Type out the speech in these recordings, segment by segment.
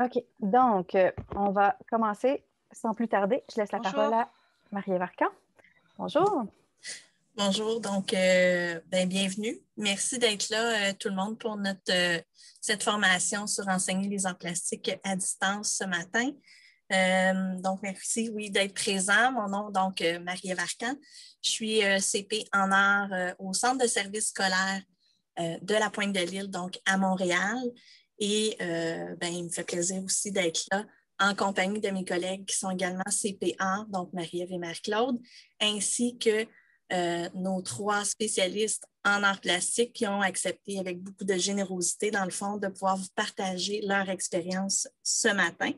OK. Donc, euh, on va commencer sans plus tarder. Je laisse la parole à marie varcan Bonjour. Bonjour, donc euh, ben, bienvenue. Merci d'être là, euh, tout le monde, pour notre, cette formation sur enseigner les arts plastiques à distance ce matin. donc, merci, oui, d'être présent. Mon nom, donc, marie varcan Je suis CP en arts au Centre de services scolaires de la Pointe de l'Île, donc à Montréal. Et euh, ben, il me fait plaisir aussi d'être là en compagnie de mes collègues qui sont également CPA, donc Marie-Ève et Marie-Claude, ainsi que euh, nos trois spécialistes en art plastiques qui ont accepté avec beaucoup de générosité, dans le fond, de pouvoir vous partager leur expérience ce matin.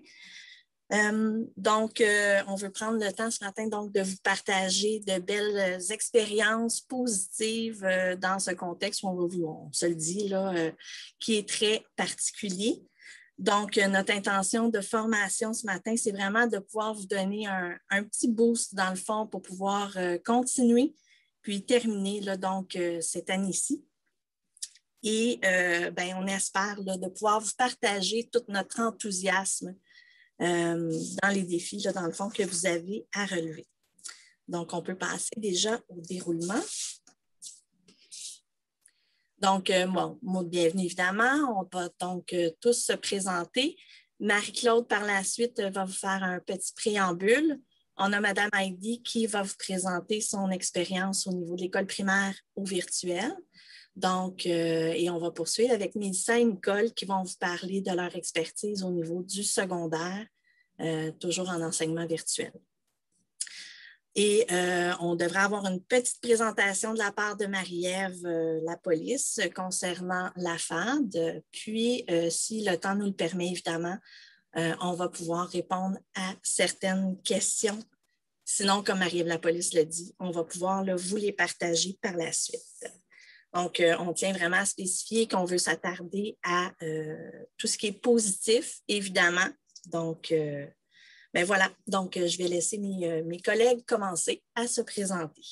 Euh, donc, euh, on veut prendre le temps ce matin donc de vous partager de belles expériences positives euh, dans ce contexte où on, vous, se le dit là, qui est très particulier. Donc, notre intention de formation ce matin, c'est vraiment de pouvoir vous donner un, petit boost dans le fond pour pouvoir continuer puis terminer là, donc cette année-ci. Et ben, on espère de pouvoir vous partager tout notre enthousiasme euh, dans les défis, dans le fond, que vous avez à relever. Donc, on peut passer déjà au déroulement. Donc, euh, bon, mot de bienvenue, évidemment. On va donc euh, tous se présenter. Marie-Claude, par la suite, va vous faire un petit préambule. On a Madame Heidi qui va vous présenter son expérience au niveau de l'école primaire au virtuel. Donc, euh, et on va poursuivre avec mes et Nicole qui vont vous parler de leur expertise au niveau du secondaire, euh, toujours en enseignement virtuel. Et euh, on devrait avoir une petite présentation de la part de Marie-Ève, Lapolis concernant la FAD. Puis, si le temps nous le permet, évidemment, on va pouvoir répondre à certaines questions. Sinon, comme Marie-Ève, la le dit, on va pouvoir vous les partager par la suite. Donc, euh, on tient vraiment à spécifier qu'on veut s'attarder à euh, tout ce qui est positif, évidemment. Donc, euh, ben voilà. Donc, je vais laisser mes, collègues commencer à se présenter.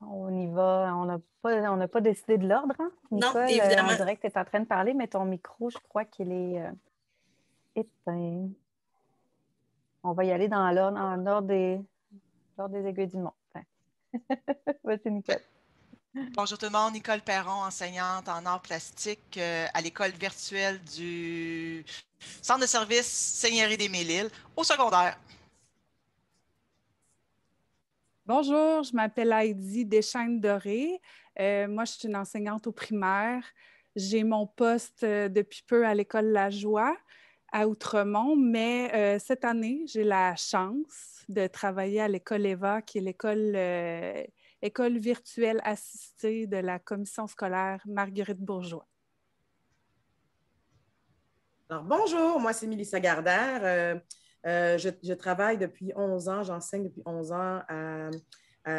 on y va. On n'a pas, pas décidé de l'ordre. Hein, non, évidemment. En direct, tu es en train de parler, mais ton micro, je crois qu'il est éteint on va y aller dans l'ordre, des, aiguilles du monde. C'est Nicole. Bonjour tout le monde, Nicole Perron, enseignante en arts plastiques euh, à l'école virtuelle du Centre de service Seigneurie des mille au secondaire. Bonjour, je m'appelle Heidi Deschaines Doré. Euh, moi, je suis une enseignante au primaire. J'ai mon poste euh, depuis peu à l'école La Joie à Outremont, mais euh, cette année, j'ai la chance de travailler à l'école EVA, qui est l'école euh, école virtuelle assistée de la commission scolaire Marguerite Bourgeois. bonjour, moi c'est Mélissa Gardère. Euh, je, travaille depuis 11 ans, j'enseigne depuis 11 ans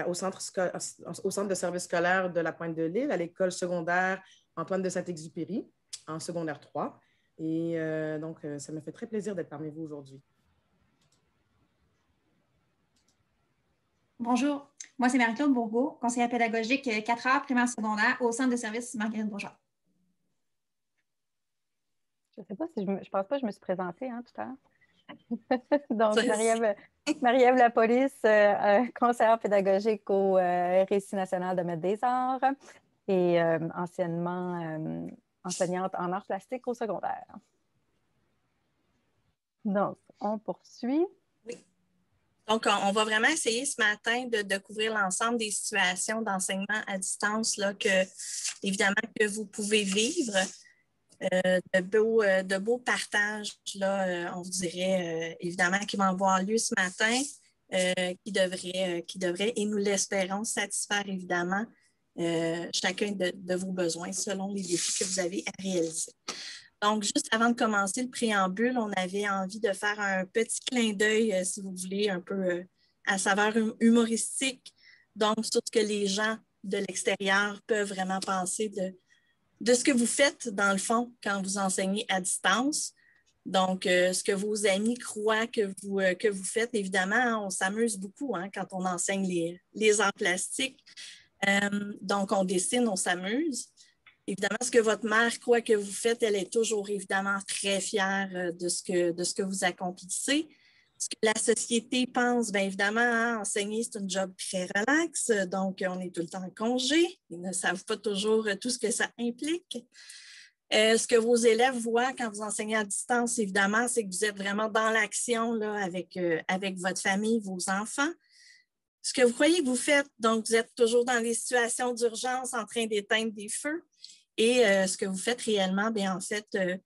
au, centre de service scolaire de la Pointe-de-Lille, à l'école secondaire Antoine de Saint-Exupéry, en secondaire 3. Et euh, donc, euh, ça me fait très plaisir d'être parmi vous aujourd'hui. Bonjour, moi c'est Marie-Claude Bourgault, conseillère pédagogique 4 heures primaire secondaire au centre de services Marguerite Bourgeois. Je ne sais pas si je, ne pense pas que je me suis présentée hein, tout à l'heure. Donc, Marie-Ève Lapolis, euh, conseillère pédagogique au Récit national de maître des arts et anciennement enseignante en arts plastiques au secondaire. Donc, on poursuit. Donc, on, va vraiment essayer ce matin de, découvrir l'ensemble des situations d'enseignement à distance là, que, évidemment, que vous pouvez vivre. Euh, de, beaux, euh, de beaux partages, là, euh, on vous dirait, évidemment, qui vont avoir lieu ce matin, qui devraient, qui devraient, et nous l'espérons, satisfaire, évidemment, euh, chacun de, vos besoins selon les défis que vous avez à réaliser. Donc, juste avant de commencer le préambule, on avait envie de faire un petit clin d'œil, euh, si vous voulez, un peu euh, à saveur hum-, humoristique, donc sur ce que les gens de l'extérieur peuvent vraiment penser de, de ce que vous faites, dans le fond, quand vous enseignez à distance. Donc, ce que vos amis croient que vous, que vous faites, évidemment, on s'amuse beaucoup hein, quand on enseigne les, les arts plastiques. Euh, donc, on dessine, on s'amuse. Évidemment, ce que votre mère, quoi que vous faites, elle est toujours évidemment très fière euh, de ce que, vous accomplissez. Ce que la société pense, bien évidemment, hein, enseigner, c'est un job très relax, donc on est tout le temps en congé. Ils ne savent pas toujours euh, tout ce que ça implique. ce que vos élèves voient quand vous enseignez à distance, évidemment, c'est que vous êtes vraiment dans l'action avec, avec votre famille, vos enfants ce que vous croyez que vous faites, donc vous êtes toujours dans les situations d'urgence en train d'éteindre des feux, et euh, ce que vous faites réellement, bien, en fait, euh,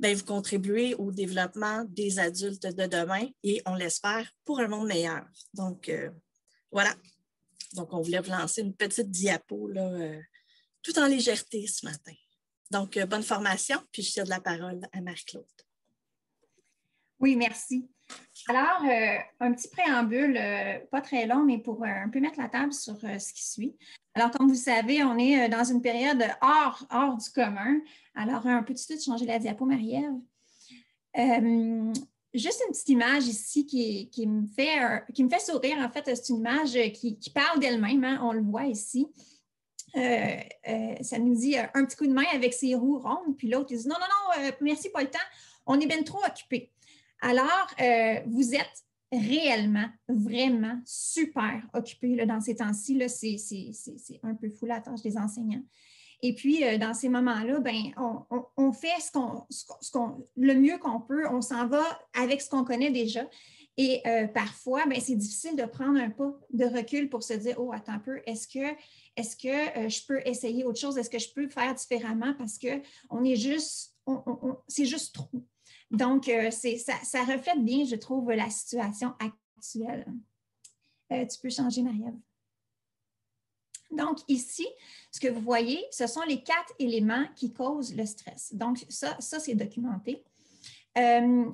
bien, vous contribuez au développement des adultes de demain et on l'espère pour un monde meilleur. Donc, euh, voilà. Donc, on voulait vous lancer une petite diapo tout en légèreté ce matin. Donc, bonne formation, puis je tire de la parole à Marie-Claude. Oui, merci. Alors, euh, un petit préambule, euh, pas très long, mais pour euh, un peu mettre la table sur ce qui suit. Alors, comme vous savez, on est dans une période hors, hors du commun. Alors, un petit peu de changer la diapo, Marie-Ève. juste une petite image ici qui, me, fait, qui me fait sourire. En fait, c'est une image qui, parle d'elle-même. Hein, on le voit ici. ça nous dit un petit coup de main avec ses roues rondes, puis l'autre, il dit non, non, non, merci, pas le temps, on est bien trop occupés. Alors, euh, vous êtes réellement, vraiment super occupé là, dans ces temps-ci. C'est un peu fou la tâche des enseignants. Et puis, euh, dans ces moments-là, ben, on, fait ce le mieux qu'on peut. On s'en va avec ce qu'on connaît déjà. Et euh, parfois, ben, c'est difficile de prendre un pas de recul pour se dire, oh, attends un peu, est-ce que, est que je peux essayer autre chose? Est-ce que je peux faire différemment? Parce que on est juste, c'est juste trop. Donc, euh, ça, reflète bien, je trouve, la situation actuelle. Euh, tu peux changer, Marie-Ève. Donc, ici, ce que vous voyez, ce sont les quatre éléments qui causent le stress. Donc, ça, c'est documenté. Euh,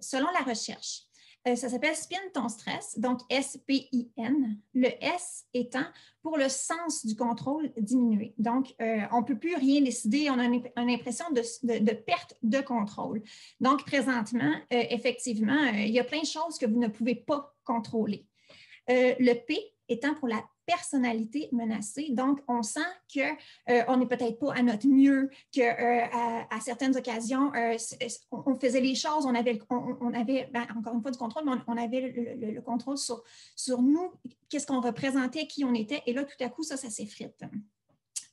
selon la recherche, euh, ça s'appelle Spin ton stress, donc S-P-I-N. Le S étant pour le sens du contrôle diminué. Donc, euh, on ne peut plus rien décider, on a une, impression de, perte de contrôle. Donc, présentement, euh, effectivement, il y a plein de choses que vous ne pouvez pas contrôler. le P étant pour la personnalité menacée. Donc, on sent que euh, on n'est peut-être pas à notre mieux, que euh, à, certaines occasions, euh, on faisait les choses, on avait, on, avait ben, encore une fois du contrôle, mais on, avait le, contrôle sur, sur nous, qu'est-ce qu'on représentait, qui on était, et là, tout à coup, ça, ça s'effrite.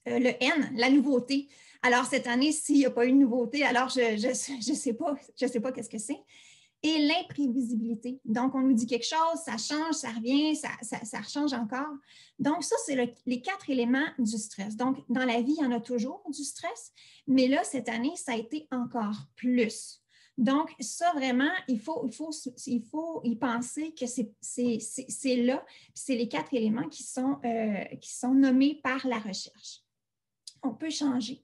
le N, la nouveauté. Alors, cette année, s'il n'y a pas eu de nouveauté, alors je ne je sais pas, je sais pas qu'est-ce que c'est et l'imprévisibilité. Donc, on nous dit quelque chose, ça change, ça revient, ça, ça, change encore. Donc, ça, c'est les quatre éléments du stress. Donc, dans la vie, il y en a toujours du stress, mais là, cette année, ça a été encore plus. Donc, ça, vraiment, il faut, y penser que c'est, là, c'est les quatre éléments qui sont, euh, qui sont nommés par la recherche. On peut changer.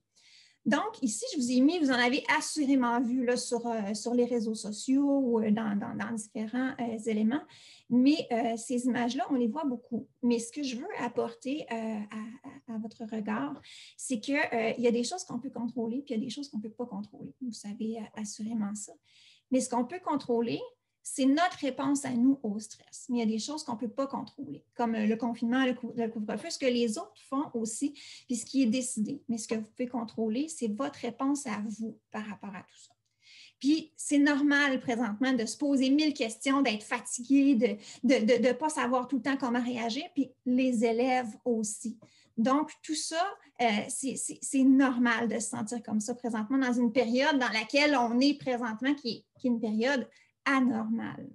Donc, ici, je vous ai mis, vous en avez assurément vu là, sur, euh, les réseaux sociaux ou euh, dans, différents euh, éléments, mais ces images-là, on les voit beaucoup. Mais ce que je veux apporter à, à, votre regard, c'est qu'il y a des choses qu'on peut contrôler, puis il y a des choses qu'on ne peut pas contrôler. Vous savez assurément ça. Mais ce qu'on peut contrôler, c'est notre réponse à nous au stress. Mais il y a des choses qu'on ne peut pas contrôler, comme euh, le confinement, le, couvre-feu, ce que les autres font aussi, puis ce qui est décidé. Mais ce que vous pouvez contrôler, c'est votre réponse à vous par rapport à tout ça. Puis c'est normal présentement de se poser mille questions, d'être fatigué, de ne pas savoir tout le temps comment réagir, puis les élèves aussi. Donc, tout ça, euh, c'est normal de se sentir comme ça présentement dans une période dans laquelle on est présentement, qui qui est une période anormal.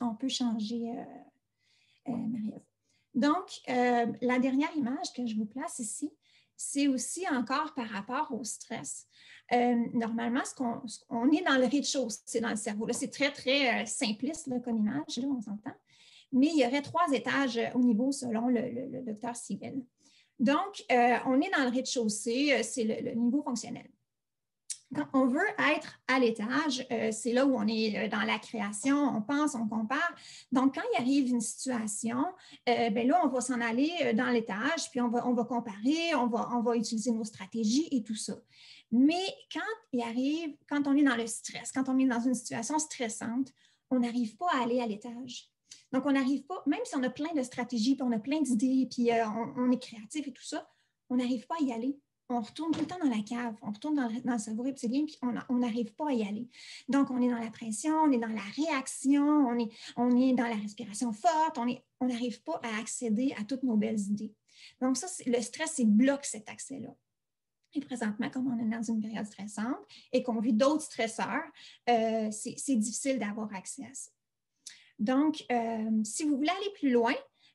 On peut changer, euh, euh Donc, euh, la dernière image que je vous place ici, c'est aussi encore par rapport au stress. Euh, normalement, on est dans le rez-de-chaussée dans le cerveau. c'est très, très simpliste comme image, on s'entend. Mais il y aurait trois étages au niveau selon le, docteur Siegel. Donc, on est dans le rez-de-chaussée, c'est le, niveau fonctionnel. Quand on veut être à l'étage, euh, c'est là où on est euh, dans la création, on pense, on compare. Donc, quand il arrive une situation, euh, ben là, on va s'en aller dans l'étage, puis on va, comparer, on va, on va utiliser nos stratégies et tout ça. Mais quand il arrive, quand on est dans le stress, quand on est dans une situation stressante, on n'arrive pas à aller à l'étage. Donc, on n'arrive pas, même si on a plein de stratégies, puis on a plein d'idées, puis on, est créatif et tout ça, on n'arrive pas à y aller on retourne tout le temps dans la cave, on retourne dans, dans le cerveau reptilien, puis on n'arrive pas à y aller. Donc, on est dans la pression, on est dans la réaction, on est, on est dans la respiration forte, on n'arrive on pas à accéder à toutes nos belles idées. Donc, ça, le stress, il bloque cet accès-là. Et présentement, comme on est dans une période stressante et qu'on vit d'autres stresseurs, euh, c'est difficile d'avoir accès à ça. Donc, euh, si vous voulez aller plus loin,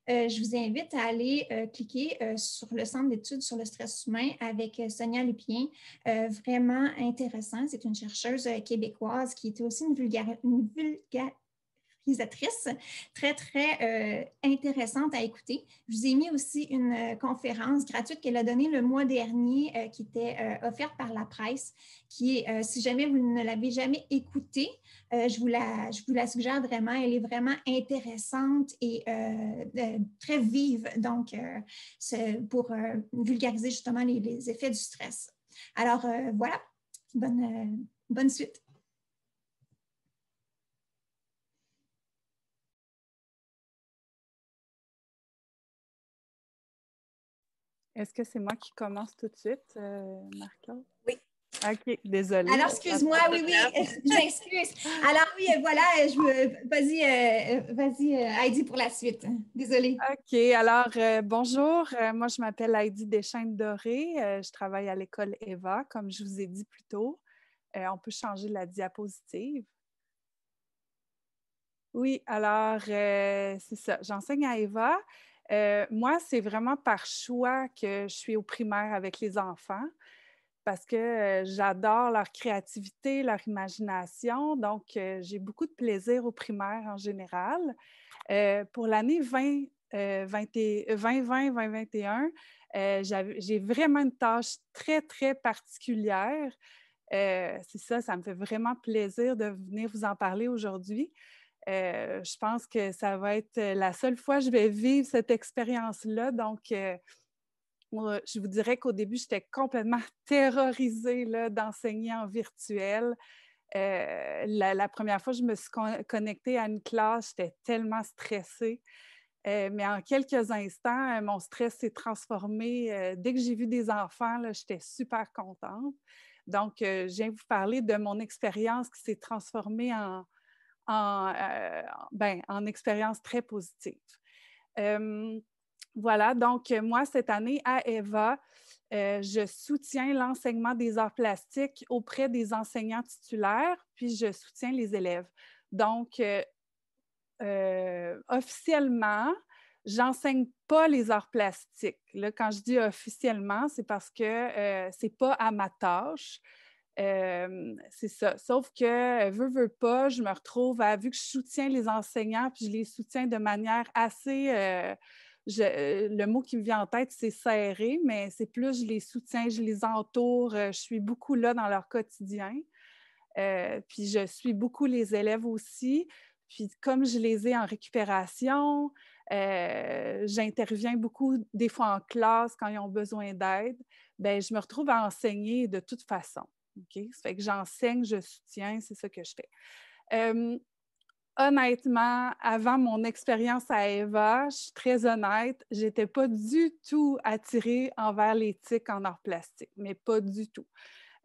euh, je vous invite à aller euh, cliquer euh, sur le centre d'études sur le stress humain avec Sonia Lupien. vraiment intéressant. C'est une chercheuse québécoise qui était aussi une, vulgaire, une très, très euh, intéressante à écouter. Je vous ai mis aussi une euh, conférence gratuite qu'elle a donnée le mois dernier, euh, qui était offerte par la presse, qui est, si jamais vous ne l'avez jamais écoutée, je, vous la, je vous la suggère vraiment. Elle est vraiment intéressante et très vive, donc, pour vulgariser justement les, les, effets du stress. Alors, voilà, bonne, bonne suite. Est-ce que c'est moi qui commence tout de suite, euh, Marco? Oui. OK, désolée. Alors, excuse-moi, oui, oui, j'excuse. Alors, oui, voilà, je vas-y, euh, vas euh, Heidi, pour la suite. Désolée. OK, alors, bonjour. moi, je m'appelle Heidi chaînes doré je travaille à l'école EVA, comme je vous ai dit plus tôt. on peut changer la diapositive. Oui, alors, c'est ça. J'enseigne à EVA. Euh, moi, c'est vraiment par choix que je suis au primaires avec les enfants parce que euh, j'adore leur créativité, leur imagination. Donc, euh, j'ai beaucoup de plaisir aux primaires en général. pour l'année 2020-2021, j'ai vraiment une tâche très, très particulière. C'est ça, ça me fait vraiment plaisir de venir vous en parler aujourd'hui euh, je pense que ça va être euh, la seule fois que je vais vivre cette expérience-là. Donc, euh, je vous dirais qu'au début, j'étais complètement terrorisée d'enseigner en virtuel. la, première fois que je me suis connectée à une classe, j'étais tellement stressée. mais en quelques instants, mon stress s'est transformé. dès que j'ai vu des enfants, j'étais super contente. Donc, je viens vous parler de mon expérience qui s'est transformée en, euh, en, ben, en expérience très positive. Euh, voilà, donc euh, moi, cette année, à Eva, je soutiens l'enseignement des arts plastiques auprès des enseignants titulaires, puis je soutiens les élèves. Donc, officiellement, j'enseigne pas les arts plastiques. Là, quand je dis officiellement, c'est parce que c'est pas à ma tâche c'est ça. Sauf que, veux, veux pas, je me retrouve à, vu que je soutiens les enseignants, puis je les soutiens de manière assez, euh, euh, le mot qui me vient en tête, c'est serré, mais c'est plus, je les soutiens, je les entoure, euh, je suis beaucoup là dans leur quotidien. puis je suis beaucoup les élèves aussi. Puis comme je les ai en récupération, j'interviens beaucoup des fois en classe quand ils ont besoin d'aide, ben je me retrouve à enseigner de toute façon. Ça fait que j'enseigne, je soutiens, c'est ça que je fais. Euh, honnêtement, avant mon expérience à Eva, je suis très honnête, j'étais pas du tout attirée envers l'éthique en art plastique, mais pas du tout.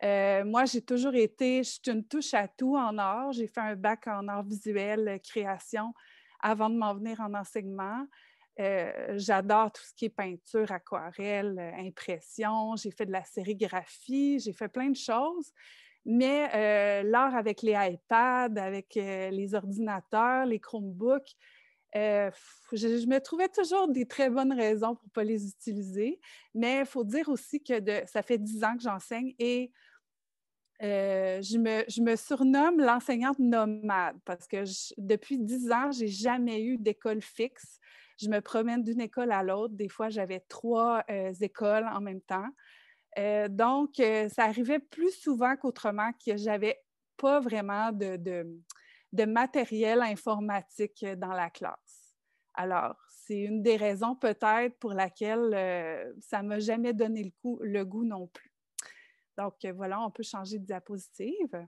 Euh, moi, j'ai toujours été, je suis une touche à tout en art. J'ai fait un bac en art visuel, euh, création, avant de m'en venir en enseignement. Euh, j'adore tout ce qui est peinture, aquarelle, euh, impression. J'ai fait de la sérigraphie, j'ai fait plein de choses. Mais euh, l'art avec les iPads, avec les ordinateurs, les Chromebooks, je, me trouvais toujours des très bonnes raisons pour ne pas les utiliser. Mais il faut dire aussi que ça fait dix ans que j'enseigne et euh, je, me, surnomme l'enseignante nomade parce que depuis dix ans, j'ai jamais eu d'école fixe. Je me promène d'une école à l'autre. Des fois, j'avais trois euh, écoles en même temps. Euh, donc, ça arrivait plus souvent qu'autrement que j'avais pas vraiment de, matériel informatique dans la classe. Alors, c'est une des raisons peut-être pour laquelle ça ne m'a jamais donné le, coup, le goût non plus. Donc euh, voilà, on peut changer de diapositive.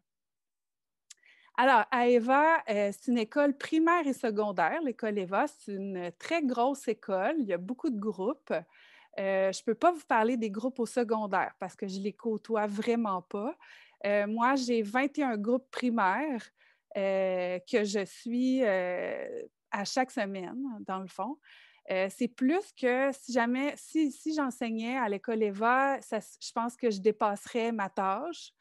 Alors, à Eva, euh, c'est une école primaire et secondaire. L'école Eva, c'est une très grosse école. Il y a beaucoup de groupes. Euh, je ne peux pas vous parler des groupes au secondaire parce que je ne les côtoie vraiment pas. moi, j'ai 21 groupes primaires que je suis à chaque semaine, dans le fond. Euh, c'est plus que si jamais, si, si j'enseignais à l'école EVA, je pense que je dépasserais ma tâche.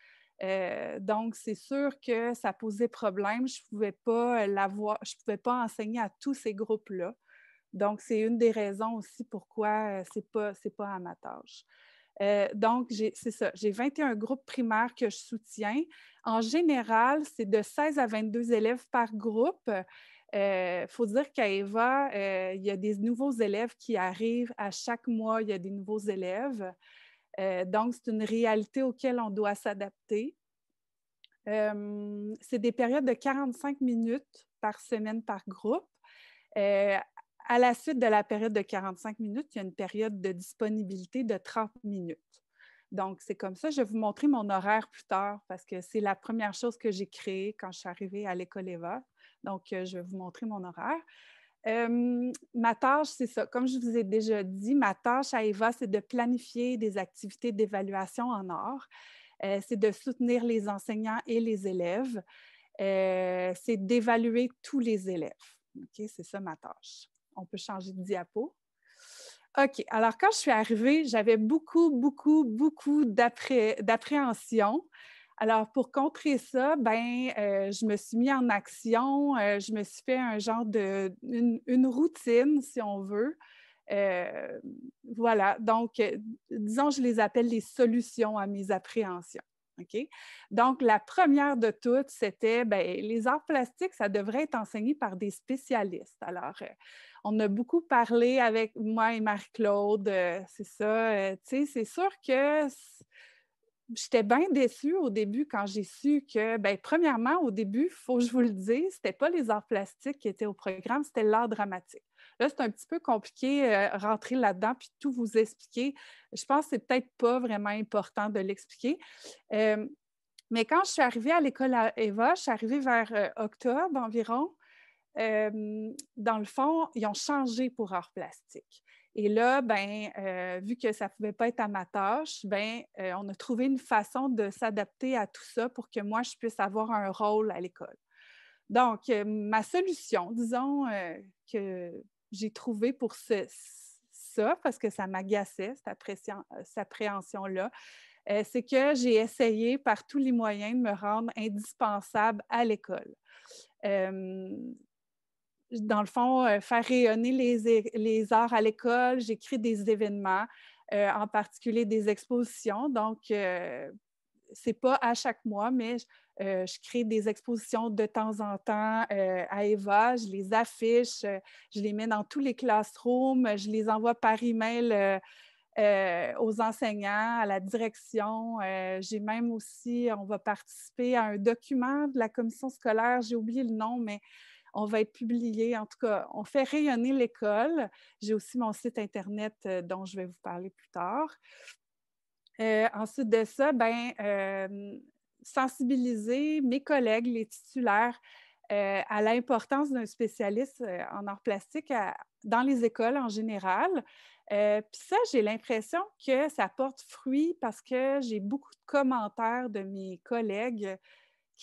Euh, donc, c'est sûr que ça posait problème. Je ne pouvais pas euh, je pouvais pas enseigner à tous ces groupes-là. Donc, c'est une des raisons aussi pourquoi ce n'est pas, pas à ma tâche. donc, c'est ça, j'ai 21 groupes primaires que je soutiens. En général, c'est de 16 à 22 élèves par groupe. Il euh, faut dire qu'à Eva, euh, il y a des nouveaux élèves qui arrivent. À chaque mois, il y a des nouveaux élèves. Euh, donc, c'est une réalité auquel on doit s'adapter. c'est des périodes de 45 minutes par semaine par groupe. à la suite de la période de 45 minutes, il y a une période de disponibilité de 30 minutes. Donc, c'est comme ça. Je vais vous montrer mon horaire plus tard parce que c'est la première chose que j'ai créée quand je suis arrivée à l'école EVA. Donc, euh, je vais vous montrer mon horaire. Euh, ma tâche, c'est ça. Comme je vous ai déjà dit, ma tâche à Eva, c'est de planifier des activités d'évaluation en or. Euh, c'est de soutenir les enseignants et les élèves. c'est d'évaluer tous les élèves. OK, c'est ça ma tâche. On peut changer de diapo. OK, alors quand je suis arrivée, j'avais beaucoup, beaucoup, beaucoup d'appréhension. Alors, pour contrer ça, ben, euh, je me suis mis en action, euh, je me suis fait un genre de, une, routine, si on veut. Euh, voilà, donc, disons, je les appelle les solutions à mes appréhensions. OK? Donc, la première de toutes, c'était ben, les arts plastiques, ça devrait être enseigné par des spécialistes. Alors, on a beaucoup parlé avec moi et Marie-Claude, c'est ça. tu sais, c'est sûr que j'étais bien déçue au début quand j'ai su que, ben, premièrement, au début, il faut que je vous le dise, ce n'était pas les arts plastiques qui étaient au programme, c'était l'art dramatique. Là, c'est un petit peu compliqué euh, rentrer là-dedans puis tout vous expliquer. Je pense que c'est peut-être pas vraiment important de l'expliquer. Euh, mais quand je suis arrivée à l'école à Eva, je suis arrivée vers euh, octobre environ. dans le fond, ils ont changé pour art plastique. Et là, ben, euh, vu que ça ne pouvait pas être à ma tâche, ben, euh, on a trouvé une façon de s'adapter à tout ça pour que moi, je puisse avoir un rôle à l'école. Donc, euh, ma solution, disons, que j'ai trouvée pour ça, parce que ça m'agaçait, cette appréhension-là, c'est que j'ai essayé par tous les moyens de me rendre indispensable à l'école dans le fond, euh, faire rayonner les, les arts à l'école. J'écris des événements, euh, en particulier des expositions. Donc, euh, ce n'est pas à chaque mois, mais je, crée des expositions de temps en temps à Eva. Je les affiche, je les mets dans tous les classrooms, je les envoie par email. aux enseignants, à la direction. J'ai même aussi, on va participer à un document de la commission scolaire. J'ai oublié le nom, mais on va être publié. En tout cas, on fait rayonner l'école. J'ai aussi mon site Internet euh, dont je vais vous parler plus tard. Euh, ensuite de ça, ben, euh, sensibiliser mes collègues, les titulaires, à l'importance d'un spécialiste en arts plastique dans les écoles en général. Puis ça, j'ai l'impression que ça porte fruit parce que j'ai beaucoup de commentaires de mes collègues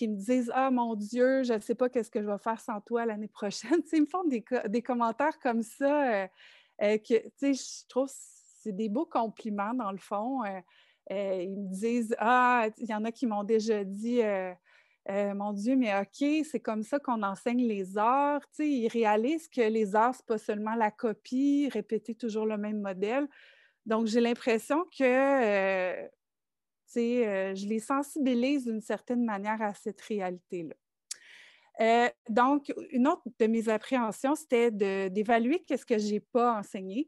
qui me disent Ah mon Dieu, je ne sais pas qu'est-ce que je vais faire sans toi l'année prochaine. ils me font des, des commentaires comme ça euh, euh, que je trouve que c'est des beaux compliments dans le fond. Euh, ils me disent Ah, il y en a qui m'ont déjà dit Mon Dieu, mais OK, c'est comme ça qu'on enseigne les arts. » ils réalisent que les arts, ce n'est pas seulement la copie, répéter toujours le même modèle. Donc, j'ai l'impression que euh, je les sensibilise d'une certaine manière à cette réalité-là. Euh, donc, une autre de mes appréhensions, c'était d'évaluer qu'est-ce que j'ai pas enseigné.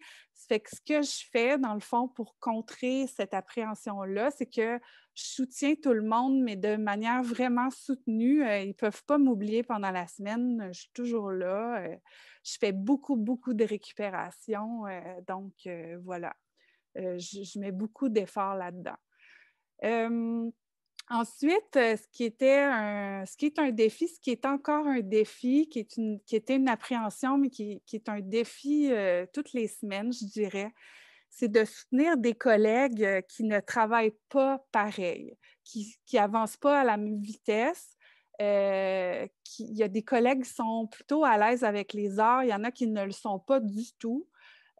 que ce que je fais, dans le fond, pour contrer cette appréhension-là, c'est que je soutiens tout le monde, mais de manière vraiment soutenue. Euh, ils ne peuvent pas m'oublier pendant la semaine. Je suis toujours là. je fais beaucoup, beaucoup de récupération. donc, voilà. je, mets beaucoup d'efforts là-dedans ensuite, euh, ce qui, était un, ce qui est un défi, ce qui est encore un défi, qui, est une, qui était une appréhension, mais qui, est un défi euh, toutes les semaines, je dirais, c'est de soutenir des collègues euh, qui ne travaillent pas pareil, qui n'avancent pas à la même vitesse. il y a des collègues qui sont plutôt à l'aise avec les arts, il y en a qui ne le sont pas du tout.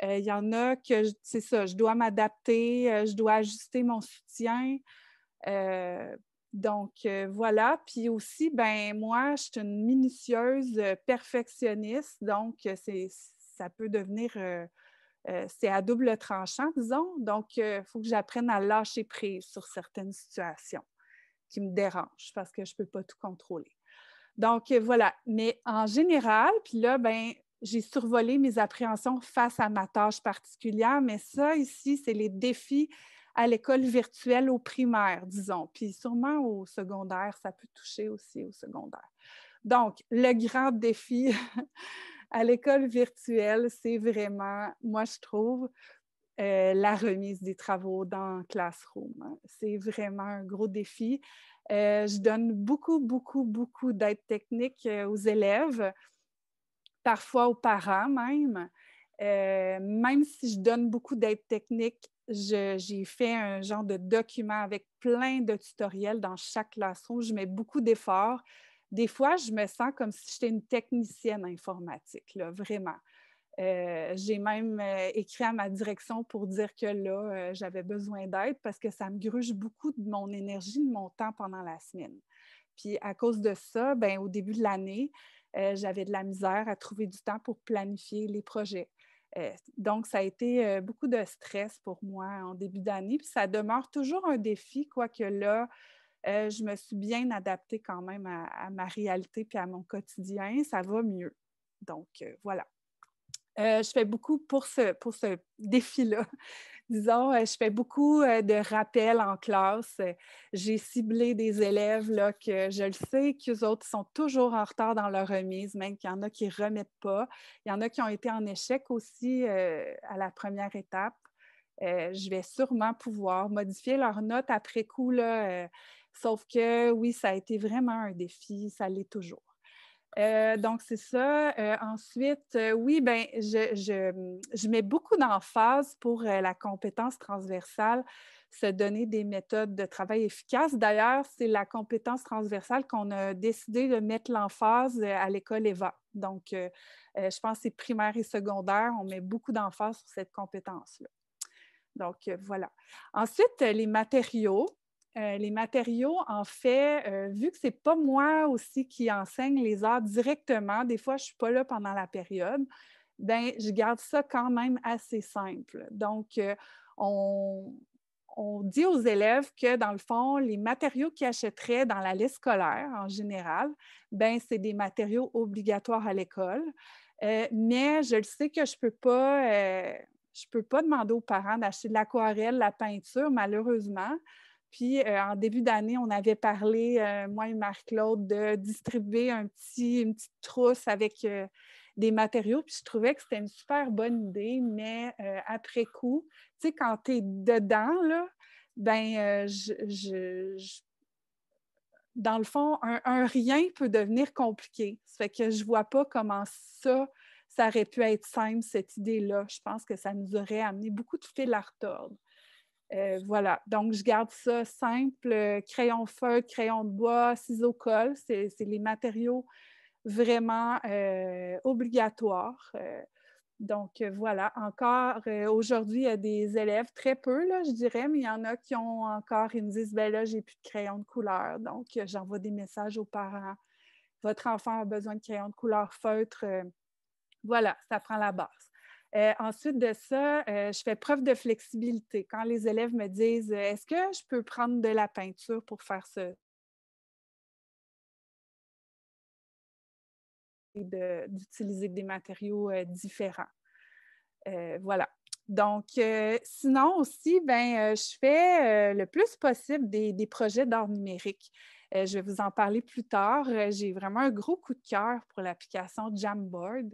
Euh, il y en a que, c'est ça, je dois m'adapter, euh, je dois ajuster mon soutien. Euh, donc, voilà. Puis aussi, ben moi, je suis une minutieuse perfectionniste, donc ça peut devenir... c'est à double tranchant, disons. Donc, il faut que j'apprenne à lâcher prise sur certaines situations qui me dérangent parce que je ne peux pas tout contrôler. Donc, voilà. Mais en général, puis là, ben, j'ai survolé mes appréhensions face à ma tâche particulière, mais ça, ici, c'est les défis à l'école virtuelle au primaire, disons, puis sûrement au secondaire, ça peut toucher aussi au secondaire. Donc, le grand défi à l'école virtuelle, c'est vraiment, moi, je trouve, euh, la remise des travaux dans Classroom. Hein. C'est vraiment un gros défi. Euh, je donne beaucoup, beaucoup, beaucoup d'aide technique euh, aux élèves parfois aux parents même. Euh, même si je donne beaucoup d'aide technique, j'ai fait un genre de document avec plein de tutoriels dans chaque classroom. Je mets beaucoup d'efforts. Des fois, je me sens comme si j'étais une technicienne informatique, là, vraiment. Euh, j'ai même euh, écrit à ma direction pour dire que là, j'avais besoin d'aide parce que ça me gruge beaucoup de mon énergie, de mon temps pendant la semaine. Puis à cause de ça, ben, au début de l'année, euh, j'avais de la misère à trouver du temps pour planifier les projets. Euh, donc, ça a été euh, beaucoup de stress pour moi en début d'année, puis ça demeure toujours un défi, quoique là, je me suis bien adaptée quand même à, à, ma réalité puis à mon quotidien. Ça va mieux. Donc, voilà. Euh, je fais beaucoup pour ce, pour ce défi-là. Disons, euh, je fais beaucoup euh, de rappels en classe. J'ai ciblé des élèves que je le sais qu'eux autres sont toujours en retard dans leur remise, même qu'il y en a qui ne remettent pas. Il y en a qui ont été en échec aussi à la première étape. je vais sûrement pouvoir modifier leurs notes après coup. Là, sauf que oui, ça a été vraiment un défi, ça l'est toujours. Euh, donc, c'est ça. Euh, ensuite, euh, oui, ben, je, je mets beaucoup d'emphase pour la compétence transversale, se donner des méthodes de travail efficaces. D'ailleurs, c'est la compétence transversale qu'on a décidé de mettre l'emphase à l'école EVA. Donc, je pense que c'est primaire et secondaire, on met beaucoup d'emphase sur cette compétence-là. Donc, voilà. Ensuite, les matériaux. Euh, les matériaux, en fait, euh, vu que ce n'est pas moi aussi qui enseigne les arts directement, des fois, je ne suis pas là pendant la période, ben, je garde ça quand même assez simple. Donc, euh, on, dit aux élèves que, dans le fond, les matériaux qu'ils achèteraient dans la liste scolaire en général, ben, c'est des matériaux obligatoires à l'école. mais je le sais que je ne peux pas... je peux pas demander aux parents d'acheter de l'aquarelle, la peinture, malheureusement. Puis euh, en début d'année, on avait parlé, euh, moi et Marc-Claude, de distribuer une petite trousse avec euh, des matériaux. Puis je trouvais que c'était une super bonne idée, mais après coup, tu sais, quand tu es dedans, là, ben, dans le fond, un, rien peut devenir compliqué. Ça fait que je ne vois pas comment ça, ça aurait pu être simple, cette idée-là. Je pense que ça nous aurait amené beaucoup de fil à retordre. Euh, voilà, donc je garde ça simple. Euh, crayon feutre, crayon de bois, ciseaux colle, c'est les matériaux vraiment euh, obligatoires. donc voilà, encore aujourd'hui, il y a des élèves, très peu, là, je dirais, mais il y en a qui ont encore, ils me disent, ben là, j'ai plus de crayon de couleur. Donc j'envoie des messages aux parents. Votre enfant a besoin de crayon de couleur feutre. voilà, ça prend la base. Euh, ensuite de ça, euh, je fais preuve de flexibilité. Quand les élèves me disent euh, Est-ce que je peux prendre de la peinture pour faire ça? » et d'utiliser des matériaux différents. voilà. Donc, sinon aussi, ben, je fais le plus possible des, des projets d'art numérique. je vais vous en parler plus tard. J'ai vraiment un gros coup de cœur pour l'application Jamboard.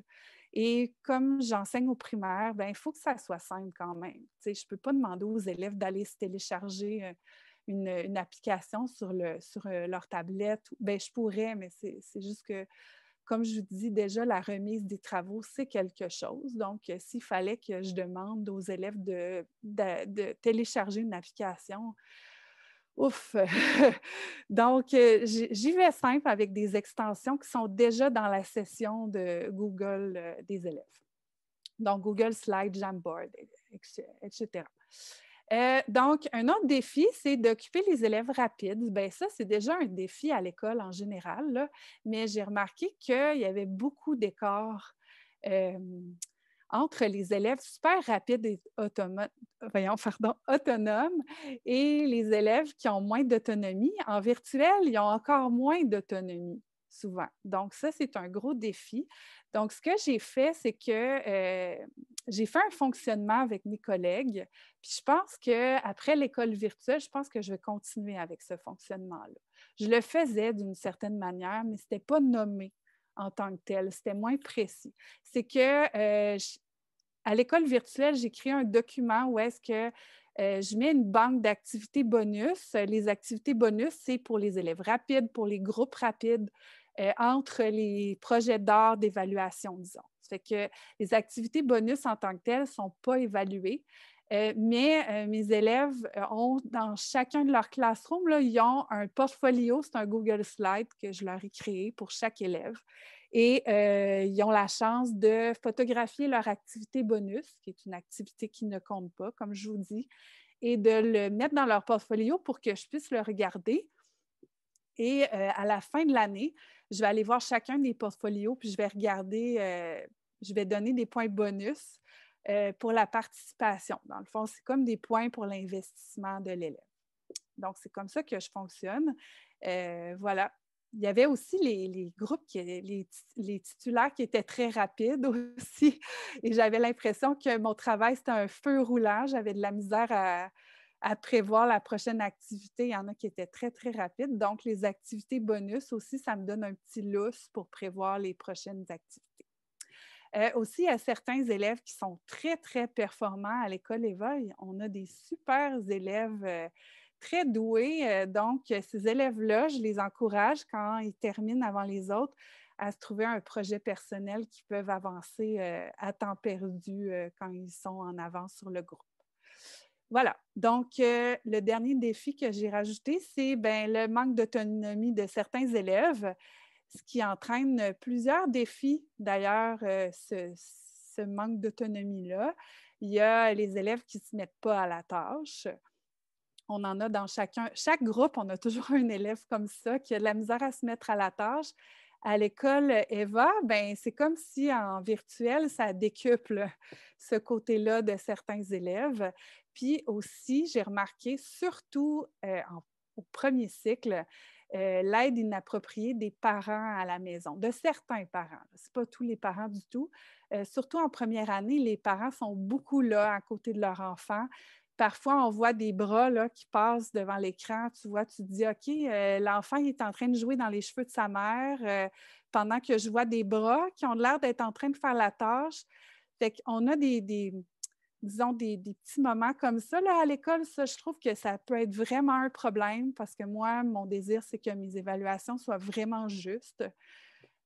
Et comme j'enseigne au primaire, ben, il faut que ça soit simple quand même. je ne peux pas demander aux élèves d'aller se télécharger euh, une, application sur, sur euh, leur tablette. Ben, je pourrais, mais c'est juste que, comme je vous dis, déjà, la remise des travaux, c'est quelque chose. Donc, euh, s'il fallait que je demande aux élèves de télécharger une application, Ouf! Donc, euh, j'y vais simple avec des extensions qui sont déjà dans la session de Google euh, des élèves. Donc, Google Slide, Jamboard, etc. Euh, donc, un autre défi, c'est d'occuper les élèves rapides. Bien, ça, c'est déjà un défi à l'école en général, mais j'ai remarqué qu'il y avait beaucoup d'écarts entre les élèves super rapides et autonomes, voyons, et les élèves qui ont moins d'autonomie. En virtuel, ils ont encore moins d'autonomie souvent. Donc, ça, c'est un gros défi. Donc, ce que j'ai fait, c'est que euh, j'ai fait un fonctionnement avec mes collègues. Puis je pense qu'après l'école virtuelle, je pense que je vais continuer avec ce fonctionnement-là. Je le faisais d'une certaine manière, mais ce n'était pas nommé en tant que tel. C'était moins précis. C'est que euh, à l'école virtuelle, j'ai créé un document où est-ce que euh, je mets une banque d'activités bonus. Les activités bonus, c'est pour les élèves rapides, pour les groupes rapides, euh, entre les projets d'art d'évaluation, disons. que les activités bonus en tant que telles ne sont pas évaluées. Euh, mais euh, mes élèves euh, ont dans chacun de leurs classrooms, ils ont un portfolio, c'est un Google Slide que je leur ai créé pour chaque élève. Et ils ont la chance de photographier leur activité bonus, qui est une activité qui ne compte pas, comme je vous dis, et de le mettre dans leur portfolio pour que je puisse le regarder. Et à la fin de l'année, je vais aller voir chacun des portfolios, puis je vais regarder, je vais donner des points bonus euh, pour la participation. Dans le fond, c'est comme des points pour l'investissement de l'élève. Donc, c'est comme ça que je fonctionne. Euh, voilà. Il y avait aussi les, groupes, qui, les, titulaires qui étaient très rapides aussi. Et j'avais l'impression que mon travail, c'était un feu roulant. J'avais de la misère à, prévoir la prochaine activité. Il y en a qui étaient très, très rapides. Donc, les activités bonus aussi, ça me donne un petit lousse pour prévoir les prochaines activités il euh, aussi, à certains élèves qui sont très, très performants à l'école Éveil, on a des super élèves euh, très doués. Euh, donc, ces élèves-là, je les encourage quand ils terminent avant les autres à se trouver un projet personnel qui peuvent avancer à temps perdu quand ils sont en avance sur le groupe. Voilà. Donc, le dernier défi que j'ai rajouté, c'est ben, le manque d'autonomie de certains élèves ce qui entraîne plusieurs défis, d'ailleurs, euh, ce, manque d'autonomie-là. Il y a les élèves qui ne se mettent pas à la tâche. On en a dans chacun, chaque groupe, on a toujours un élève comme ça qui a de la misère à se mettre à la tâche. À l'école Eva, ben, c'est comme si en virtuel, ça décuple ce côté-là de certains élèves. Puis aussi, j'ai remarqué, surtout euh, au premier cycle, euh, l'aide inappropriée des parents à la maison, de certains parents. Ce n'est pas tous les parents du tout. Euh, surtout en première année, les parents sont beaucoup là à côté de leur enfant. Parfois, on voit des bras là, qui passent devant l'écran. Tu vois, tu te dis, OK, euh, l'enfant est en train de jouer dans les cheveux de sa mère pendant que je vois des bras qui ont l'air d'être en train de faire la tâche. Fait qu'on a des, disons, des, des, petits moments comme ça là, à l'école, ça, je trouve que ça peut être vraiment un problème parce que moi, mon désir, c'est que mes évaluations soient vraiment justes.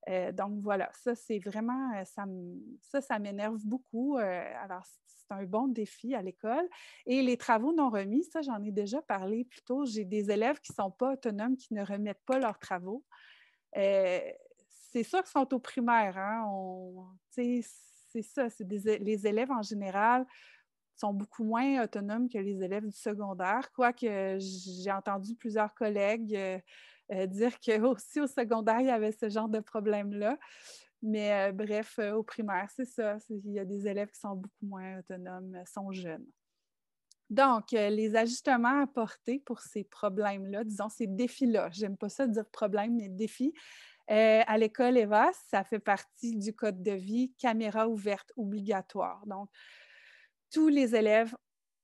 Euh, donc voilà, ça, c'est vraiment, euh, ça, ça, m'énerve beaucoup. Euh, alors, c'est un bon défi à l'école. Et les travaux non remis, ça, j'en ai déjà parlé plus tôt. J'ai des élèves qui ne sont pas autonomes, qui ne remettent pas leurs travaux. c'est sûr qu'ils sont au primaire. Hein? c'est ça, c'est les élèves en général sont beaucoup moins autonomes que les élèves du secondaire, quoique j'ai entendu plusieurs collègues euh, euh, dire qu'aussi au secondaire, il y avait ce genre de problème-là. Mais euh, bref, au primaire, c'est ça. Il y a des élèves qui sont beaucoup moins autonomes, sont jeunes. Donc, les ajustements apportés pour ces problèmes-là, disons ces défis-là, j'aime pas ça dire problème, mais défis, euh, à l'école EVAS, ça fait partie du code de vie caméra ouverte obligatoire. Donc, tous les élèves,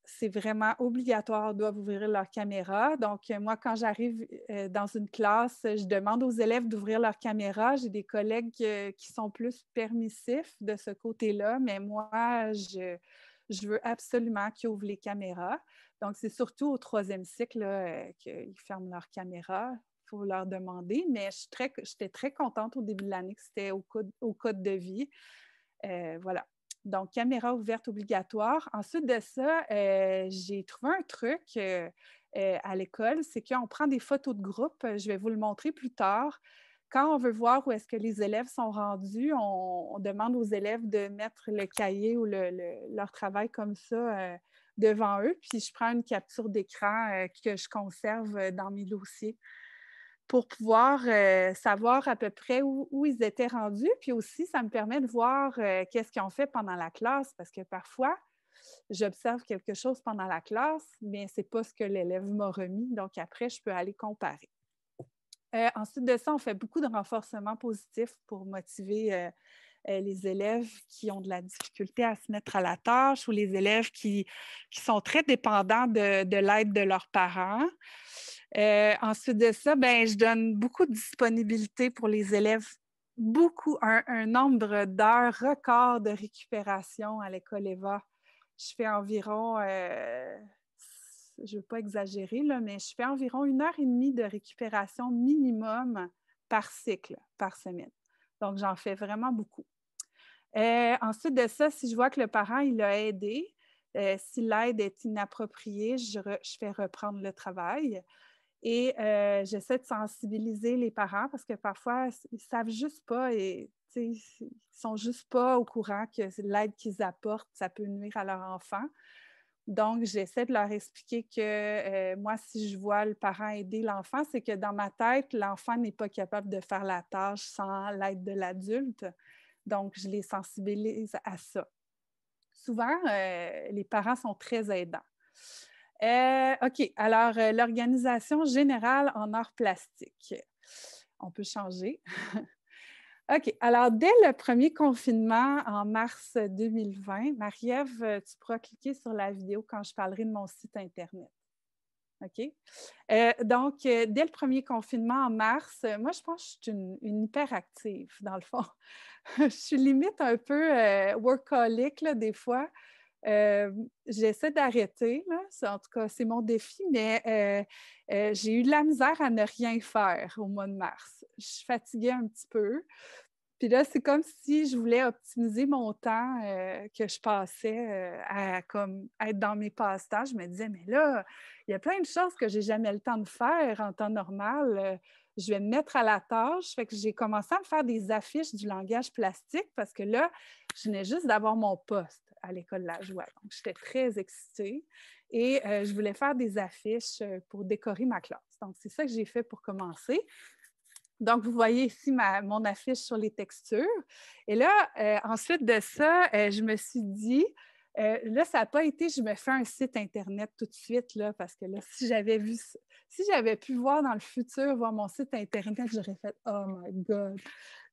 c'est vraiment obligatoire, doivent ouvrir leur caméra. Donc, euh, moi, quand j'arrive euh, dans une classe, je demande aux élèves d'ouvrir leur caméra. J'ai des collègues qui sont plus permissifs de ce côté-là, mais moi, je, veux absolument qu'ils ouvrent les caméras. Donc, c'est surtout au troisième cycle qu'ils ferment leur caméra faut leur demander, mais j'étais très contente au début de l'année que c'était au code, de vie. Euh, voilà. Donc, caméra ouverte obligatoire. Ensuite de ça, euh, j'ai trouvé un truc euh, à l'école, c'est qu'on prend des photos de groupe. Je vais vous le montrer plus tard. Quand on veut voir où est-ce que les élèves sont rendus, on, demande aux élèves de mettre le cahier ou leur travail comme ça devant eux. Puis je prends une capture d'écran que je conserve dans mes dossiers pour pouvoir euh, savoir à peu près où, ils étaient rendus. Puis aussi, ça me permet de voir euh, qu'est-ce qu'ils ont fait pendant la classe, parce que parfois, j'observe quelque chose pendant la classe, mais ce n'est pas ce que l'élève m'a remis. Donc après, je peux aller comparer. Euh, ensuite de ça, on fait beaucoup de renforcement positif pour motiver les élèves qui ont de la difficulté à se mettre à la tâche ou les élèves qui, sont très dépendants de, de l'aide de leurs parents. Euh, ensuite de ça, ben, je donne beaucoup de disponibilité pour les élèves, beaucoup, un, nombre d'heures record de récupération à l'école EVA. Je fais environ, euh, je ne veux pas exagérer, là, mais je fais environ une heure et demie de récupération minimum par cycle, par semaine. Donc, j'en fais vraiment beaucoup. Euh, ensuite de ça, si je vois que le parent, il a aidé, si l'aide est inappropriée, je, je, fais reprendre le travail. Et euh, j'essaie de sensibiliser les parents parce que parfois, ils ne savent juste pas et ils ne sont juste pas au courant que l'aide qu'ils apportent, ça peut nuire à leur enfant. Donc, j'essaie de leur expliquer que euh, moi, si je vois le parent aider l'enfant, c'est que dans ma tête, l'enfant n'est pas capable de faire la tâche sans l'aide de l'adulte. Donc, je les sensibilise à ça. Souvent, euh, les parents sont très aidants. Euh, OK, alors euh, l'organisation générale en arts plastique. On peut changer. OK, alors dès le premier confinement en mars 2020, Marie-Ève, euh, tu pourras cliquer sur la vidéo quand je parlerai de mon site Internet. OK? donc, dès le premier confinement en mars, moi, je pense que je suis une, une hyperactive, dans le fond. je suis limite un peu workaholic, là, des fois. Euh, j'essaie d'arrêter, en tout cas, c'est mon défi, mais euh, euh, j'ai eu de la misère à ne rien faire au mois de mars. Je suis fatiguée un petit peu. Puis là, c'est comme si je voulais optimiser mon temps que je passais à être dans mes passe-temps. Je me disais, mais là, il y a plein de choses que je n'ai jamais le temps de faire en temps normal je vais me mettre à la tâche. Fait que j'ai commencé à me faire des affiches du langage plastique parce que là, je venais juste d'avoir mon poste à l'école La Joie. Donc, j'étais très excitée et euh, je voulais faire des affiches euh, pour décorer ma classe. Donc, c'est ça que j'ai fait pour commencer. Donc, vous voyez ici mon affiche sur les textures. Et là, euh, ensuite de ça, je me suis dit, là, ça n'a pas été, je me fais un site Internet tout de suite, là, parce que là, si j'avais vu, si j'avais pu voir dans le futur, voir mon site Internet, j'aurais fait, oh my God,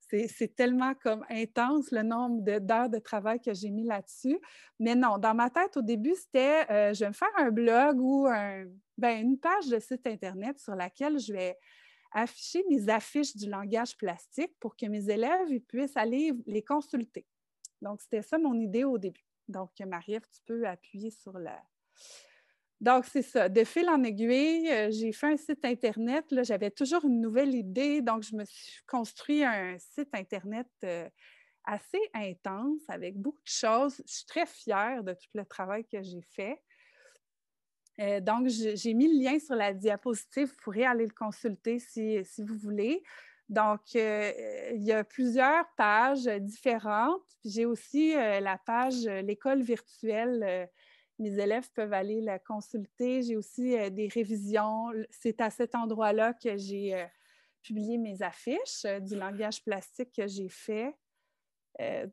c'est tellement comme intense le nombre d'heures de, travail que j'ai mis là-dessus. Mais non, dans ma tête, au début, c'était euh, je vais me faire un blog ou ben, une page de site Internet sur laquelle je vais afficher mes affiches du langage plastique pour que mes élèves puissent aller les consulter. Donc, c'était ça mon idée au début. Donc, Marie-Ève, tu peux appuyer sur la, donc, c'est ça. De fil en aiguille, euh, j'ai fait un site Internet. J'avais toujours une nouvelle idée, donc je me suis construit un site Internet euh, assez intense avec beaucoup de choses. Je suis très fière de tout le travail que j'ai fait. Euh, donc, j'ai mis le lien sur la diapositive. Vous pourrez aller le consulter si vous voulez. Donc, il y a plusieurs pages différentes. J'ai aussi la page L'école virtuelle mes élèves peuvent aller la consulter. J'ai aussi euh, des révisions. C'est à cet endroit-là que j'ai euh, publié mes affiches euh, du langage plastique que j'ai fait.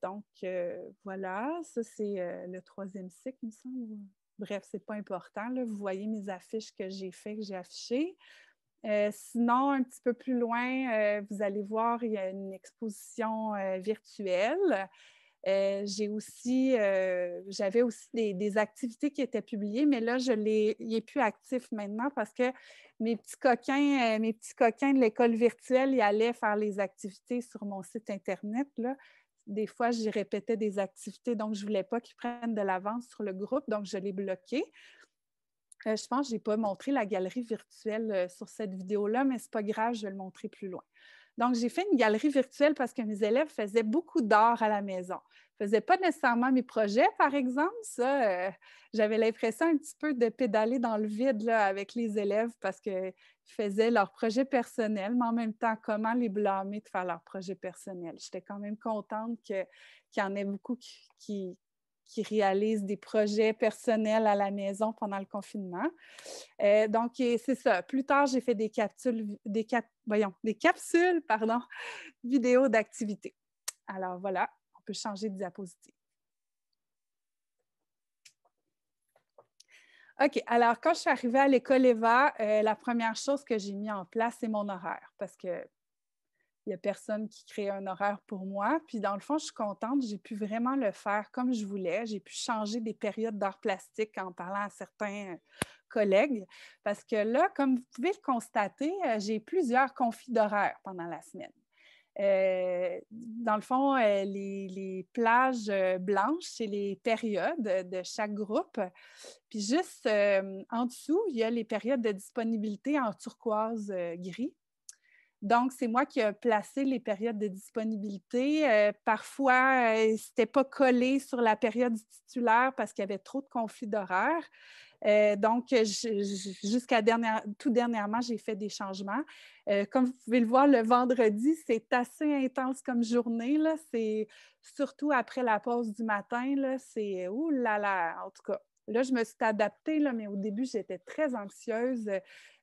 donc, voilà, ça, c'est le troisième cycle, il me semble. Bref, c'est pas important. Vous voyez mes affiches que j'ai fait, que j'ai affichées. sinon, un petit peu plus loin, vous allez voir, il y a une exposition virtuelle euh, euh, j'avais aussi des, activités qui étaient publiées, mais là, je l'ai, il plus actif maintenant parce que mes petits coquins, euh, mes petits coquins de l'école virtuelle, ils allaient faire les activités sur mon site Internet. Des fois, j'y répétais des activités, donc je ne voulais pas qu'ils prennent de l'avance sur le groupe, donc je l'ai bloqué. je pense que je n'ai pas montré la galerie virtuelle sur cette vidéo-là, mais ce n'est pas grave, je vais le montrer plus loin. Donc, j'ai fait une galerie virtuelle parce que mes élèves faisaient beaucoup d'art à la maison. Ils ne faisaient pas nécessairement mes projets, par exemple. Ça, euh, j'avais l'impression un petit peu de pédaler dans le vide avec les élèves parce qu'ils faisaient leurs projets personnels, mais en même temps, comment les blâmer de faire leurs projets personnels? J'étais quand même contente qu'il y en ait beaucoup qui, qui réalisent des projets personnels à la maison pendant le confinement. Euh, donc, c'est ça. Plus tard, j'ai fait des capsules, des, voyons, des capsules pardon, vidéos d'activité. Alors voilà, on peut changer de diapositive. OK. Alors, quand je suis arrivée à l'école EVA, euh, la première chose que j'ai mis en place, c'est mon horaire parce que il n'y a personne qui crée un horaire pour moi. Puis dans le fond, je suis contente, j'ai pu vraiment le faire comme je voulais. J'ai pu changer des périodes d'art plastique en parlant à certains euh, collègues. Parce que là, comme vous pouvez le constater, euh, j'ai plusieurs conflits d'horaires pendant la semaine. Euh, dans le fond, les, plages blanches, c'est les périodes de chaque groupe. Puis juste en dessous, il y a les périodes de disponibilité en turquoise gris. Donc, c'est moi qui ai placé les périodes de disponibilité. Euh, parfois, euh, ce n'était pas collé sur la période titulaire parce qu'il y avait trop de conflits d'horaires. Euh, donc, jusqu'à dernière, tout dernièrement, j'ai fait des changements. comme vous pouvez le voir, le vendredi, c'est assez intense comme journée. C'est surtout après la pause du matin, c'est oulala, en tout cas. Là, je me suis adaptée, là, mais au début, j'étais très anxieuse.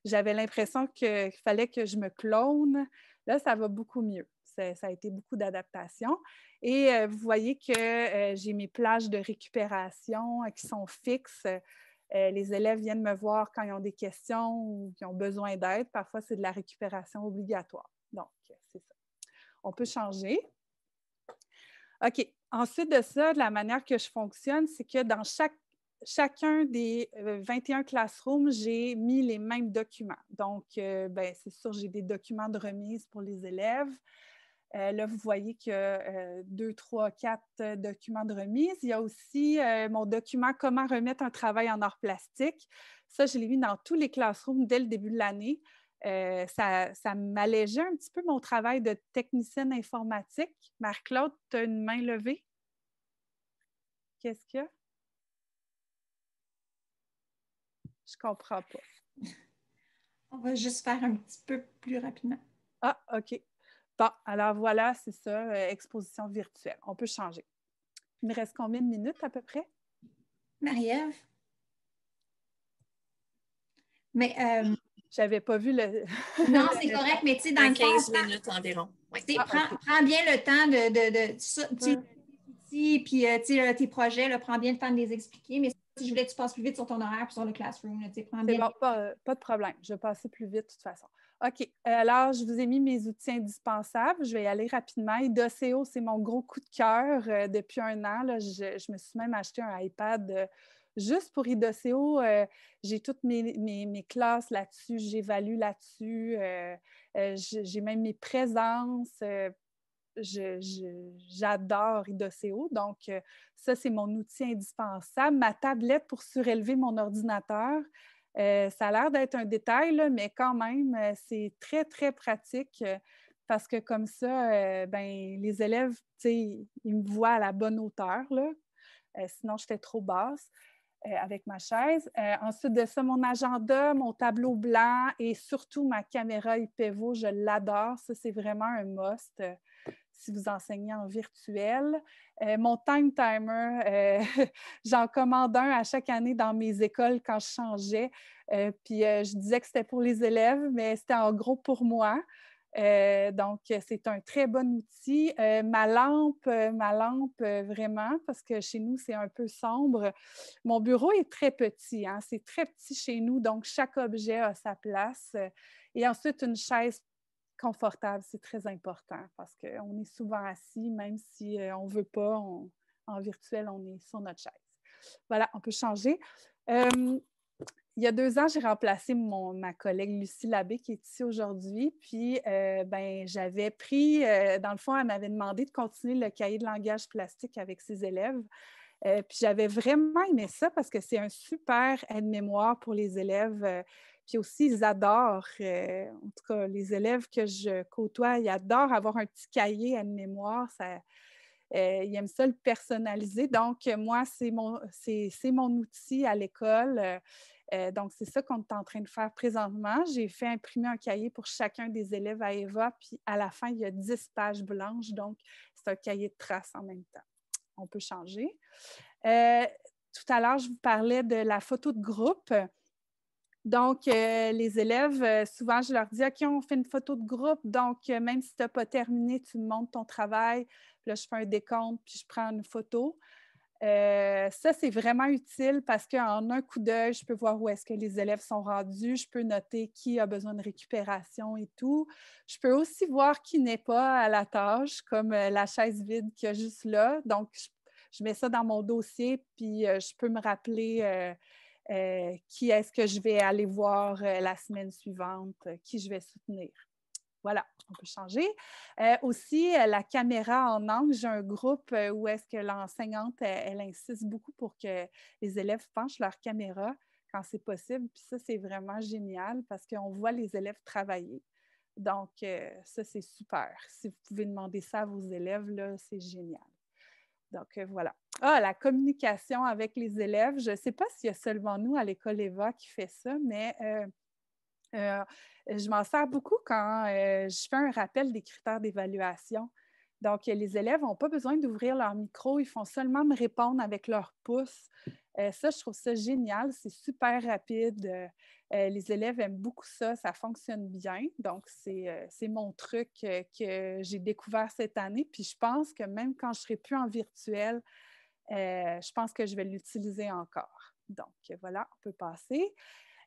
J'avais l'impression qu'il fallait que je me clone. Là, ça va beaucoup mieux. Ça, a été beaucoup d'adaptation. Et euh, vous voyez que euh, j'ai mes plages de récupération euh, qui sont fixes. les élèves viennent me voir quand ils ont des questions ou qu'ils ont besoin d'aide. Parfois, c'est de la récupération obligatoire. Donc, c'est ça. On peut changer. OK. Ensuite de ça, la manière que je fonctionne, c'est que dans chaque chacun des 21 euh, classrooms, j'ai mis les mêmes documents. Donc, euh, ben, c'est sûr, j'ai des documents de remise pour les élèves. Euh, là, vous voyez qu'il y a deux, trois, quatre documents de remise. Il y a aussi mon document Comment remettre un travail en or plastique. Ça, je l'ai mis dans tous les classrooms dès le début de l'année. ça, ça m'allégeait un petit peu mon travail de technicienne informatique. Marc-Claude, tu as une main levée? Qu'est-ce qu'il y a? Je comprends pas. On va juste faire un petit peu plus rapidement. Ah, OK. Bon, alors voilà, c'est ça, euh, exposition virtuelle. On peut changer. Il me reste combien de minutes à peu près? Marie-Ève? Mais. Euh... J'avais pas vu le. non, c'est correct, mais tu sais, dans 15 temps, minutes environ. Tu ah, prends, bien le temps de. de, de, tu, ouais. Euh, tes projets, prends bien le temps de les expliquer, mais si je voulais tu passes plus vite sur ton horaire puis sur le classroom, tu Bon, euh, pas, de problème. Je vais passer plus vite de toute façon. OK. Alors, je vous ai mis mes outils indispensables. Je vais y aller rapidement. Idoceo, c'est mon gros coup de cœur euh, depuis un an. je, me suis même acheté un iPad. Euh, juste pour Idoceo, j'ai toutes mes, mes, classes là-dessus, j'évalue là-dessus, j'ai même mes présences j'adore Idoceo. Donc, euh, ça, c'est mon outil indispensable. Ma tablette pour surélever mon ordinateur, euh, ça a l'air d'être un détail, mais quand même, euh, c'est très, très pratique parce que comme ça, ben, les élèves, ils me voient à la bonne hauteur. Là. sinon, j'étais trop basse. avec ma chaise. ensuite de ça, mon agenda, mon tableau blanc et surtout ma caméra IPEVO, je l'adore. Ça, c'est vraiment un must si vous enseignez en virtuel. Euh, mon time timer, euh, j'en commande un à chaque année dans mes écoles quand je changeais. Euh, puis je disais que c'était pour les élèves, mais c'était en gros pour moi. donc, c'est un très bon outil. ma lampe, ma lampe vraiment, parce que chez nous, c'est un peu sombre. Mon bureau est très petit, hein? c'est très petit chez nous, donc chaque objet a sa place. Et ensuite, une chaise confortable, c'est très important parce qu'on est souvent assis, même si euh, on ne veut pas, en virtuel, on est sur notre chaise. Voilà, on peut changer. il y a deux ans, j'ai remplacé mon, ma collègue Lucie Labbé qui est ici aujourd'hui. Puis, euh, ben, j'avais pris, euh, dans le fond, elle m'avait demandé de continuer le cahier de langage plastique avec ses élèves. puis j'avais vraiment aimé ça parce que c'est un super aide-mémoire pour les élèves puis aussi, ils adorent, euh, en tout cas, les élèves que je côtoie, ils adorent avoir un petit cahier à mémoire. Ça, euh, ils aiment ça le personnaliser. Donc, moi, c'est mon, c'est, mon outil à l'école. Euh, donc, c'est ça qu'on est en train de faire présentement. J'ai fait imprimer un cahier pour chacun des élèves à Eva, puis à la fin, il y a 10 pages blanches. Donc, c'est un cahier de traces en même temps. On peut changer. tout à l'heure, je vous parlais de la photo de groupe. Donc, euh, les élèves, euh, souvent, je leur dis OK, on fait une photo de groupe. Donc, euh, même si tu n'as pas terminé, tu me montres ton travail. là, je fais un décompte, puis je prends une photo. ça, c'est vraiment utile parce qu'en un coup d'œil, je peux voir où est-ce que les élèves sont rendus, je peux noter qui a besoin de récupération et tout. Je peux aussi voir qui n'est pas à la tâche, comme la chaise vide qu'il y juste là. Donc, je, mets ça dans mon dossier, puis je peux me rappeler euh, qui est-ce que je vais aller voir euh, la semaine suivante, euh, qui je vais soutenir. Voilà, on peut changer. aussi, la caméra en angle, j'ai un groupe où est-ce que l'enseignante, elle, insiste beaucoup pour que les élèves penchent leur caméra quand c'est possible. Puis ça, c'est vraiment génial parce qu'on voit les élèves travailler. Donc, ça, c'est super. Si vous pouvez demander ça à vos élèves, là, c'est génial. Donc euh, voilà. Ah, la communication avec les élèves. Je ne sais pas s'il y a seulement nous à l'école EVA qui fait ça, mais euh, euh, je m'en sers beaucoup quand je fais un rappel des critères d'évaluation. Donc, euh, les élèves n'ont pas besoin d'ouvrir leur micro, ils font seulement me répondre avec leur pouce. Euh, ça, je trouve ça génial, c'est super rapide. Euh, les élèves aiment beaucoup ça, ça fonctionne bien. Donc, c'est mon truc que j'ai découvert cette année. Puis je pense que même quand je ne serai plus en virtuel, je pense que je vais l'utiliser encore. Donc, voilà, on peut passer.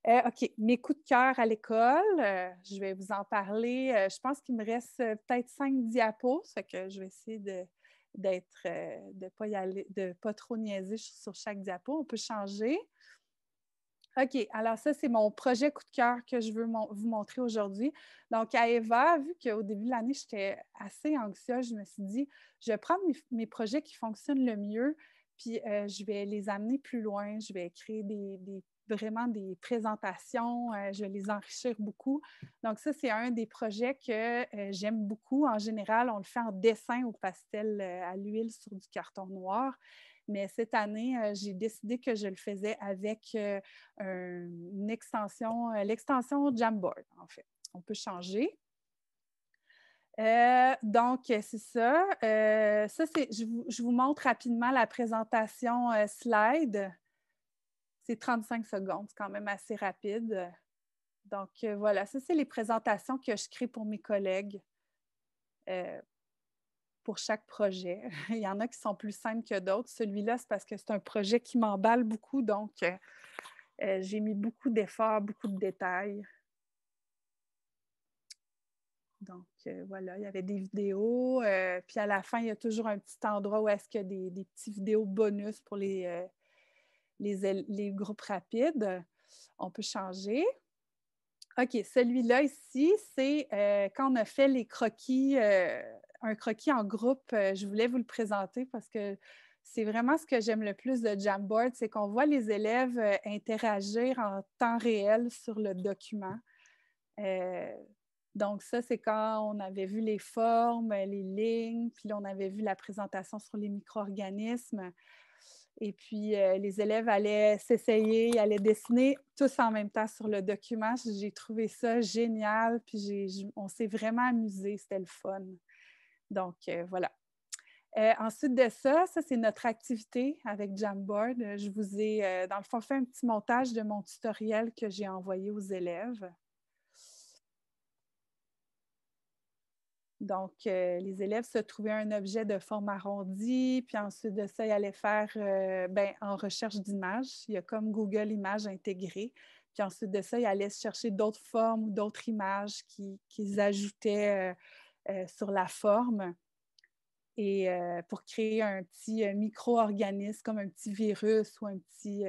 Euh, OK, mes coups de cœur à l'école, euh, je vais vous en parler. Euh, je pense qu'il me reste peut-être cinq diapos, ça fait que je vais essayer de d'être de pas y aller de pas trop niaiser sur chaque diapo on peut changer OK, alors ça, c'est mon projet coup de cœur que je veux vous montrer aujourd'hui. Donc, à Eva, vu qu'au début de l'année, j'étais assez anxieuse, je me suis dit, je vais prendre mes, projets qui fonctionnent le mieux, puis je vais les amener plus loin, je vais créer des, des vraiment des présentations, euh, je vais les enrichir beaucoup. Donc ça, c'est un des projets que euh, j'aime beaucoup. En général, on le fait en dessin au pastel euh, à l'huile sur du carton noir. Mais cette année, j'ai décidé que je le faisais avec une extension, l'extension Jamboard, en fait. On peut changer. donc, c'est ça. ça je, vous, je, vous, montre rapidement la présentation slide c'est 35 secondes, c'est quand même assez rapide. Donc euh, voilà, ça c'est les présentations que je crée pour mes collègues euh, pour chaque projet. Il y en a qui sont plus simples que d'autres. Celui-là, c'est parce que c'est un projet qui m'emballe beaucoup, donc euh, j'ai mis beaucoup d'efforts, beaucoup de détails. Donc voilà, il y avait des vidéos. puis à la fin, il y a toujours un petit endroit où est-ce qu'il y a des, des petits vidéos bonus pour les les, groupes rapides. On peut changer. OK, celui-là ici, c'est euh, quand on a fait les croquis, euh, un croquis en groupe. Euh, je voulais vous le présenter parce que c'est vraiment ce que j'aime le plus de Jamboard, c'est qu'on voit les élèves interagir en temps réel sur le document. donc ça, c'est quand on avait vu les formes, les lignes, puis on avait vu la présentation sur les micro-organismes. Et puis, euh, les élèves allaient s'essayer, allaient dessiner tous en même temps sur le document. J'ai trouvé ça génial. Puis, on s'est vraiment amusés. C'était le fun. Donc, euh, voilà. Euh, ensuite de ça, ça, c'est notre activité avec Jamboard. Je vous ai, dans le fond, fait un petit montage de mon tutoriel que j'ai envoyé aux élèves. Donc, euh, les élèves se trouvaient un objet de forme arrondie, puis ensuite de ça, ils allaient faire euh, ben, en recherche d'images. Il y a comme Google Images intégrées. Puis ensuite de ça, ils allaient chercher d'autres formes ou d'autres images qu'ils ajoutaient euh, sur la forme et pour créer un petit micro-organisme comme un petit virus ou un petit,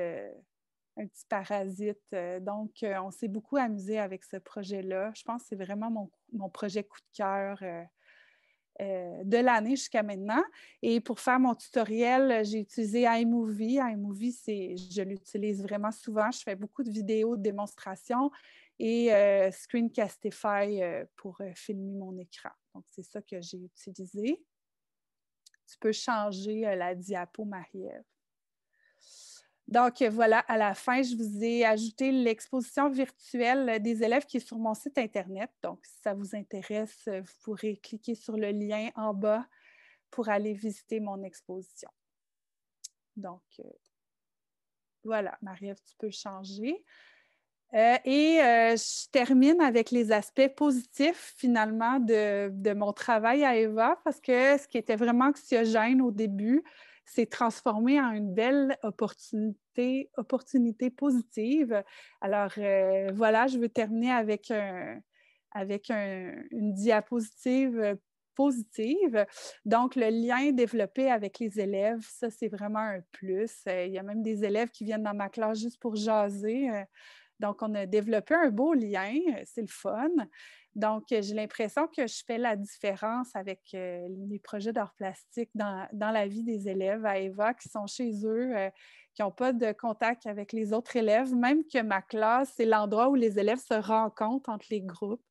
un petit parasite. Euh, donc, euh, on s'est beaucoup amusé avec ce projet-là. Je pense que c'est vraiment mon, projet coup de cœur euh, de l'année jusqu'à maintenant. Et pour faire mon tutoriel, j'ai utilisé iMovie. iMovie, c'est, je l'utilise vraiment souvent. Je fais beaucoup de vidéos de démonstration et Screencastify pour filmer mon écran. Donc, c'est ça que j'ai utilisé. Tu peux changer la diapo, Marie-Ève. Donc voilà, à la fin, je vous ai ajouté l'exposition virtuelle des élèves qui est sur mon site Internet. Donc, si ça vous intéresse, vous pourrez cliquer sur le lien en bas pour aller visiter mon exposition. Donc, euh, voilà, Marie-Ève, tu peux changer. Euh, et euh, je termine avec les aspects positifs finalement de, de, mon travail à Eva parce que ce qui était vraiment anxiogène au début, s'est transformé en une belle opportunité, opportunité positive. Alors euh, voilà, je veux terminer avec, un, avec une diapositive euh, positive. Donc, le lien développé avec les élèves, ça, c'est vraiment un plus. Euh, il y a même des élèves qui viennent dans ma classe juste pour jaser. Donc, on a développé un beau lien, euh, c'est le fun. Donc, euh, j'ai l'impression que je fais la différence avec euh, les projets d'art plastique dans, la vie des élèves à Eva qui sont chez eux, qui n'ont pas de contact avec les autres élèves, même que ma classe, c'est l'endroit où les élèves se rencontrent entre les groupes.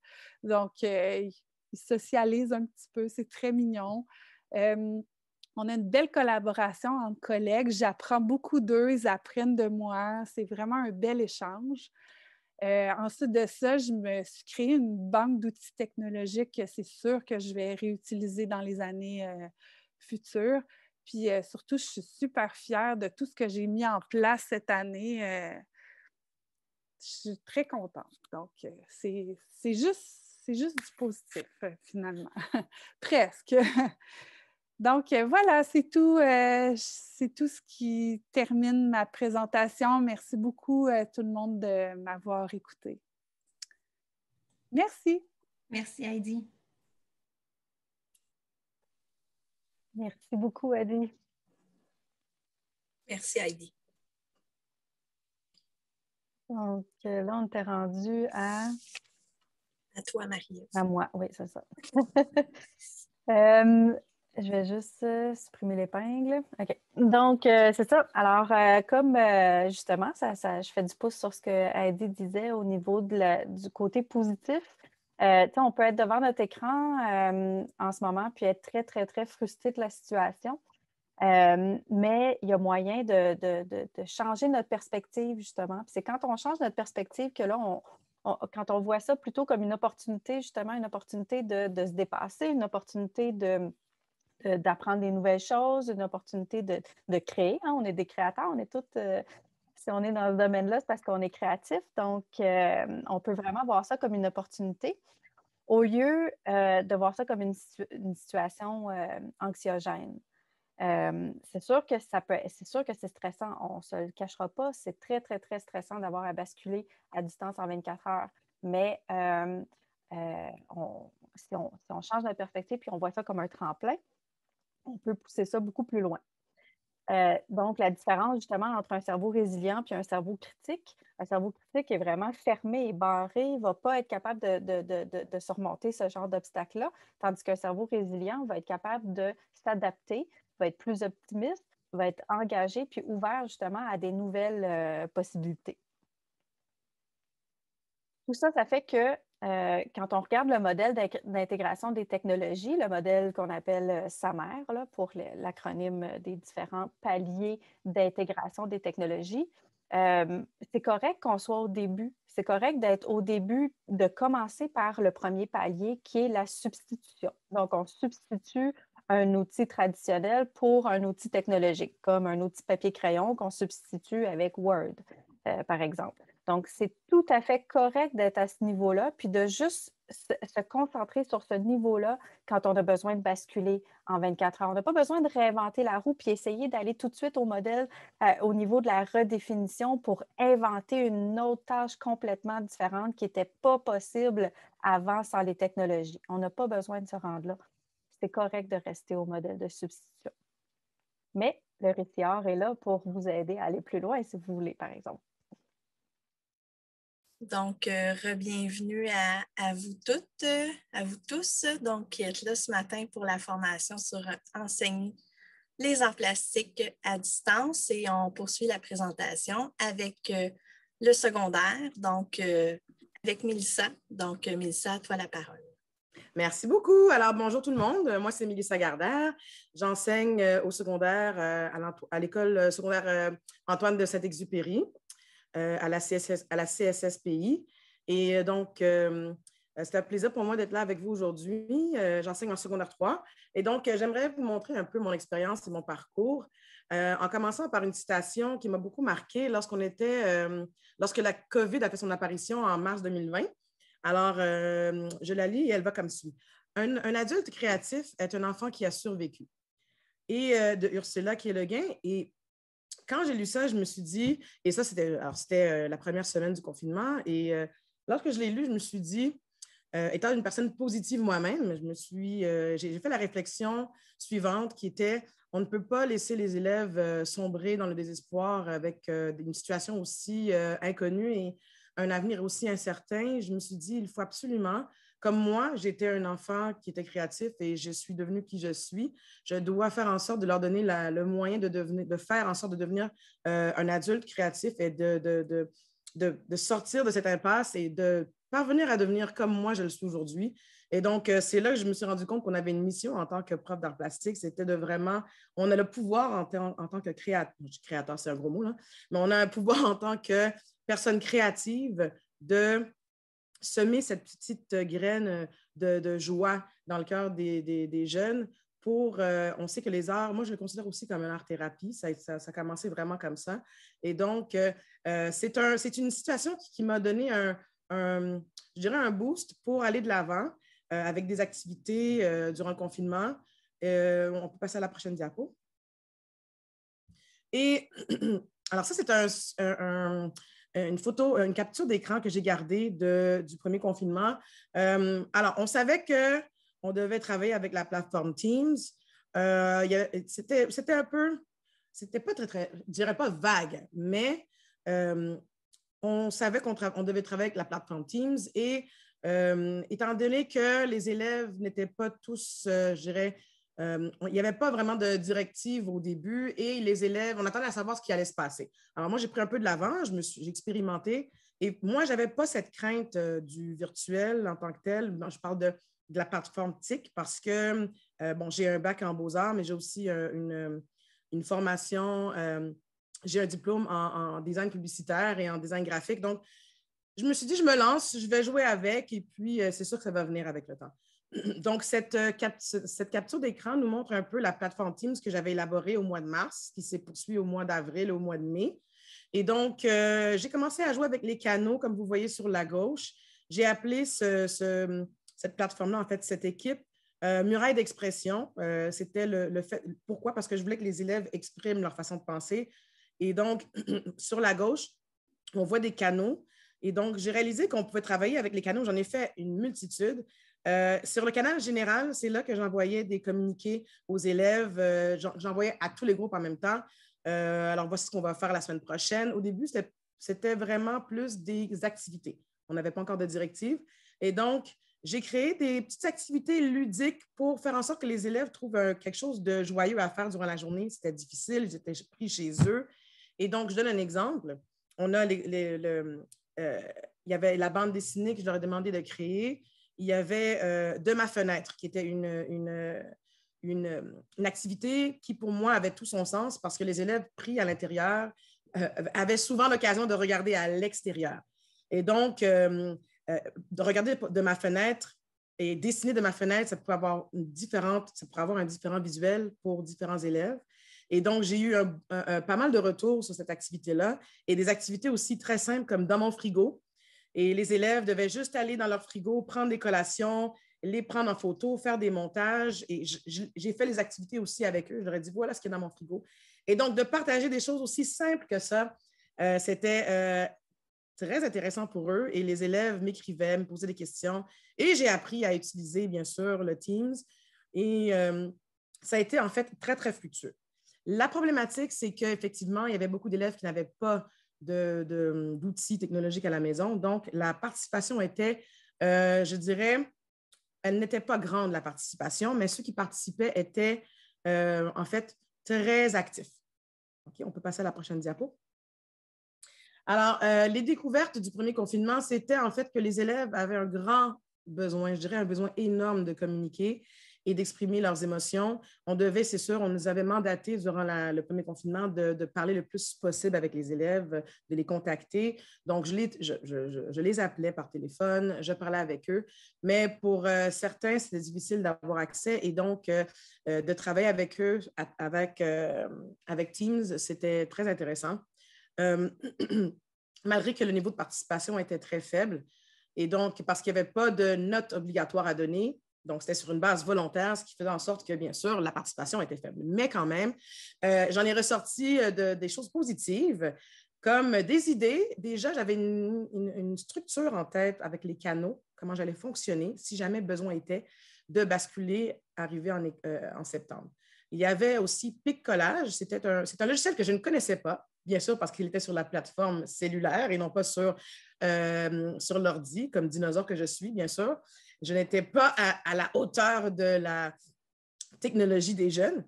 Donc, ils socialisent un petit peu, c'est très mignon. On a une belle collaboration entre collègues. J'apprends beaucoup d'eux, ils apprennent de moi. C'est vraiment un bel échange. Euh, ensuite de ça, je me suis créé une banque d'outils technologiques que c'est sûr que je vais réutiliser dans les années euh, futures. Puis euh, surtout, je suis super fière de tout ce que j'ai mis en place cette année. je suis très contente. Donc, c'est juste, juste du positif, finalement. Presque. Donc euh, voilà, c'est tout, euh, c'est tout ce qui termine ma présentation. Merci beaucoup à euh, tout le monde de m'avoir écouté. Merci. Merci Heidi. Merci beaucoup Heidi. Merci Heidi. Donc là, on était rendu à... À toi, Marie. À moi, oui, c'est ça. Je vais juste euh, supprimer l'épingle. OK. Donc, euh, c'est ça. Alors, euh, comme justement, ça, je fais du pouce sur ce que Heidi disait au niveau du côté positif. on peut être devant notre écran en ce moment puis être très, très, très frustré de la situation. mais il y a moyen de, changer notre perspective, justement. Puis c'est quand on change notre perspective que là, quand on voit ça plutôt comme une opportunité, justement, une opportunité de, se dépasser, une opportunité de, euh, d'apprendre des nouvelles choses, une opportunité de, créer. Hein. On est des créateurs, on est toutes. Euh, si on est dans ce domaine-là, c'est parce qu'on est créatif. Donc, euh, on peut vraiment voir ça comme une opportunité au lieu de voir ça comme une, situation anxiogène. c'est sûr que ça peut, c'est sûr que c'est stressant, on ne se le cachera pas. C'est très, très, très stressant d'avoir à basculer à distance en 24 heures. Mais si, on, change de perspective puis on voit ça comme un tremplin, on peut pousser ça beaucoup plus loin. Euh, donc, la différence justement entre un cerveau résilient et un cerveau critique, un cerveau critique est vraiment fermé et barré, ne va pas être capable de, surmonter ce genre d'obstacle-là, tandis qu'un cerveau résilient va être capable de s'adapter, va être plus optimiste, va être engagé puis ouvert justement à des nouvelles euh, possibilités. Tout ça, ça fait que euh, quand on regarde le modèle d'intégration des technologies, le modèle qu'on appelle euh, SAMER pour l'acronyme des différents paliers d'intégration des technologies, euh, c'est correct qu'on soit au début. C'est correct d'être au début, de commencer par le premier palier qui est la substitution. Donc, on substitue un outil traditionnel pour un outil technologique, comme un outil papier-crayon qu'on substitue avec Word, par exemple. Donc, c'est tout à fait correct d'être à ce niveau-là, puis de juste se, concentrer sur ce niveau-là quand on a besoin de basculer en 24 heures. On n'a pas besoin de réinventer la roue puis essayer d'aller tout de suite au modèle, euh, au niveau de la redéfinition pour inventer une autre tâche complètement différente qui n'était pas possible avant sans les technologies. On n'a pas besoin de se rendre là. C'est correct de rester au modèle de substitution. Mais le récit est là pour vous aider à aller plus loin si vous voulez, par exemple. Donc, euh, re-bienvenue à, vous toutes, à vous tous, donc, qui êtes là ce matin pour la formation sur enseigner les arts plastiques à distance. Et on poursuit la présentation avec euh, le secondaire, donc, euh, avec Mélissa. Donc, Mélissa, à toi la parole. Merci beaucoup. Alors, bonjour tout le monde. Moi, c'est Mélissa Gardère. J'enseigne au secondaire, à l'école secondaire Antoine de Saint-Exupéry euh, à, la CSS, à la CSSPI. Et euh, donc, euh, c'est un plaisir pour moi d'être là avec vous aujourd'hui. J'enseigne en secondaire 3 et donc j'aimerais vous montrer un peu mon expérience et mon parcours en commençant par une citation qui m'a beaucoup marquée lorsqu'on était, lorsque la COVID a fait son apparition en mars 2020. Alors, je la lis et elle va comme suit. Un, adulte créatif est un enfant qui a survécu. Et de Ursula Guin. Et quand j'ai lu ça, je me suis dit, et ça, c'était euh, la première semaine du confinement, et euh, lorsque je l'ai lu, je me suis dit, euh, étant une personne positive moi-même, je me suis, j'ai fait la réflexion suivante qui était, on ne peut pas laisser les élèves sombrer dans le désespoir avec une situation aussi inconnue et un avenir aussi incertain. Je me suis dit, il faut absolument comme moi, j'étais un enfant qui était créatif et je suis devenue qui je suis. Je dois faire en sorte de leur donner le moyen de, devenir, faire en sorte de devenir euh, un adulte créatif et de, de, sortir de cette impasse et de parvenir à devenir comme moi je le suis aujourd'hui. Et donc, euh, c'est là que je me suis rendu compte qu'on avait une mission en tant que prof d'art plastique. C'était de vraiment, on a le pouvoir en, en tant que créateur, créateur c'est un gros mot, mais on a un pouvoir en tant que personne créative de semer cette petite euh, graine euh, de, joie dans le cœur des, jeunes pour, euh, on sait que les arts, moi je le considère aussi comme une art-thérapie, ça, ça, a commencé vraiment comme ça. Et donc, c'est un, une situation qui, m'a donné un, je dirais un boost pour aller de l'avant avec des activités durant le confinement. on peut passer à la prochaine diapo. Et alors ça, c'est un, euh, une photo, euh, une capture d'écran que j'ai gardée de, du premier confinement. Euh, alors, on savait que on devait travailler avec la plateforme Teams. c'était, un peu, c'était pas très, je dirais pas vague, mais on savait qu'on devait travailler avec la plateforme Teams et étant donné que les élèves n'étaient pas tous, je dirais, euh, il n'y avait pas vraiment de directive au début et les élèves, on attendait à savoir ce qui allait se passer. Alors moi, j'ai pris un peu de l'avant, je me suis, j'ai expérimenté et moi, je n'avais pas cette crainte euh, du virtuel en tant que tel. Je parle de, la plateforme TIC parce que, euh, bon, j'ai un bac en beaux-arts, mais j'ai aussi une, formation, j'ai un diplôme en, design publicitaire et en design graphique. Donc, je me suis dit, je me lance, je vais jouer avec et puis c'est sûr que ça va venir avec le temps. Donc, euh, cette, capture d'écran nous montre un peu la plateforme Teams que j'avais élaborée au mois de mars, qui s'est poursuivie au mois d'avril, au mois de mai. Et donc, euh, j'ai commencé à jouer avec les canaux, comme vous voyez sur la gauche. J'ai appelé cette plateforme-là, en fait, cette équipe euh, muraille d'expression. C'était le, le, fait. Pourquoi? Parce que je voulais que les élèves expriment leur façon de penser. Et donc, sur la gauche, on voit des canaux. Et donc, j'ai réalisé qu'on pouvait travailler avec les canaux. J'en ai fait une multitude. Euh, sur le canal général, c'est là que j'envoyais des communiqués aux élèves, euh, j'envoyais à tous les groupes en même temps. Euh, alors, voici ce qu'on va faire la semaine prochaine. Au début, c'était vraiment plus des activités. On n'avait pas encore de directive. Et donc, j'ai créé des petites activités ludiques pour faire en sorte que les élèves trouvent quelque chose de joyeux à faire durant la journée. C'était difficile, j'étais pris chez eux. Et donc, je donne un exemple. On a le, il y avait la bande dessinée que je leur ai demandé de créer il y avait euh, De ma fenêtre, qui était une, une, activité qui, pour moi, avait tout son sens parce que les élèves pris à l'intérieur euh, avaient souvent l'occasion de regarder à l'extérieur. Et donc, euh, de regarder de ma fenêtre et dessiner de ma fenêtre, ça pourrait avoir, une différente, avoir un différent visuel pour différents élèves. Et donc, j'ai eu pas mal de retours sur cette activité-là et des activités aussi très simples comme dans mon frigo, et les élèves devaient juste aller dans leur frigo, prendre des collations, les prendre en photo, faire des montages. Et j'ai fait les activités aussi avec eux. Je leur ai dit, voilà ce qu'il y a dans mon frigo. Et donc, de partager des choses aussi simples que ça, euh, c'était euh, très intéressant pour eux. Et les élèves m'écrivaient, me posaient des questions. Et j'ai appris à utiliser, bien sûr, le Teams. Et euh, ça a été en fait très, très fructueux. La problématique, c'est qu'effectivement, il y avait beaucoup d'élèves qui n'avaient pas Hum, d'outils technologiques à la maison. Donc, la participation était, euh, je dirais, elle n'était pas grande, la participation, mais ceux qui participaient étaient euh, en fait très actifs. on peut passer à la prochaine diapo. Alors, euh, les découvertes du premier confinement, c'était en fait que les élèves avaient un grand besoin, je dirais un besoin énorme de communiquer, et d'exprimer leurs émotions. On devait, c'est sûr, on nous avait mandaté durant le premier confinement de, parler le plus possible avec les élèves, de les contacter. Donc, je les, je, les appelais par téléphone, je parlais avec eux, mais pour euh, certains, c'était difficile d'avoir accès et donc euh, euh, de travailler avec eux, avec, avec Teams, c'était très intéressant. malgré que le niveau de participation était très faible, et donc, parce qu'il n'y avait pas de note obligatoire à donner, donc, c'était sur une base volontaire, ce qui faisait en sorte que, bien sûr, la participation était faible. Mais quand même, euh, j'en ai ressorti euh, des choses positives, comme des idées. Déjà, j'avais une, structure en tête avec les canaux, comment j'allais fonctionner si jamais besoin était de basculer, arriver en, euh, septembre. Il y avait aussi PicCollage. C'était un, c'est un logiciel que je ne connaissais pas, bien sûr, parce qu'il était sur la plateforme cellulaire et non pas sur, sur l'ordi, comme dinosaure que je suis, bien sûr. Je n'étais pas à, la hauteur de la technologie des jeunes.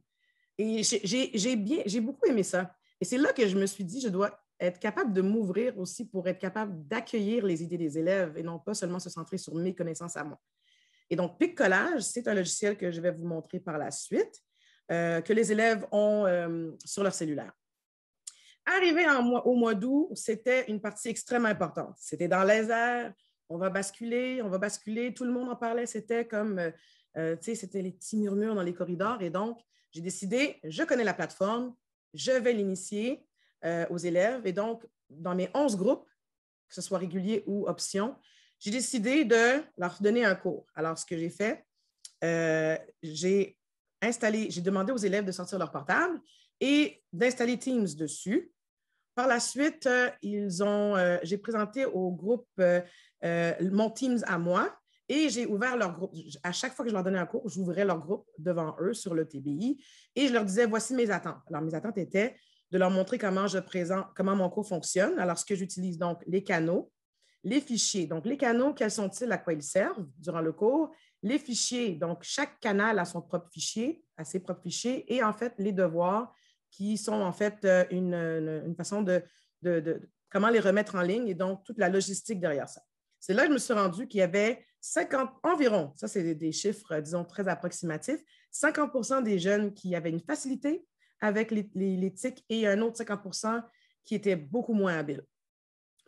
Et j'ai bien, j'ai beaucoup aimé ça. Et c'est là que je me suis dit, je dois être capable de m'ouvrir aussi pour être capable d'accueillir les idées des élèves et non pas seulement se centrer sur mes connaissances à moi. Et donc, PicCollage, c'est un logiciel que je vais vous montrer par la suite, euh, que les élèves ont euh, sur leur cellulaire. Arrivé au mois d'août, c'était une partie extrêmement importante. C'était dans les airs, on va basculer, on va basculer. Tout le monde en parlait, c'était comme, euh, euh, tu sais, c'était les petits murmures dans les corridors. Et donc, j'ai décidé, je connais la plateforme, je vais l'initier euh, aux élèves. Et donc, dans mes 11 groupes, que ce soit régulier ou option, j'ai décidé de leur donner un cours. Alors, ce que j'ai fait, j'ai installé, j'ai demandé aux élèves de sortir leur portable et d'installer Teams dessus. Par la suite, ils ont, j'ai présenté au groupe euh, mon Teams à moi. Et j'ai ouvert leur groupe. À chaque fois que je leur donnais un cours, j'ouvrais leur groupe devant eux sur le TBI et je leur disais voici mes attentes. Alors, mes attentes étaient de leur montrer comment je présente, comment mon cours fonctionne. Alors, ce que j'utilise donc, les canaux, les fichiers. Donc, les canaux, quels sont-ils, à quoi ils servent durant le cours? Les fichiers, donc chaque canal a son propre fichier, a ses propres fichiers, et en fait, les devoirs qui sont en fait euh, une, façon de, comment les remettre en ligne et donc toute la logistique derrière ça. C'est là que je me suis rendu qu'il y avait 50, environ, ça c'est des, chiffres, disons, très approximatifs, 50 des jeunes qui avaient une facilité avec les, et un autre 50 qui étaient beaucoup moins habiles,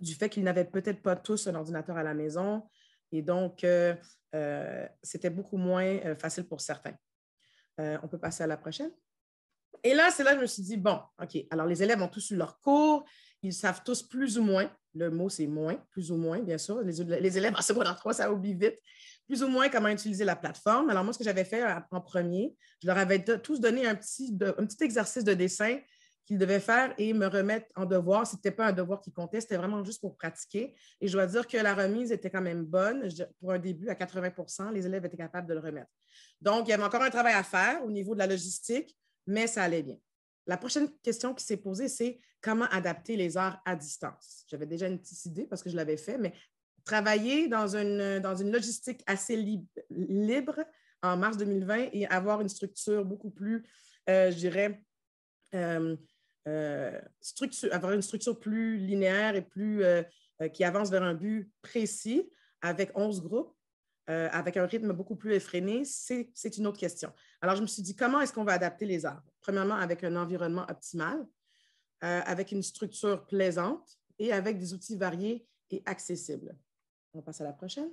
du fait qu'ils n'avaient peut-être pas tous un ordinateur à la maison et donc euh, euh, c'était beaucoup moins euh, facile pour certains. on peut passer à la prochaine. Et là, c'est là que je me suis dit, bon, OK, alors les élèves ont tous eu leur cours, ils savent tous plus ou moins, le mot c'est moins, plus ou moins, bien sûr. Les, élèves en secondaire 3, ça oublie vite, plus ou moins comment utiliser la plateforme. Alors, moi, ce que j'avais fait euh, en premier, je leur avais tous donné un petit, un petit exercice de dessin qu'ils devaient faire et me remettre en devoir. Ce n'était pas un devoir qui comptait, c'était vraiment juste pour pratiquer. Et je dois dire que la remise était quand même bonne. Pour un début, à 80 les élèves étaient capables de le remettre. Donc, il y avait encore un travail à faire au niveau de la logistique, mais ça allait bien. La prochaine question qui s'est posée, c'est comment adapter les arts à distance. J'avais déjà une petite idée parce que je l'avais fait, mais travailler dans une, dans une logistique assez libre, en mars 2020 et avoir une structure beaucoup plus, euh, je dirais, euh, euh, avoir une structure plus linéaire et plus qui avance vers un but précis avec 11 groupes euh, avec un rythme beaucoup plus effréné, c'est une autre question. Alors, je me suis dit, comment est-ce qu'on va adapter les arbres? Premièrement, avec un environnement optimal, euh, avec une structure plaisante et avec des outils variés et accessibles. On passe à la prochaine.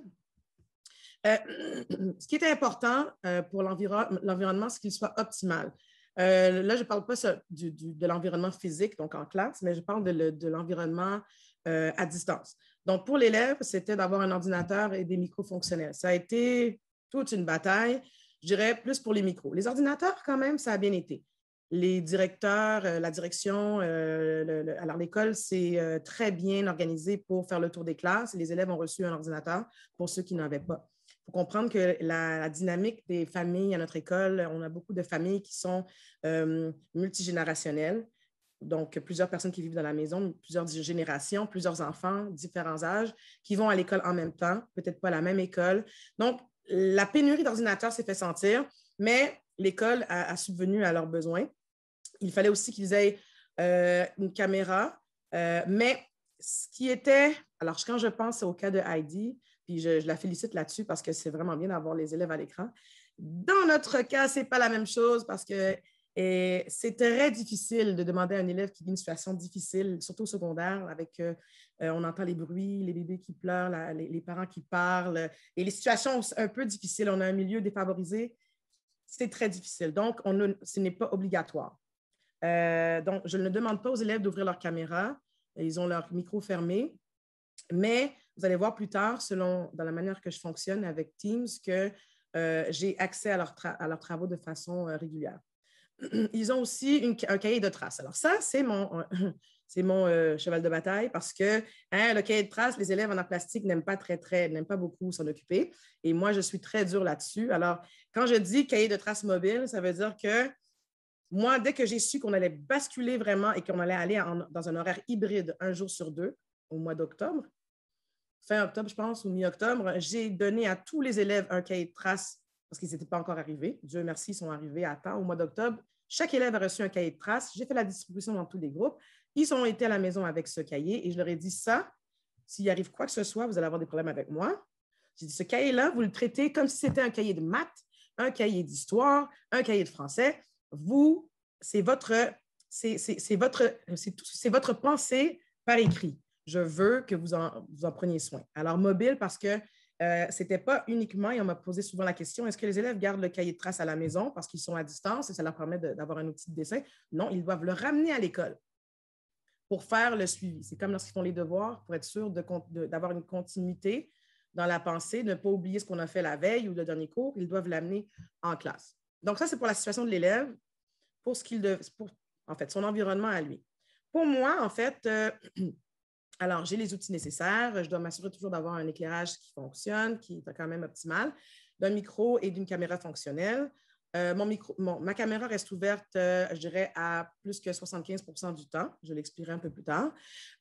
Euh, ce qui est important pour l'environnement, c'est qu'il soit optimal. là, je ne parle pas de l'environnement physique, donc en classe, mais je parle de l'environnement à distance. Donc, pour l'élève, c'était d'avoir un ordinateur et des micros fonctionnels. Ça a été toute une bataille, je dirais plus pour les micros. Les ordinateurs, quand même, ça a bien été. Les directeurs, euh, la direction, euh, alors l'école s'est euh, très bien organisée pour faire le tour des classes. Les élèves ont reçu un ordinateur pour ceux qui n'en avaient pas. Il faut comprendre que la, dynamique des familles à notre école, on a beaucoup de familles qui sont multigénérationnelles donc plusieurs personnes qui vivent dans la maison, plusieurs générations, plusieurs enfants, différents âges, qui vont à l'école en même temps, peut-être pas à la même école. Donc, la pénurie d'ordinateurs s'est fait sentir, mais l'école a, subvenu à leurs besoins. Il fallait aussi qu'ils aient euh, une caméra, euh, mais ce qui était, alors quand je pense au cas de Heidi, puis je, je la félicite là-dessus parce que c'est vraiment bien d'avoir les élèves à l'écran. Dans notre cas, c'est pas la même chose parce que et c'est très difficile de demander à un élève qui vit une situation difficile, surtout au secondaire, avec euh, euh, on entend les bruits, les bébés qui pleurent, les, parents qui parlent, et les situations un peu difficiles. On a un milieu défavorisé, c'est très difficile. Donc, ce n'est pas obligatoire. Euh, donc, je ne demande pas aux élèves d'ouvrir leur caméra. Ils ont leur micro fermé. Mais vous allez voir plus tard, selon dans la manière que je fonctionne avec Teams, que j'ai accès à, leur à leurs travaux de façon régulière. ils ont aussi un cahier de traces. Alors ça, c'est mon, c'est mon euh, cheval de bataille parce que hein, le cahier de traces, les élèves en art plastique n'aiment pas très, très, n'aiment pas beaucoup s'en occuper. Et moi, je suis très dure là-dessus. Alors, quand je dis cahier de traces mobile, ça veut dire que moi, dès que j'ai su qu'on allait basculer vraiment et qu'on allait aller dans un horaire hybride un jour sur deux au mois d'octobre, fin octobre, je pense, ou mi-octobre, j'ai donné à tous les élèves un cahier de traces parce qu'ils n'étaient pas encore arrivés. Dieu merci, ils sont arrivés à temps. Au mois d'octobre, chaque élève a reçu un cahier de traces. J'ai fait la distribution dans tous les groupes. Ils ont été à la maison avec ce cahier et je leur ai dit ça, s'il arrive quoi que ce soit, vous allez avoir des problèmes avec moi. J'ai dit, ce cahier-là, vous le traitez comme si c'était un cahier de maths, un cahier d'histoire, un cahier de français. Vous, c'est votre, c'est, votre, c'est, c'est votre pensée par écrit. Je veux que vous en, vous en preniez soin. Alors, mobile, parce que euh, c'était pas uniquement, et on m'a posé souvent la question, est-ce que les élèves gardent le cahier de traces à la maison parce qu'ils sont à distance et ça leur permet d'avoir un outil de dessin? Non, ils doivent le ramener à l'école pour faire le suivi. C'est comme lorsqu'ils font les devoirs pour être sûr d'avoir une continuité dans la pensée, ne pas oublier ce qu'on a fait la veille ou le dernier cours, ils doivent l'amener en classe. Donc ça, c'est pour la situation de l'élève, pour ce qu'il en fait, son environnement à lui. Pour moi, en fait, euh, Alors, j'ai les outils nécessaires. Je dois m'assurer toujours d'avoir un éclairage qui fonctionne, qui est quand même optimal, d'un micro et d'une caméra fonctionnelle. Euh, mon micro, ma caméra reste ouverte, euh, je dirais, à plus que 75 du temps. Je l'expliquerai un peu plus tard.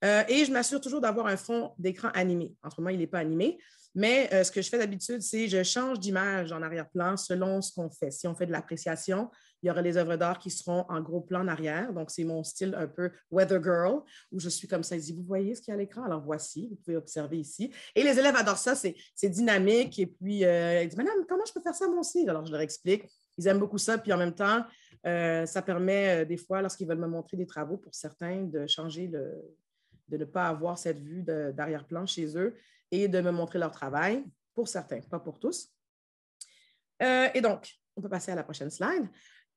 Euh, et je m'assure toujours d'avoir un fond d'écran animé. En ce il n'est pas animé, mais ce que je fais d'habitude, c'est je change d'image en arrière-plan selon ce qu'on fait. Si on fait de l'appréciation, il y aura les œuvres d'art qui seront en gros plan en arrière. Donc, c'est mon style un peu Weather Girl, où je suis comme ça. Je dis, vous voyez ce qu'il y a à l'écran? Alors, voici, vous pouvez observer ici. Et les élèves adorent ça, c'est dynamique. Et puis, ils disent, Madame, comment je peux faire ça mon style? Alors, je leur explique ils aiment beaucoup ça. Puis en même temps, euh, ça permet euh, des fois, lorsqu'ils veulent me montrer des travaux pour certains, de changer le, de ne pas avoir cette vue d'arrière-plan chez eux et de me montrer leur travail pour certains, pas pour tous. Euh, et donc, on peut passer à la prochaine slide.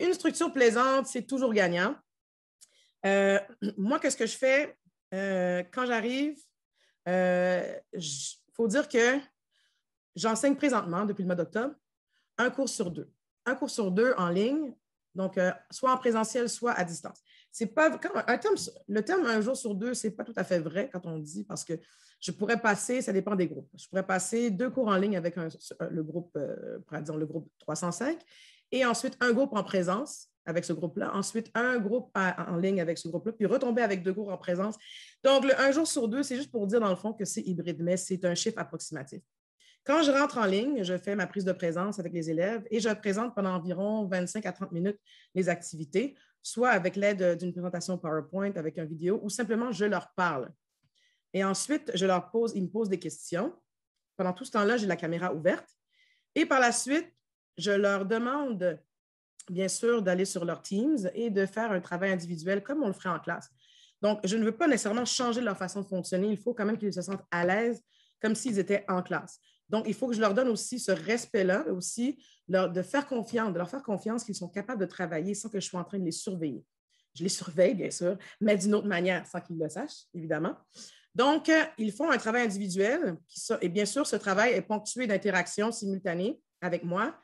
Une structure plaisante, c'est toujours gagnant. moi, qu'est-ce que je fais quand j'arrive? Il faut dire que j'enseigne présentement, depuis le mois d'octobre, un cours sur deux un cours sur deux en ligne, donc euh, soit en présentiel, soit à distance. C'est pas quand le terme un jour sur deux, c'est pas tout à fait vrai quand on dit parce que je pourrais passer, ça dépend des groupes. Je pourrais passer deux cours en ligne avec euh, le groupe, euh, le groupe 305, et ensuite un groupe en présence avec ce groupe-là, ensuite un groupe en ligne avec ce groupe-là, puis retomber avec deux cours en présence. Donc, le un jour sur deux, c'est juste pour dire dans le fond que c'est hybride, mais c'est un chiffre approximatif. Quand je rentre en ligne, je fais ma prise de présence avec les élèves et je présente pendant environ 25 à 30 minutes les activités, soit avec l'aide euh, d'une présentation PowerPoint, avec un vidéo, ou simplement je leur parle. Et ensuite, je leur pose, ils me posent des questions. Pendant tout ce temps-là, j'ai la caméra ouverte. Et par la suite, je leur demande, bien sûr, d'aller sur leur Teams et de faire un travail individuel comme on le ferait en classe. Donc, je ne veux pas nécessairement changer leur façon de fonctionner. Il faut quand même qu'ils se sentent à l'aise comme s'ils étaient en classe. Donc, il faut que je leur donne aussi ce respect-là, aussi leur, de faire confiance, de leur faire confiance qu'ils sont capables de travailler sans que je sois en train de les surveiller. Je les surveille, bien sûr, mais d'une autre manière, sans qu'ils le sachent, évidemment. Donc, euh, ils font un travail individuel, et bien sûr, ce travail est ponctué d'interactions simultanées avec moi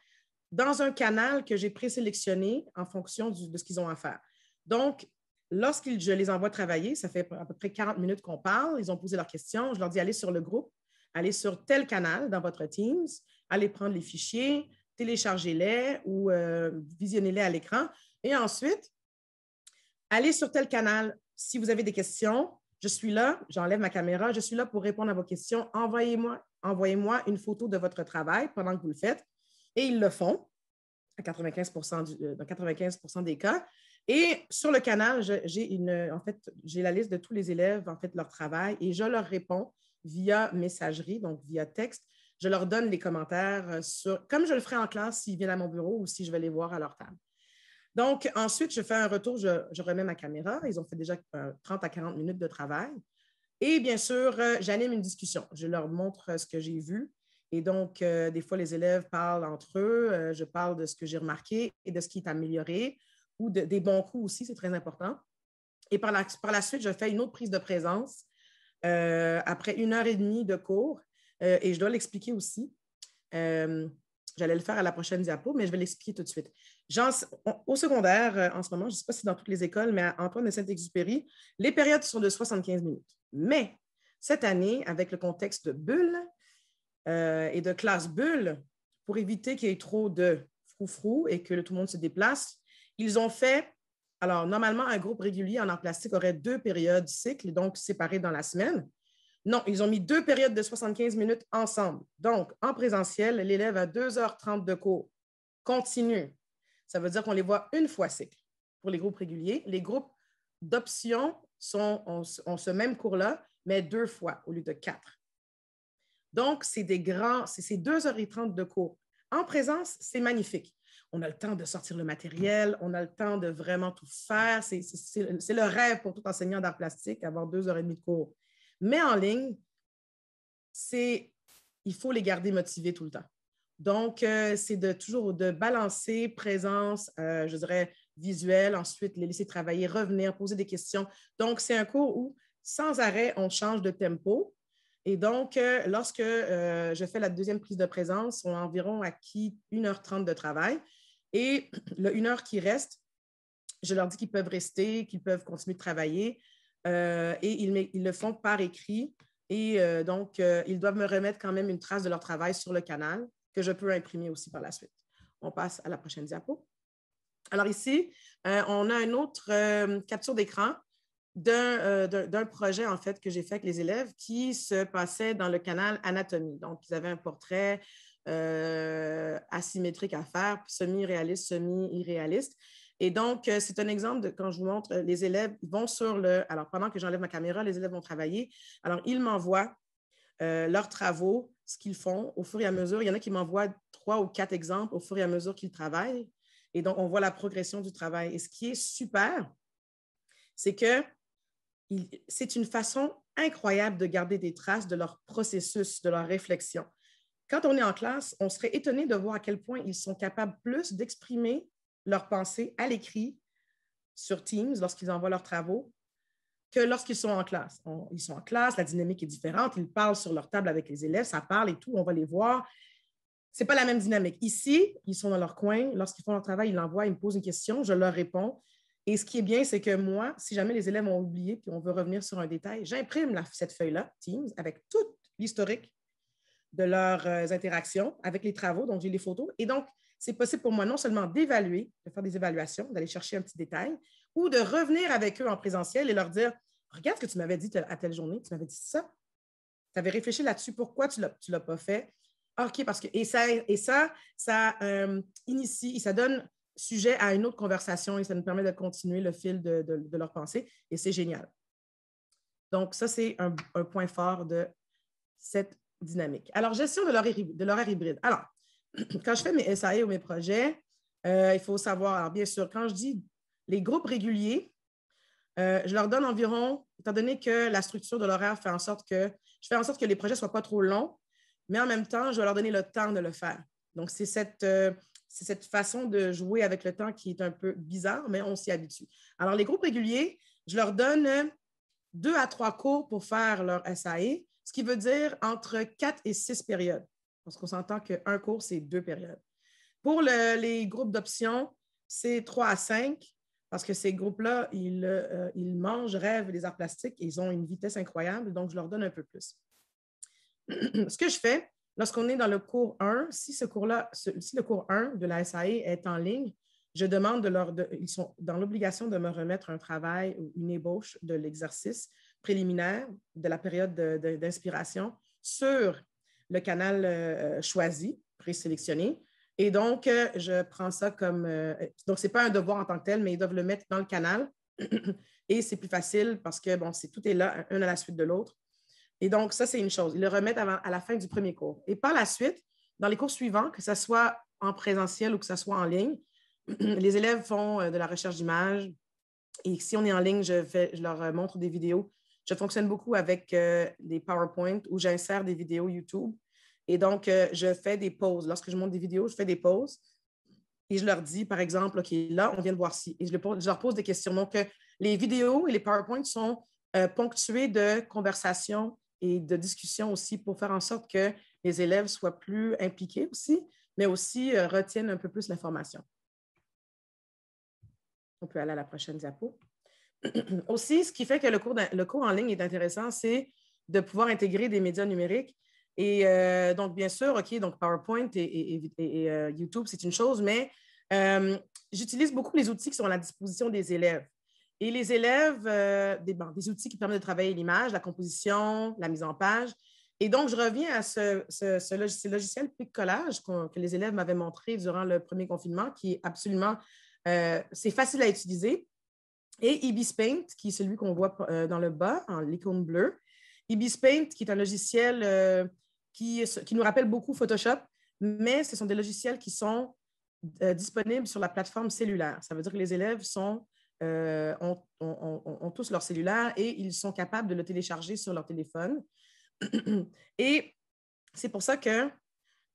dans un canal que j'ai présélectionné en fonction de ce qu'ils ont à faire. Donc, lorsqu'ils je les envoie travailler, ça fait à peu près 40 minutes qu'on parle, ils ont posé leurs questions, je leur dis allez sur le groupe, allez sur tel canal dans votre Teams, allez prendre les fichiers, téléchargez-les ou euh, visionnez-les à l'écran. Et ensuite, allez sur tel canal. Si vous avez des questions, je suis là, j'enlève ma caméra, je suis là pour répondre à vos questions. Envoyez-moi envoyez une photo de votre travail pendant que vous le faites. Et ils le font à 95 euh, dans 95 des cas. Et sur le canal, j'ai en fait, j'ai la liste de tous les élèves, en fait, leur travail, et je leur réponds via messagerie, donc via texte. Je leur donne les commentaires euh, sur, comme je le ferai en classe s'ils viennent à mon bureau ou si je vais les voir à leur table. Donc, ensuite, je fais un retour, je, remets ma caméra. Ils ont fait déjà 30 euh, à 40 minutes de travail. Et bien sûr, euh, j'anime une discussion. Je leur montre ce que j'ai vu. Et donc, des fois, les élèves parlent entre eux. je parle de ce que j'ai remarqué et de ce qui est amélioré ou des bons coups aussi, c'est très important. Et par la suite, je fais une autre prise de présence euh, après une heure et demie de cours, euh, et je dois l'expliquer aussi. Euh, j'allais le faire à la prochaine diapo, mais je vais l'expliquer tout de suite. au secondaire, en ce moment, je ne sais pas si dans toutes les écoles, mais à Antoine de Saint-Exupéry, les périodes sont de 75 minutes. Mais cette année, avec le contexte de bulle et de classe bulle, pour éviter qu'il y ait trop de frou-frou et que tout le monde se déplace, ils ont fait alors, normalement, un groupe régulier en art plastique aurait deux périodes cycles, donc séparées dans la semaine. Non, ils ont mis deux périodes de 75 minutes ensemble. Donc, en présentiel, l'élève a 2h30 de cours continu. Ça veut dire qu'on les voit une fois cycle pour les groupes réguliers. Les groupes d'options sont, ont, ce même cours-là, mais deux fois au lieu de quatre. Donc, c'est des grands, c'est 2h30 de cours. En présence, c'est magnifique on a le temps de sortir le matériel, on a le temps de vraiment tout faire. C'est le rêve pour tout enseignant d'art plastique, avoir deux heures et demie de cours. Mais en ligne, c'est il faut les garder motivés tout le temps. Donc, euh, c'est de toujours de balancer présence, euh, je dirais, visuelle, ensuite les laisser travailler, revenir, poser des questions. Donc, c'est un cours où, sans arrêt, on change de tempo. Et donc, euh, lorsque je fais la deuxième prise de présence, on a environ acquis une heure trente de travail. Et le une heure qui reste, je leur dis qu'ils peuvent rester, qu'ils peuvent continuer de travailler. Euh, et ils, le font par écrit. Et euh, donc, euh, ils doivent me remettre quand même une trace de leur travail sur le canal que je peux imprimer aussi par la suite. On passe à la prochaine diapo. Alors ici, on a une autre capture d'écran d'un projet, en fait, que j'ai fait avec les élèves qui se passait dans le canal anatomie. Donc, ils avaient un portrait euh, asymétrique à faire, semi réaliste semi irréaliste Et donc, euh, c'est un exemple de quand je vous montre, euh, les élèves vont sur le. Alors, pendant que j'enlève ma caméra, les élèves vont travailler. Alors, ils m'envoient leurs travaux, ce qu'ils font au fur et à mesure. Il y en a qui m'envoient trois ou quatre exemples au fur et à mesure qu'ils travaillent. Et donc, on voit la progression du travail. Et ce qui est super, c'est que c'est une façon incroyable de garder des traces de leur processus, de leur réflexion quand on est en classe, on serait étonné de voir à quel point ils sont capables plus d'exprimer leurs pensées à l'écrit sur Teams lorsqu'ils envoient leurs travaux que lorsqu'ils sont en classe. ils sont en classe, la dynamique est différente, ils parlent sur leur table avec les élèves, ça parle et tout, on va les voir. Ce n'est pas la même dynamique. Ici, ils sont dans leur coin, lorsqu'ils font leur travail, ils l'envoient, ils me posent une question, je leur réponds. Et ce qui est bien, c'est que moi, si jamais les élèves ont oublié puis on veut revenir sur un détail, j'imprime cette feuille-là, Teams, avec toute l'historique de leurs euh, interactions avec les travaux, donc j'ai les photos. Et donc, c'est possible pour moi non seulement d'évaluer, de faire des évaluations, d'aller chercher un petit détail, ou de revenir avec eux en présentiel et leur dire Regarde ce que tu m'avais dit à telle journée, tu m'avais dit ça. Tu avais réfléchi là-dessus, pourquoi tu ne l'as pas fait? Ah, OK, parce que. Et ça, ça, ça euh, initie, ça donne sujet à une autre conversation et ça nous permet de continuer le fil de, leurs leur pensée et c'est génial. Donc, ça, c'est un, un, point fort de cette dynamique. Alors, gestion de l'horaire hybride. Alors, quand je fais mes SAE ou mes projets, euh, il faut savoir, bien sûr, quand je dis les groupes réguliers, euh, je leur donne environ, étant donné que la structure de l'horaire fait en sorte que je fais en sorte que les projets ne soient pas trop longs, mais en même temps, je vais leur donner le temps de le faire. Donc, c'est cette, euh, cette façon de jouer avec le temps qui est un peu bizarre, mais on s'y habitue. Alors, les groupes réguliers, je leur donne deux à trois cours pour faire leur SAE, ce qui veut dire entre quatre et six périodes, parce qu'on s'entend qu'un cours, c'est deux périodes. Pour les groupes d'options, c'est trois à cinq, parce que ces groupes-là, ils, euh, mangent, rêvent des arts plastiques, et ils ont une vitesse incroyable, donc je leur donne un peu plus. ce que je fais, lorsqu'on est dans le cours 1, si, ce cours -là, si le cours 1 de la SAE est en ligne, je demande de leur, ils sont dans l'obligation de me remettre un travail ou une ébauche de l'exercice préliminaire de la période d'inspiration sur le canal euh, euh, choisi, présélectionné. Et donc, euh, je prends ça comme... donc, ce n'est pas un devoir en tant que tel, mais ils doivent le mettre dans le canal. et c'est plus facile parce que, bon, c'est tout est là, un à la suite de l'autre. Et donc, ça, c'est une chose. Ils le remettent à la fin du premier cours. Et par la suite, dans les cours suivants, que ce soit en présentiel ou que ce soit en ligne, les élèves font de la recherche d'images. Et si on est en ligne, je, je leur montre des vidéos je fonctionne beaucoup avec euh, des PowerPoint où j'insère des vidéos YouTube. Et donc, euh, je fais des pauses. Lorsque je monte des vidéos, je fais des pauses et je leur dis, par exemple, OK, là, on vient de voir ci. Et je, leur pose des questions. Donc, euh, les vidéos et les PowerPoint sont ponctués de conversations et de discussions aussi pour faire en sorte que les élèves soient plus impliqués aussi, mais aussi retiennent un peu plus l'information. On peut aller à la prochaine diapo. Aussi, ce qui fait que le cours, le cours en ligne est intéressant, c'est de pouvoir intégrer des médias numériques. Et euh, donc, bien sûr, OK, donc PowerPoint et, euh, YouTube, c'est une chose, mais euh, j'utilise beaucoup les outils qui sont à la disposition des élèves. Et les élèves, des, outils qui permettent de travailler l'image, la composition, la mise en page. Et donc, je reviens à ce, logiciel, ce log que les élèves m'avaient montré durant le premier confinement, qui est absolument, c'est facile à utiliser. Et Ibis Paint, qui est celui qu'on voit euh, dans le bas, en l'icône bleue. Ibis Paint, qui est un logiciel euh, qui, nous rappelle beaucoup Photoshop, mais ce sont des logiciels qui sont euh, disponibles sur la plateforme cellulaire. Ça veut dire que les élèves ont, ont, tous leur cellulaire et ils sont capables de le télécharger sur leur téléphone. Et c'est pour ça que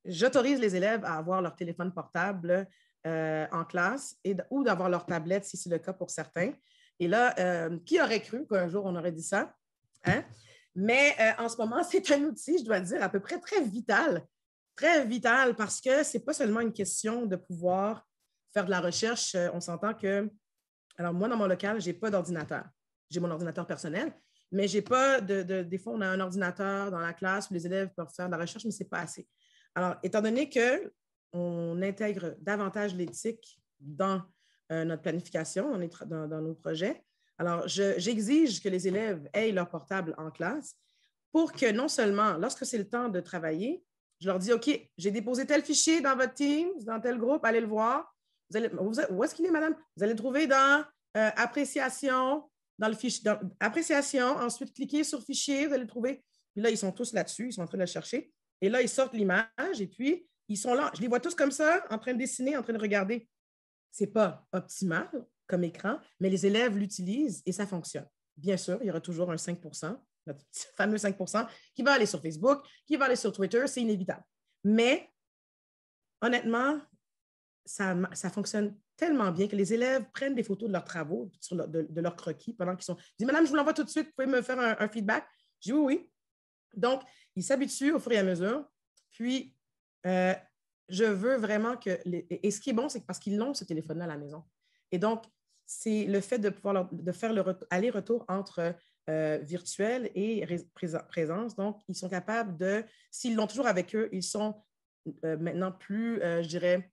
j'autorise les élèves à avoir leur téléphone portable euh, en classe ou d'avoir leur tablette si c'est le cas pour certains. Et là, euh, qui aurait cru qu'un jour on aurait dit ça? Hein? Mais euh, en ce moment, c'est un outil, je dois dire, à peu près très vital, très vital parce que ce n'est pas seulement une question de pouvoir faire de la recherche. On s'entend que, alors moi, dans mon local, je n'ai pas d'ordinateur. J'ai mon ordinateur personnel, mais j'ai pas de, de, Des fois, on a un ordinateur dans la classe où les élèves peuvent faire de la recherche, mais ce n'est pas assez. Alors, étant donné que on intègre davantage l'éthique dans euh, notre planification, dans, nos projets. Alors, j'exige que les élèves aient leur portable en classe pour que non seulement, lorsque c'est le temps de travailler, je leur dis, OK, j'ai déposé tel fichier dans votre Teams, dans tel groupe, allez le voir. Vous où est-ce qu'il est, madame? Vous allez le trouver dans euh, appréciation, dans le fichier, appréciation, ensuite cliquez sur fichier, vous allez le trouver. Puis là, ils sont tous là-dessus, ils sont en train de le chercher. Et là, ils sortent l'image et puis ils sont là, je les vois tous comme ça, en train de dessiner, en train de regarder. C'est pas optimal comme écran, mais les élèves l'utilisent et ça fonctionne. Bien sûr, il y aura toujours un 5 notre fameux 5 qui va aller sur Facebook, qui va aller sur Twitter, c'est inévitable. Mais honnêtement, ça, fonctionne tellement bien que les élèves prennent des photos de leurs travaux, de, leurs croquis pendant qu'ils sont. Je dis, Madame, je vous l'envoie tout de suite, vous pouvez me faire un, feedback. Je dis oui, oui. Donc, ils s'habituent au fur et à mesure. Puis, euh, je veux vraiment que. Et ce qui est bon, c'est parce qu'ils l'ont, ce téléphone-là, à la maison. Et donc, c'est le fait de pouvoir de faire le aller-retour entre euh, virtuel et présence. Donc, ils sont capables de. S'ils l'ont toujours avec eux, ils sont euh, maintenant plus, je dirais,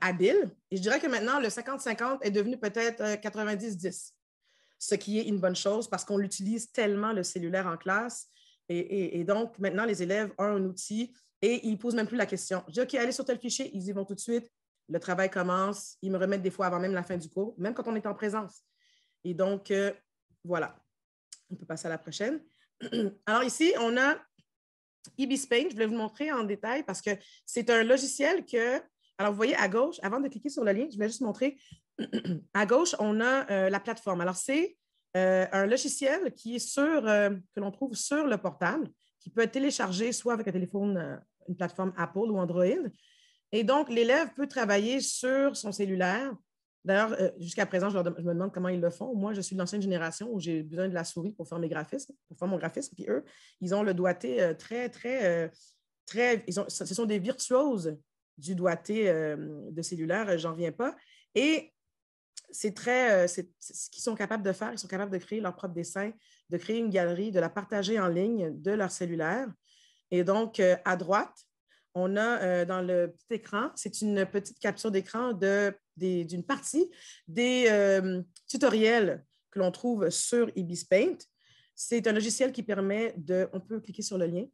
habiles. Et je dirais que maintenant, le 50-50 est devenu peut-être 90-10, ce qui est une bonne chose parce qu'on utilise tellement le cellulaire en classe. et, donc, maintenant, les élèves ont un outil et ils ne posent même plus la question. Je dis, OK, allez sur tel fichier, ils y vont tout de suite. Le travail commence. Ils me remettent des fois avant même la fin du cours, même quand on est en présence. Et donc, euh, voilà. On peut passer à la prochaine. Alors ici, on a Ibispaint. Je voulais vous montrer en détail parce que c'est un logiciel que... Alors, vous voyez à gauche, avant de cliquer sur le lien, je vais juste montrer. à gauche, on a euh, la plateforme. Alors, c'est euh, un logiciel qui est sur, que l'on trouve sur le portable, qui peut être téléchargé soit avec un téléphone une plateforme Apple ou Android. Et donc, l'élève peut travailler sur son cellulaire. D'ailleurs, euh, jusqu'à présent, je, me demande comment ils le font. Moi, je suis de l'ancienne génération où j'ai besoin de la souris pour faire mes graphismes, pour faire mon graphisme. Puis eux, ils ont le doigté euh, très, très, euh, très. Ils ce sont des virtuoses du doigté de cellulaire, j'en viens pas. Et c'est très. ce qu'ils sont capables de faire. Ils sont capables de créer leur propre dessin, de créer une galerie, de la partager en ligne de leur cellulaire. Et donc, euh, à droite, on a euh, dans le petit écran, c'est une petite capture d'écran d'une partie des euh, tutoriels que l'on trouve sur Ibis Paint. C'est un logiciel qui permet de, on peut cliquer sur le lien.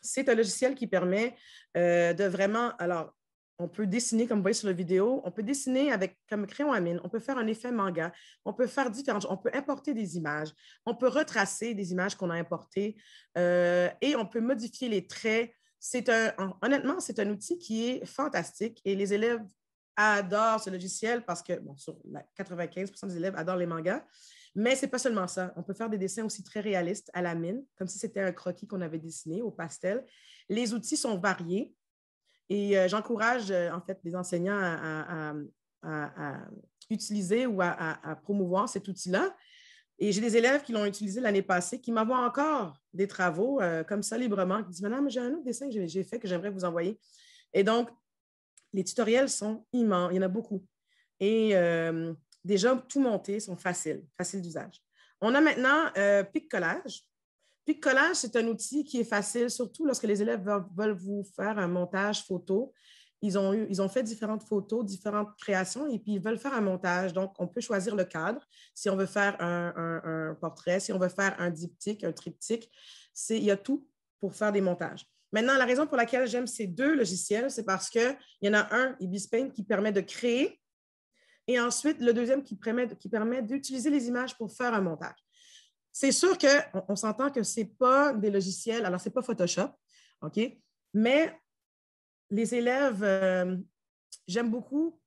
C'est un logiciel qui permet de vraiment, alors, on peut dessiner, comme vous voyez sur la vidéo, on peut dessiner avec comme crayon à mine, on peut faire un effet manga, on peut faire différentes on peut importer des images, on peut retracer des images qu'on a importées euh, et on peut modifier les traits. C'est un, honnêtement, c'est un outil qui est fantastique et les élèves adorent ce logiciel parce que, sur 95 des élèves adorent les mangas, mais c'est pas seulement ça. On peut faire des dessins aussi très réalistes à la mine, comme si c'était un croquis qu'on avait dessiné au pastel. Les outils sont variés. Et euh, j'encourage euh, en fait les enseignants à, utiliser ou à, promouvoir cet outil-là. Et j'ai des élèves qui l'ont utilisé l'année passée, qui m'envoient encore des travaux euh, comme ça librement, qui disent Madame, j'ai un autre dessin que j'ai fait que j'aimerais vous envoyer. Et donc, les tutoriels sont immenses, il y en a beaucoup. Et déjà, tout monté sont faciles, faciles d'usage. On a maintenant Pic Collage, collage, c'est un outil qui est facile, surtout lorsque les élèves veulent vous faire un montage photo. Ils ont, eu, ils ont fait différentes photos, différentes créations, et puis ils veulent faire un montage. Donc, on peut choisir le cadre, si on veut faire un, portrait, si on veut faire un diptyque, un triptyque. Il y a tout pour faire des montages. Maintenant, la raison pour laquelle j'aime ces deux logiciels, c'est parce qu'il y en a un, Ibispaint, qui permet de créer, et ensuite le deuxième qui qui permet d'utiliser les images pour faire un montage. C'est sûr qu'on s'entend que ce n'est pas des logiciels, alors ce n'est pas Photoshop, OK? Mais les élèves, euh, j'aime beaucoup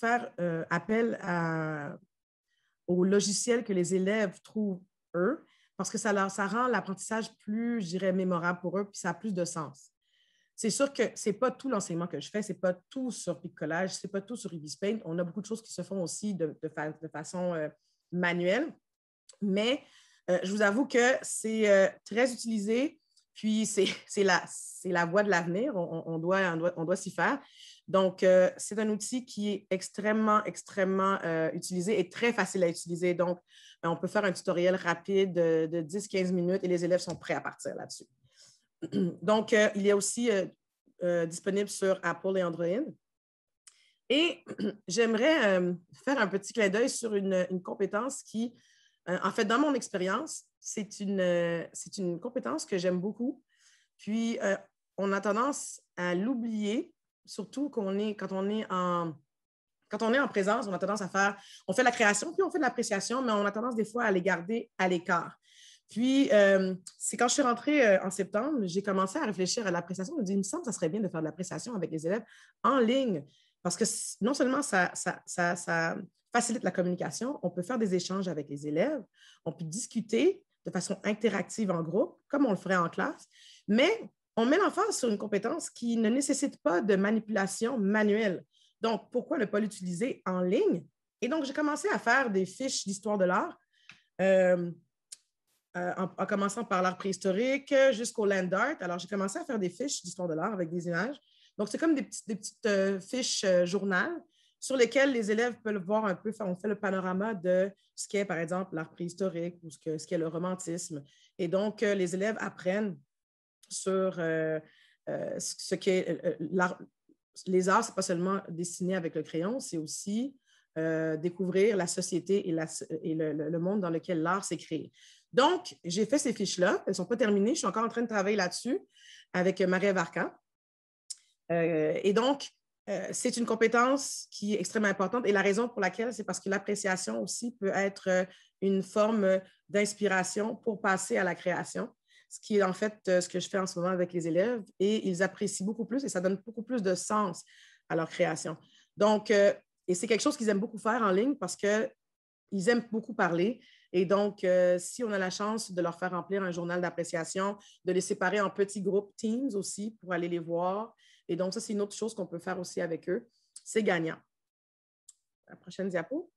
faire euh, appel aux logiciels que les élèves trouvent eux, parce que ça, leur, rend l'apprentissage plus, je dirais, mémorable pour eux, puis ça a plus de sens. C'est sûr que ce n'est pas tout l'enseignement que je fais, ce n'est pas tout sur PicCollage, ce n'est pas tout sur Ibis Paint. On a beaucoup de choses qui se font aussi de, façon euh, manuelle, mais euh, je vous avoue que c'est euh, très utilisé, puis c'est la, voie de l'avenir. On, doit, s'y faire. Donc, euh, c'est un outil qui est extrêmement, extrêmement utilisé et très facile à utiliser. Donc, ben, on peut faire un tutoriel rapide de, 10-15 minutes et les élèves sont prêts à partir là-dessus. Donc, il est aussi disponible sur Apple et Android. Et j'aimerais faire un petit clin d'œil sur une compétence qui euh, en fait, dans mon expérience, c'est une, euh, c'est une compétence que j'aime beaucoup. Puis, euh, on a tendance à l'oublier, surtout est, quand on est en... Quand on est en présence, on a tendance à faire, on fait la création, puis on fait de l'appréciation, mais on a tendance des fois à les garder à l'écart. Puis, c'est quand je suis rentrée en septembre, j'ai commencé à réfléchir à l'appréciation. Je me dis, il me semble que ça serait bien de faire de l'appréciation avec les élèves en ligne. Parce que non seulement ça, ça, ça, facilite la communication, on peut faire des échanges avec les élèves, on peut discuter de façon interactive en groupe, comme on le ferait en classe, mais on met l'emphase sur une compétence qui ne nécessite pas de manipulation manuelle. Donc, pourquoi ne pas l'utiliser en ligne? Et donc, j'ai commencé à faire des fiches d'histoire de l'art, euh, euh, en, commençant par l'art préhistorique jusqu'au land art. Alors, j'ai commencé à faire des fiches d'histoire de l'art avec des images. Donc, c'est comme des, petites, euh, fiches journal sur lesquels les élèves peuvent voir un peu, on fait le panorama de ce qu'est, par exemple, l'art préhistorique ou ce qu'est le romantisme. Et donc, euh, les élèves apprennent sur euh, euh, ce qu'est l'art. Les arts, c'est pas seulement dessiner avec le crayon, c'est aussi découvrir la société et, le, monde dans lequel l'art s'est créé. Donc, j'ai fait ces fiches-là. Elles ne sont pas terminées. Je suis encore en train de travailler là-dessus avec Marie Varca et donc, euh, c'est une compétence qui est extrêmement importante et la raison pour laquelle, c'est parce que l'appréciation aussi peut être euh, une forme d'inspiration pour passer à la création, ce qui est en fait euh, ce que je fais en ce moment avec les élèves et ils apprécient beaucoup plus et ça donne beaucoup plus de sens à leur création. Donc, et c'est quelque chose qu'ils aiment beaucoup faire en ligne parce qu'ils aiment beaucoup parler. Et donc, si on a la chance de leur faire remplir un journal d'appréciation, de les séparer en petits groupes Teams aussi pour aller les voir, et donc, ça, c'est une autre chose qu'on peut faire aussi avec eux. C'est gagnant. La prochaine diapo.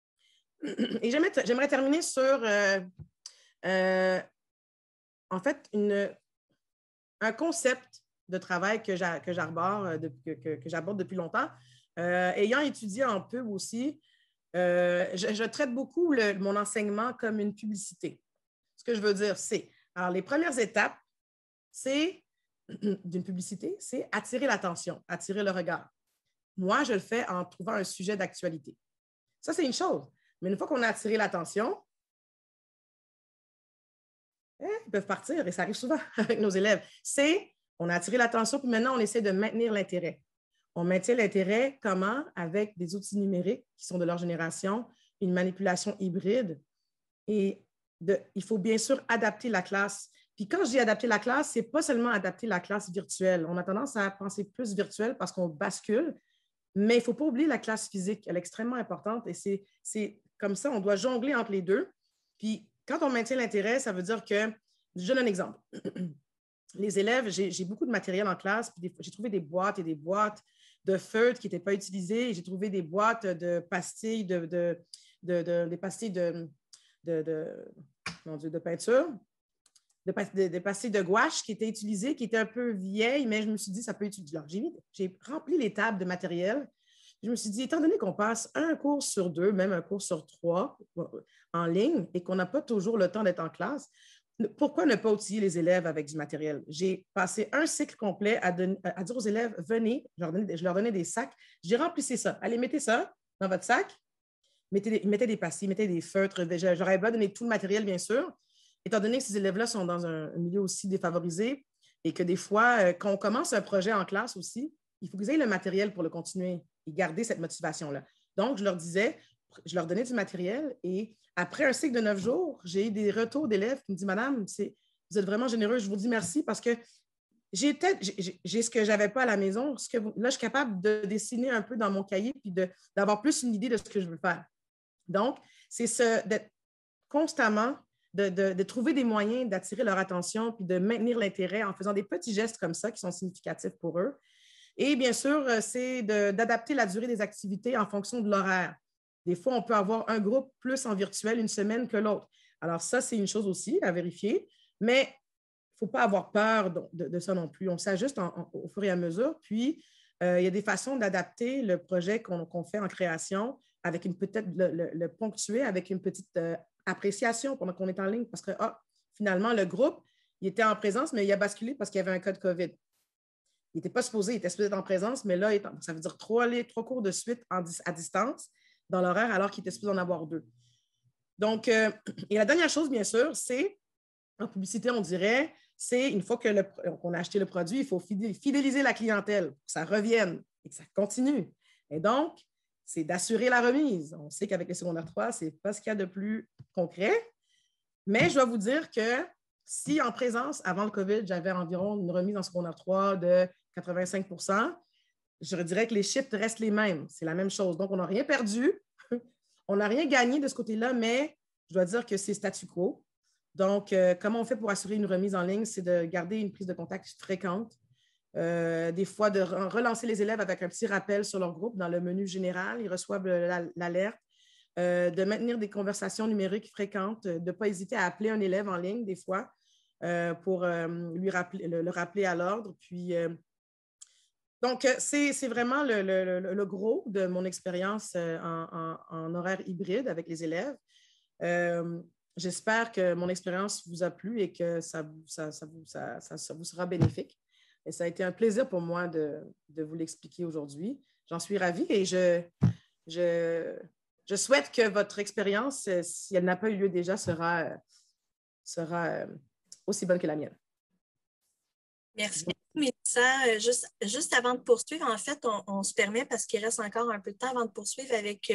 Et j'aimerais terminer sur, euh, euh, en fait, une, un concept de travail que j'aborde euh, que, que, depuis longtemps. ayant étudié un peu aussi, je, traite beaucoup mon enseignement comme une publicité. Ce que je veux dire, c'est, alors les premières étapes, c'est d'une publicité, c'est attirer l'attention, attirer le regard. Moi, je le fais en trouvant un sujet d'actualité. Ça, c'est une chose. Mais une fois qu'on a attiré l'attention, hein, ils peuvent partir et ça arrive souvent avec nos élèves. C'est, on a attiré l'attention, puis maintenant, on essaie de maintenir l'intérêt. On maintient l'intérêt comment? Avec des outils numériques qui sont de leur génération, une manipulation hybride. Et il faut bien sûr adapter la classe puis quand j'ai adapté la classe, c'est pas seulement adapter la classe virtuelle. On a tendance à penser plus virtuel parce qu'on bascule, mais il faut pas oublier la classe physique. Elle est extrêmement importante et c'est comme ça, on doit jongler entre les deux. Puis quand on maintient l'intérêt, ça veut dire que, je donne un exemple. Les élèves, j'ai beaucoup de matériel en classe, j'ai trouvé des boîtes et des boîtes de feutres qui n'étaient pas utilisées, j'ai trouvé des boîtes de pastilles, de, de, de, des pastilles de, de, mon Dieu, de peinture, de, passer de, pastilles de gouache qui étaient utilisées, qui étaient un peu vieilles, mais je me suis dit, ça peut être Alors, J'ai rempli les tables de matériel. Je me suis dit, étant donné qu'on passe un cours sur deux, même un cours sur trois euh, en ligne et qu'on n'a pas toujours le temps d'être en classe, pourquoi ne pas outiller les élèves avec du matériel? J'ai passé un cycle complet à, dire aux élèves, venez, je leur donnais, des sacs, j'ai remplissé ça. Allez, mettez ça dans votre sac, mettez des, mettez des pastilles, mettez des feutres, j'aurais pas donné tout le matériel, bien sûr, étant donné que ces élèves-là sont dans un, milieu aussi défavorisé et que des fois, euh, quand on commence un projet en classe aussi, il faut qu'ils aient le matériel pour le continuer et garder cette motivation-là. Donc, je leur disais, je leur donnais du matériel et après un cycle de neuf jours, j'ai eu des retours d'élèves qui me disent Madame, vous êtes vraiment généreuse, je vous dis merci parce que j'ai ce que je n'avais pas à la maison. là, je suis capable de dessiner un peu dans mon cahier puis d'avoir plus une idée de ce que je veux faire. Donc, c'est ce, d'être constamment de, trouver des moyens d'attirer leur attention puis de maintenir l'intérêt en faisant des petits gestes comme ça qui sont significatifs pour eux. Et bien sûr, euh, c'est d'adapter la durée des activités en fonction de l'horaire. Des fois, on peut avoir un groupe plus en virtuel une semaine que l'autre. Alors ça, c'est une chose aussi à vérifier, mais il ne faut pas avoir peur de, ça non plus. On s'ajuste au fur et à mesure. Puis, euh, il y a des façons d'adapter le projet qu'on fait en création avec une peut-être le, ponctuer avec une petite euh, appréciation pendant qu'on est en ligne parce que ah, finalement, le groupe, il était en présence, mais il a basculé parce qu'il y avait un code de COVID. Il n'était pas supposé, il était supposé être en présence, mais là, ça veut dire trois, trois cours de suite à distance dans l'horaire alors qu'il était supposé en avoir deux. Donc, euh, et la dernière chose, bien sûr, c'est, en publicité, on dirait, c'est une fois qu'on a acheté le produit, il faut fidéliser la clientèle, que ça revienne et que ça continue. Et donc, c'est d'assurer la remise. On sait qu'avec les secondaires 3, ce n'est pas ce qu'il y a de plus concret. Mais je dois vous dire que si en présence, avant le COVID, j'avais environ une remise en secondaire 3 de 85 je dirais que les chiffres restent les mêmes. C'est la même chose. Donc, on n'a rien perdu. on n'a rien gagné de ce côté-là, mais je dois dire que c'est statu quo. Donc, euh, comment on fait pour assurer une remise en ligne? C'est de garder une prise de contact fréquente, euh, des fois, de relancer les élèves avec un petit rappel sur leur groupe dans le menu général. Ils reçoivent l'alerte. Euh, de maintenir des conversations numériques fréquentes, de ne pas hésiter à appeler un élève en ligne des fois euh, pour lui rappeler, le, rappeler à l'ordre. Puis, donc, c'est vraiment le, gros de mon expérience en, horaire hybride avec les élèves. J'espère que mon expérience vous a plu et que ça, ça, ça, ça vous sera bénéfique. Et ça a été un plaisir pour moi de, vous l'expliquer aujourd'hui. J'en suis ravie et je, souhaite que votre expérience, euh, si elle n'a pas eu lieu déjà, sera, euh, sera euh, aussi bonne que la mienne. Merci. Mélissa, juste, juste avant de poursuivre, en fait, on, se permet, parce qu'il reste encore un peu de temps avant de poursuivre avec,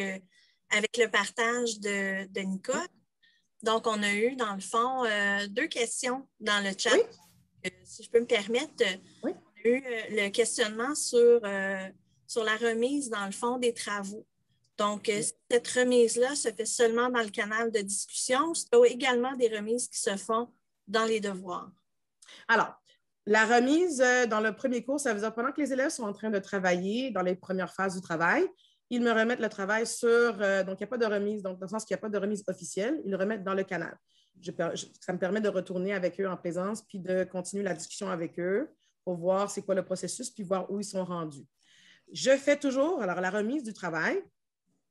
avec le partage de, de Nicole. Donc, on a eu, dans le fond, deux questions dans le chat. Oui. Euh, si je peux me permettre, on a eu euh, le questionnement euh, sur, la remise dans le fond des travaux. Donc, cette remise-là se fait seulement dans le canal de discussion. Il également des remises qui se font dans les devoirs. Alors, la remise dans le premier cours, ça veut dire pendant que les élèves sont en train de travailler dans les premières phases du travail, ils me remettent le travail sur. donc, il n'y a pas de remise, donc dans le sens qu'il n'y a pas de remise officielle, ils le remettent dans le canal ça me permet de retourner avec eux en présence, puis de continuer la discussion avec eux pour voir c'est quoi le processus, puis voir où ils sont rendus. Je fais toujours, alors la remise du travail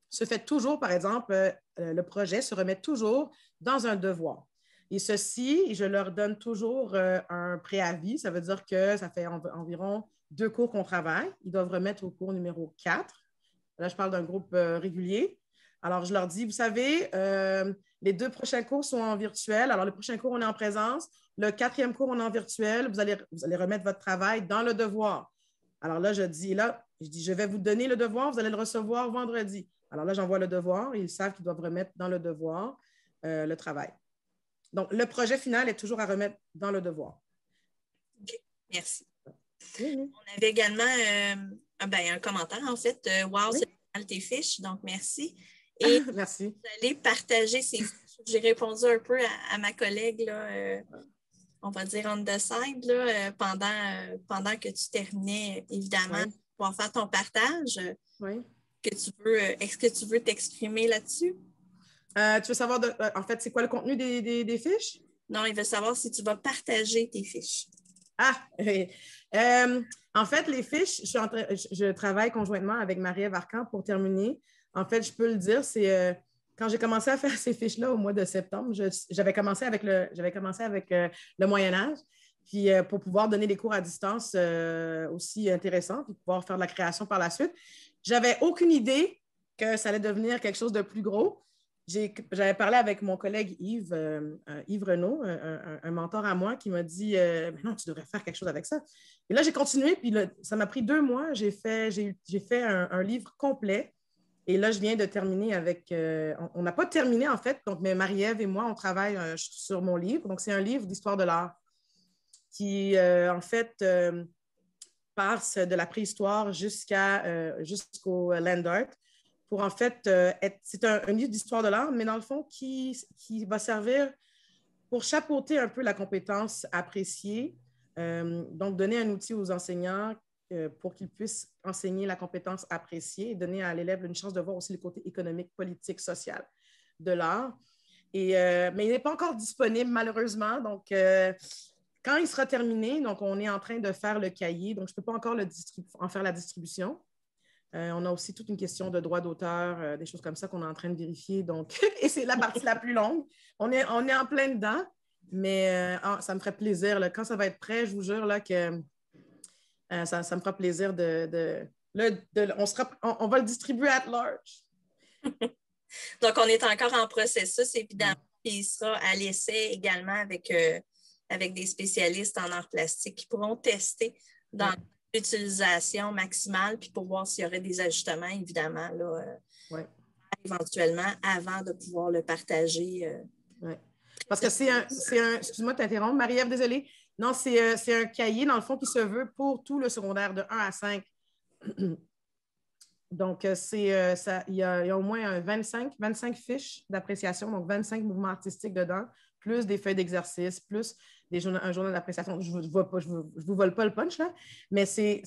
se fait toujours, par exemple, euh, le projet se remet toujours dans un devoir. Et ceci, je leur donne toujours euh, un préavis. Ça veut dire que ça fait environ deux cours qu'on travaille. Ils doivent remettre au cours numéro 4. Là, je parle d'un groupe euh, régulier. Alors, je leur dis, vous savez, les deux prochains cours sont en virtuel. Alors, le prochain cours, on est en présence. Le quatrième cours, on est en virtuel. Vous allez, vous allez remettre votre travail dans le devoir. Alors là, je dis, là, je dis, je vais vous donner le devoir, vous allez le recevoir vendredi. Alors là, j'envoie le devoir. Ils savent qu'ils doivent remettre dans le devoir euh, le travail. Donc, le projet final est toujours à remettre dans le devoir. OK, merci. On avait également euh, ah ben, un commentaire, en fait. Euh, wow, c'est c'est tes fiches, donc merci. Et Merci. partager J'ai répondu un peu à, ma collègue, euh, on va dire on the side, euh, pendant, euh, pendant que tu terminais, évidemment, pour faire ton partage. Que est-ce que tu veux t'exprimer là-dessus? tu veux savoir, en fait, c'est quoi le contenu des, fiches? Non, il veut savoir si tu vas partager tes fiches. Ah, oui. en fait, les fiches, je, travaille conjointement avec Marie-Ève pour terminer en fait, je peux le dire, c'est euh, quand j'ai commencé à faire ces fiches-là au mois de septembre, j'avais commencé avec le, j'avais commencé avec, euh, le Moyen Âge. Puis euh, pour pouvoir donner des cours à distance aussi intéressants, puis pouvoir faire de la création par la suite. J'avais aucune idée que ça allait devenir quelque chose de plus gros. J'avais parlé avec mon collègue Yves, Yves Renault, un, mentor à moi, qui m'a dit Non, tu devrais faire quelque chose avec ça. Et là, j'ai continué, puis ça m'a pris deux mois. J'ai fait, fait un, livre complet et là, je viens de terminer avec. Euh, on n'a pas terminé, en fait, donc, mais Marie-Ève et moi, on travaille euh, sur mon livre. Donc, c'est un livre d'histoire de l'art qui, euh, en fait, passe de la préhistoire jusqu'à, jusqu'au land art pour, en fait, être. C'est un, livre d'histoire de l'art, mais dans le fond, qui, qui va servir pour chapeauter un peu la compétence appréciée. donc, donner un outil aux enseignants euh, pour qu'il puisse enseigner la compétence appréciée et donner à l'élève une chance de voir aussi le côté économique, politique, social de l'art. Euh, mais il n'est pas encore disponible, malheureusement. Donc, euh, quand il sera terminé, donc on est en train de faire le cahier, donc je ne peux pas encore le en faire la distribution. on a aussi toute une question de droit d'auteur, des choses comme ça qu'on est en train de vérifier. Donc, et c'est la partie la plus longue. On est, on est en plein dedans, mais ah, ça me ferait plaisir. Quand ça va être prêt, je vous jure là, que euh, ça, me fera plaisir de. on, va le distribuer à large. Donc, on est encore en processus, évidemment. Puis il sera à l'essai également avec, euh, avec des spécialistes en art plastique qui pourront tester dans l'utilisation maximale, puis pour voir s'il y aurait des ajustements, évidemment, euh, éventuellement, avant de pouvoir le partager. Parce que c'est un, un excuse-moi de t'interrompre, Marie-Ève, désolée, non, euh, c'est, un cahier, dans le fond, qui se veut pour tout le secondaire de 1 à 5. Donc, euh, c'est, euh, ça, il, y, a, au moins 25, 25 fiches d'appréciation, donc 25 mouvements artistiques dedans, plus des feuilles d'exercice, plus des un journal d'appréciation. Je ne vous, vous, vole pas le punch, là, mais c'est,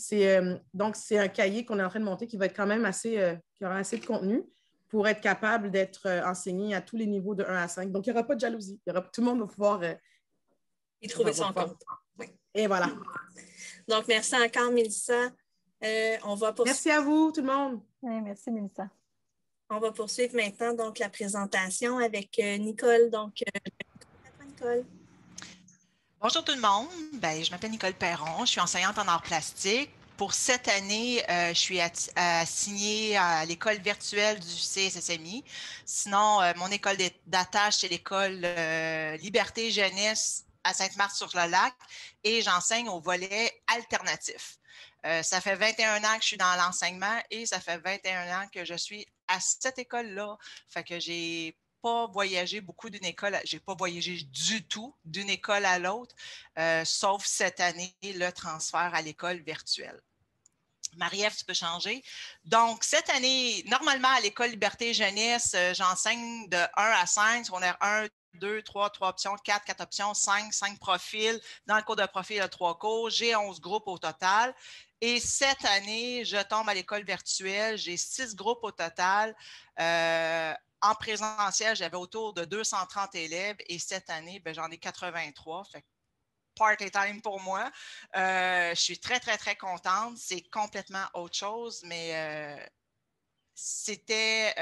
donc c'est un cahier qu'on est en train de monter qui va être quand même assez, qui aura assez de contenu pour être capable d'être enseigné à tous les niveaux de 1 à 5. Donc, il n'y aura pas de jalousie. tout le monde va pouvoir trouver son compte. Et voilà. Donc, merci encore, Mélissa. Euh, on va poursuivre... Merci à vous, tout le monde. merci, Mélissa. On va poursuivre maintenant donc, la présentation avec euh, Nicole. Donc, euh, Bonjour tout le monde. Ben, je m'appelle Nicole Perron. Je suis enseignante en arts plastiques. Pour cette année, je suis assignée à l'école virtuelle du CSSMI. Sinon, mon école d'attache, c'est l'école Liberté Jeunesse à Sainte-Marthe-sur-le-Lac et j'enseigne au volet alternatif. Euh, ça fait 21 ans que je suis dans l'enseignement et ça fait 21 ans que je suis à cette école-là. Fait que j'ai pas voyagé beaucoup d'une école, j'ai pas voyagé du tout d'une école à l'autre, euh, sauf cette année le transfert à l'école virtuelle. Marie-Ève, tu peux changer. Donc, cette année, normalement, à l'École Liberté et Jeunesse, euh, j'enseigne de 1 à 5, On secondaire 1, deux, trois, trois options, quatre, quatre options, 5, cinq profils. Dans le cours de profil, il y a trois cours. J'ai 11 groupes au total. Et cette année, je tombe à l'école virtuelle. J'ai six groupes au total. Euh, en présentiel, j'avais autour de 230 élèves et cette année, ben, j'en ai 83. Fait party time pour moi. Euh, je suis très, très, très contente. C'est complètement autre chose, mais euh, c'était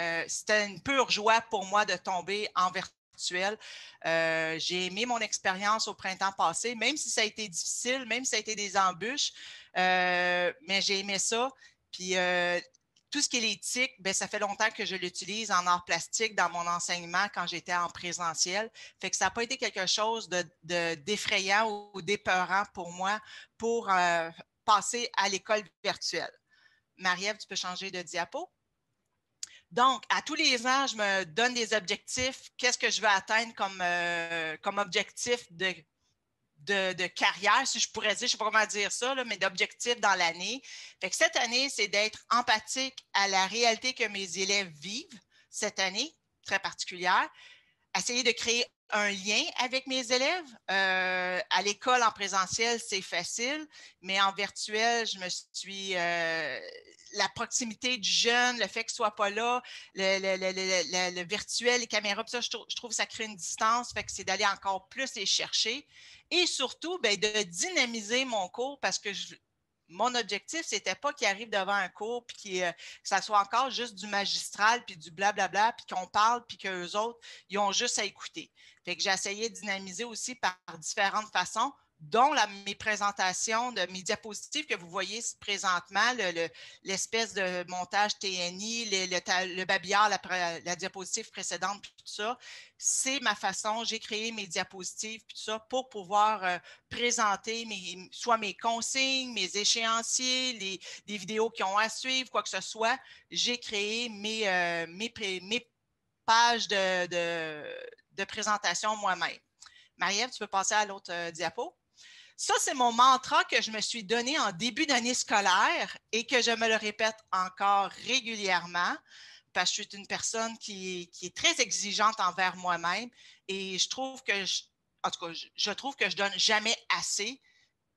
une pure joie pour moi de tomber en vertu euh, j'ai aimé mon expérience au printemps passé, même si ça a été difficile, même si ça a été des embûches, euh, mais j'ai aimé ça. Puis euh, tout ce qui est l'éthique, ben ça fait longtemps que je l'utilise en art plastique dans mon enseignement quand j'étais en présentiel. Fait que ça n'a pas été quelque chose de, d'effrayant ou d'épeurant pour moi pour passer à l'école virtuelle. Marie-Ève, tu peux changer de diapo? Donc, à tous les ans, je me donne des objectifs. Qu'est-ce que je veux atteindre comme, euh, comme objectif de, de, carrière, si je pourrais dire, je ne sais pas comment dire ça, mais d'objectif dans l'année. Fait que cette année, c'est d'être empathique à la réalité que mes élèves vivent cette année, très particulière. Essayer de créer un lien avec mes élèves. Euh, à l'école, en présentiel, c'est facile, mais en virtuel, je me suis, euh, la proximité du jeune, le fait qu'il ne soit pas là, le, virtuel, les caméras, ça, je, trouve, que ça crée une distance, fait que c'est d'aller encore plus les chercher. Et surtout, ben, de dynamiser mon cours parce que mon objectif, c'était pas qu'il arrive devant un cours puis euh, que ça soit encore juste du magistral puis du blablabla puis qu'on parle puis qu'eux autres, ils ont juste à écouter. Fait que j'ai essayé de dynamiser aussi par différentes façons dont mes présentations de mes diapositives que vous voyez présentement, l'espèce de montage TNI, le, babillard, la, diapositive précédente, tout ça, c'est ma façon, j'ai créé mes diapositives, tout ça, pour pouvoir euh, présenter mes, soit mes consignes, mes échéanciers, les, vidéos qui ont à suivre, quoi que ce soit. J'ai créé mes, euh, pages de, présentation moi-même. Marie-Ève, tu peux passer à l'autre euh, diapo? Ça, c'est mon mantra que je me suis donné en début d'année scolaire et que je me le répète encore régulièrement parce que je suis une personne qui, est très exigeante envers moi-même et je trouve que je, en tout cas, je, trouve que je donne jamais assez.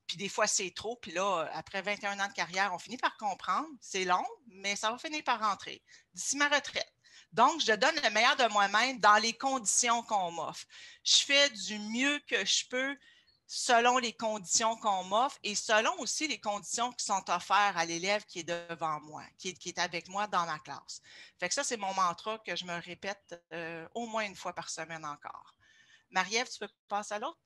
Puis des fois, c'est trop. Puis là, après 21 ans de carrière, on finit par comprendre. C'est long, mais ça va finir par rentrer d'ici ma retraite. Donc, je donne le meilleur de moi-même dans les conditions qu'on m'offre. Je fais du mieux que je peux selon les conditions qu'on m'offre et selon aussi les conditions qui sont offertes à l'élève qui est devant moi, qui est, qui est, avec moi dans ma classe. Fait que ça, c'est mon mantra que je me répète euh, au moins une fois par semaine encore. Marie-Ève, tu peux passer à l'autre?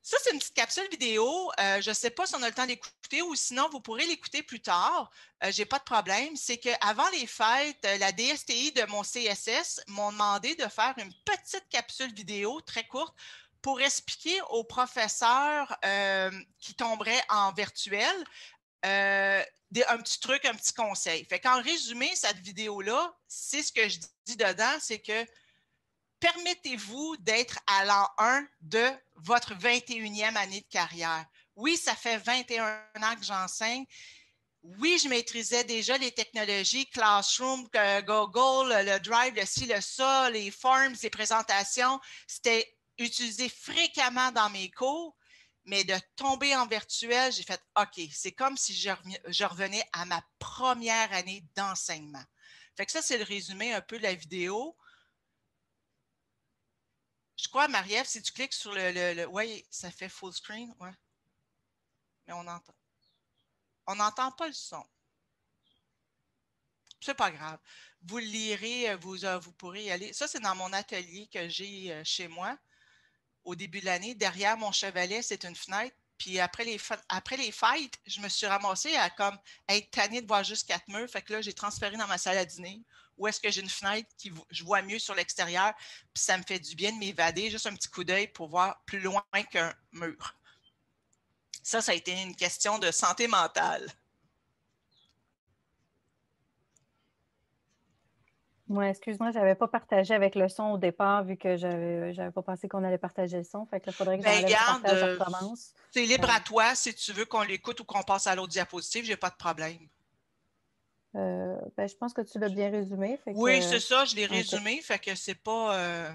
Ça, c'est une petite capsule vidéo. Euh, je ne sais pas si on a le temps d'écouter ou sinon, vous pourrez l'écouter plus tard. Euh, je n'ai pas de problème. C'est qu'avant les fêtes, la DSTI de mon CSS m'a demandé de faire une petite capsule vidéo très courte pour expliquer aux professeurs euh, qui tomberaient en virtuel euh, un petit truc, un petit conseil. Fait qu'en résumé, cette vidéo-là, c'est ce que je dis dedans, c'est que permettez-vous d'être à l'an 1 de votre 21e année de carrière. Oui, ça fait 21 ans que j'enseigne. Oui, je maîtrisais déjà les technologies, Classroom, euh, Google, le Drive, le ci, le ça, les forms, les présentations. C'était utilisé fréquemment dans mes cours, mais de tomber en virtuel, j'ai fait OK, c'est comme si je, revenais à ma première année d'enseignement. Fait que ça, c'est le résumé un peu de la vidéo. Je crois, Marie-Ève, si tu cliques sur le. le, oui, ça fait full screen, ouais. Mais on entend. On n'entend pas le son. C'est pas grave. Vous lirez, euh, vous, euh, vous pourrez y aller. Ça, c'est dans mon atelier que j'ai euh, chez moi au début de l'année, derrière mon chevalet, c'est une fenêtre. Puis après les, après les fêtes, je me suis ramassée à comme être tannée de voir juste quatre murs. Fait que là, j'ai transféré dans ma salle à dîner où est-ce que j'ai une fenêtre qui je vois mieux sur l'extérieur. Puis ça me fait du bien de m'évader, juste un petit coup d'œil pour voir plus loin qu'un mur. Ça, ça a été une question de santé mentale. Oui, excuse-moi, je n'avais pas partagé avec le son au départ vu que j'avais n'avais pas pensé qu'on allait partager le son. Fait que là, faudrait que ben, le euh, C'est libre à toi si tu veux qu'on l'écoute ou qu'on passe à l'autre diapositive, j'ai pas de problème. Euh, ben, je pense que tu l'as bien résumé. oui, c'est ça, je l'ai résumé. Fait que c'est pas. Euh,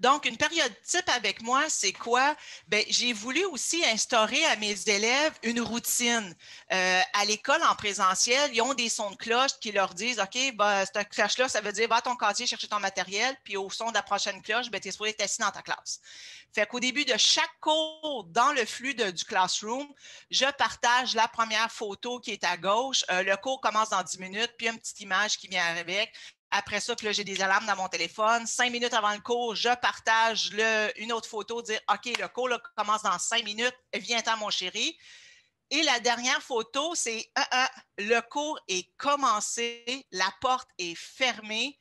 Donc, une période type avec moi, c'est quoi? Ben, j'ai voulu aussi instaurer à mes élèves une routine. Euh, à l'école, en présentiel, ils ont des sons de cloche qui leur disent, OK, bah, cette cloche-là, ça veut dire, va à ton casier chercher ton matériel, puis au son de la prochaine cloche, ben, tu es supposé assis dans ta classe. Fait qu'au début de chaque cours dans le flux du classroom, je partage la première photo qui est à gauche. Euh, le cours commence dans 10 minutes, puis une petite image qui vient avec. Après ça, puis j'ai des alarmes dans mon téléphone. Cinq minutes avant le cours, je partage une autre photo, dire OK, le cours commence dans cinq minutes, viens-t'en, mon chéri. Et la dernière photo, c'est euh, euh, le cours est commencé, la porte est fermée,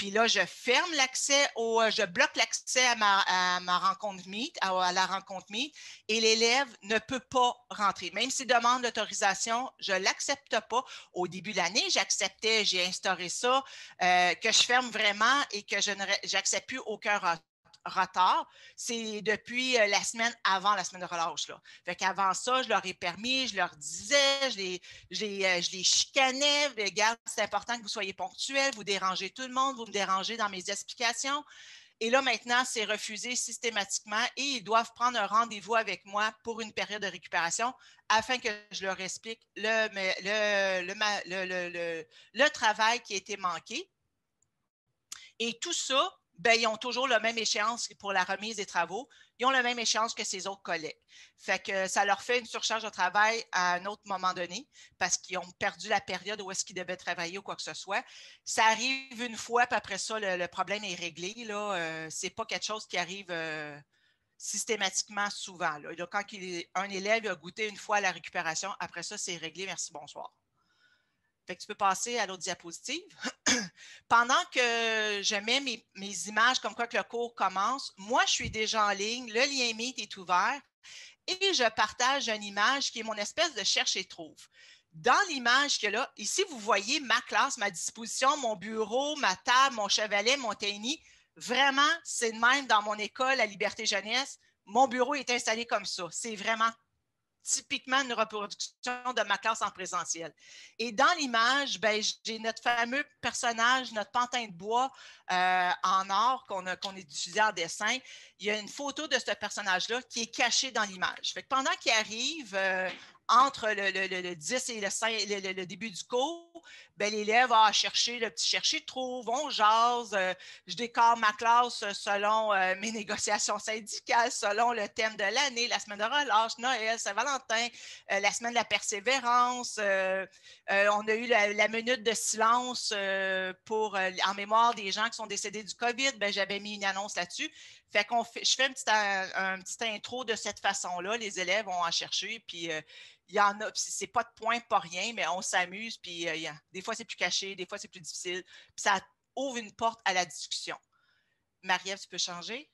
puis là, je ferme l'accès au, euh, je bloque l'accès à ma, rencontre Meet, à, la rencontre Meet, et l'élève ne peut pas rentrer. Même s'il demande l'autorisation, je ne l'accepte pas. Au début de l'année, j'acceptais, j'ai instauré ça, euh, que je ferme vraiment et que je n'accepte plus aucun retour retard, c'est depuis euh, la semaine avant la semaine de relâche. Avant ça, je leur ai permis, je leur disais, je les, euh, chicanais, regarde, c'est important que vous soyez ponctuel, vous dérangez tout le monde, vous me dérangez dans mes explications. Et là, maintenant, c'est refusé systématiquement et ils doivent prendre un rendez-vous avec moi pour une période de récupération afin que je leur explique le, le, le, le travail qui a été manqué. Et tout ça, ben, ils ont toujours la même échéance pour la remise des travaux. Ils ont la même échéance que ces autres collègues. Fait que ça leur fait une surcharge de travail à un autre moment donné parce qu'ils ont perdu la période où est-ce qu'ils devaient travailler ou quoi que ce soit. Ça arrive une fois, puis après ça, le, problème est réglé. Ce euh, n'est c'est pas quelque chose qui arrive euh, systématiquement souvent. Donc, quand un élève a goûté une fois la récupération, après ça, c'est réglé. Merci, bonsoir tu peux passer à l'autre diapositive. Pendant que je mets mes, images comme quoi que le cours commence, moi, je suis déjà en ligne, le lien Meet est ouvert et je partage une image qui est mon espèce de cherche et trouve. Dans l'image que là, ici, vous voyez ma classe, ma disposition, mon bureau, ma table, mon chevalet, mon tennis. Vraiment, c'est le même dans mon école à Liberté Jeunesse. Mon bureau est installé comme ça. C'est vraiment typiquement une reproduction de ma classe en présentiel. Et dans l'image, ben, j'ai notre fameux personnage, notre pantin de bois euh, en or qu'on a, qu'on utilisé en dessin. Il y a une photo de ce personnage-là qui est cachée dans l'image. pendant qu'il arrive euh, entre le, 10 et le, 5, le début du cours, l'élève va ah, chercher, le petit chercher trouve, on jase, euh, je décore ma classe selon euh, mes négociations syndicales, selon le thème de l'année, la semaine de relâche, Noël, Saint-Valentin, euh, la semaine de la persévérance. on a eu la, minute de silence pour, en mémoire des gens qui sont décédés du COVID. Ben, J'avais mis une annonce là-dessus. Fait qu'on je fais un petit, intro de cette façon-là. Les élèves vont en chercher, puis il y en a, c'est pas de point, pas rien, mais on s'amuse, puis euh, des fois c'est plus caché, des fois c'est plus difficile, puis ça ouvre une porte à la discussion. Marie-Ève, tu peux changer?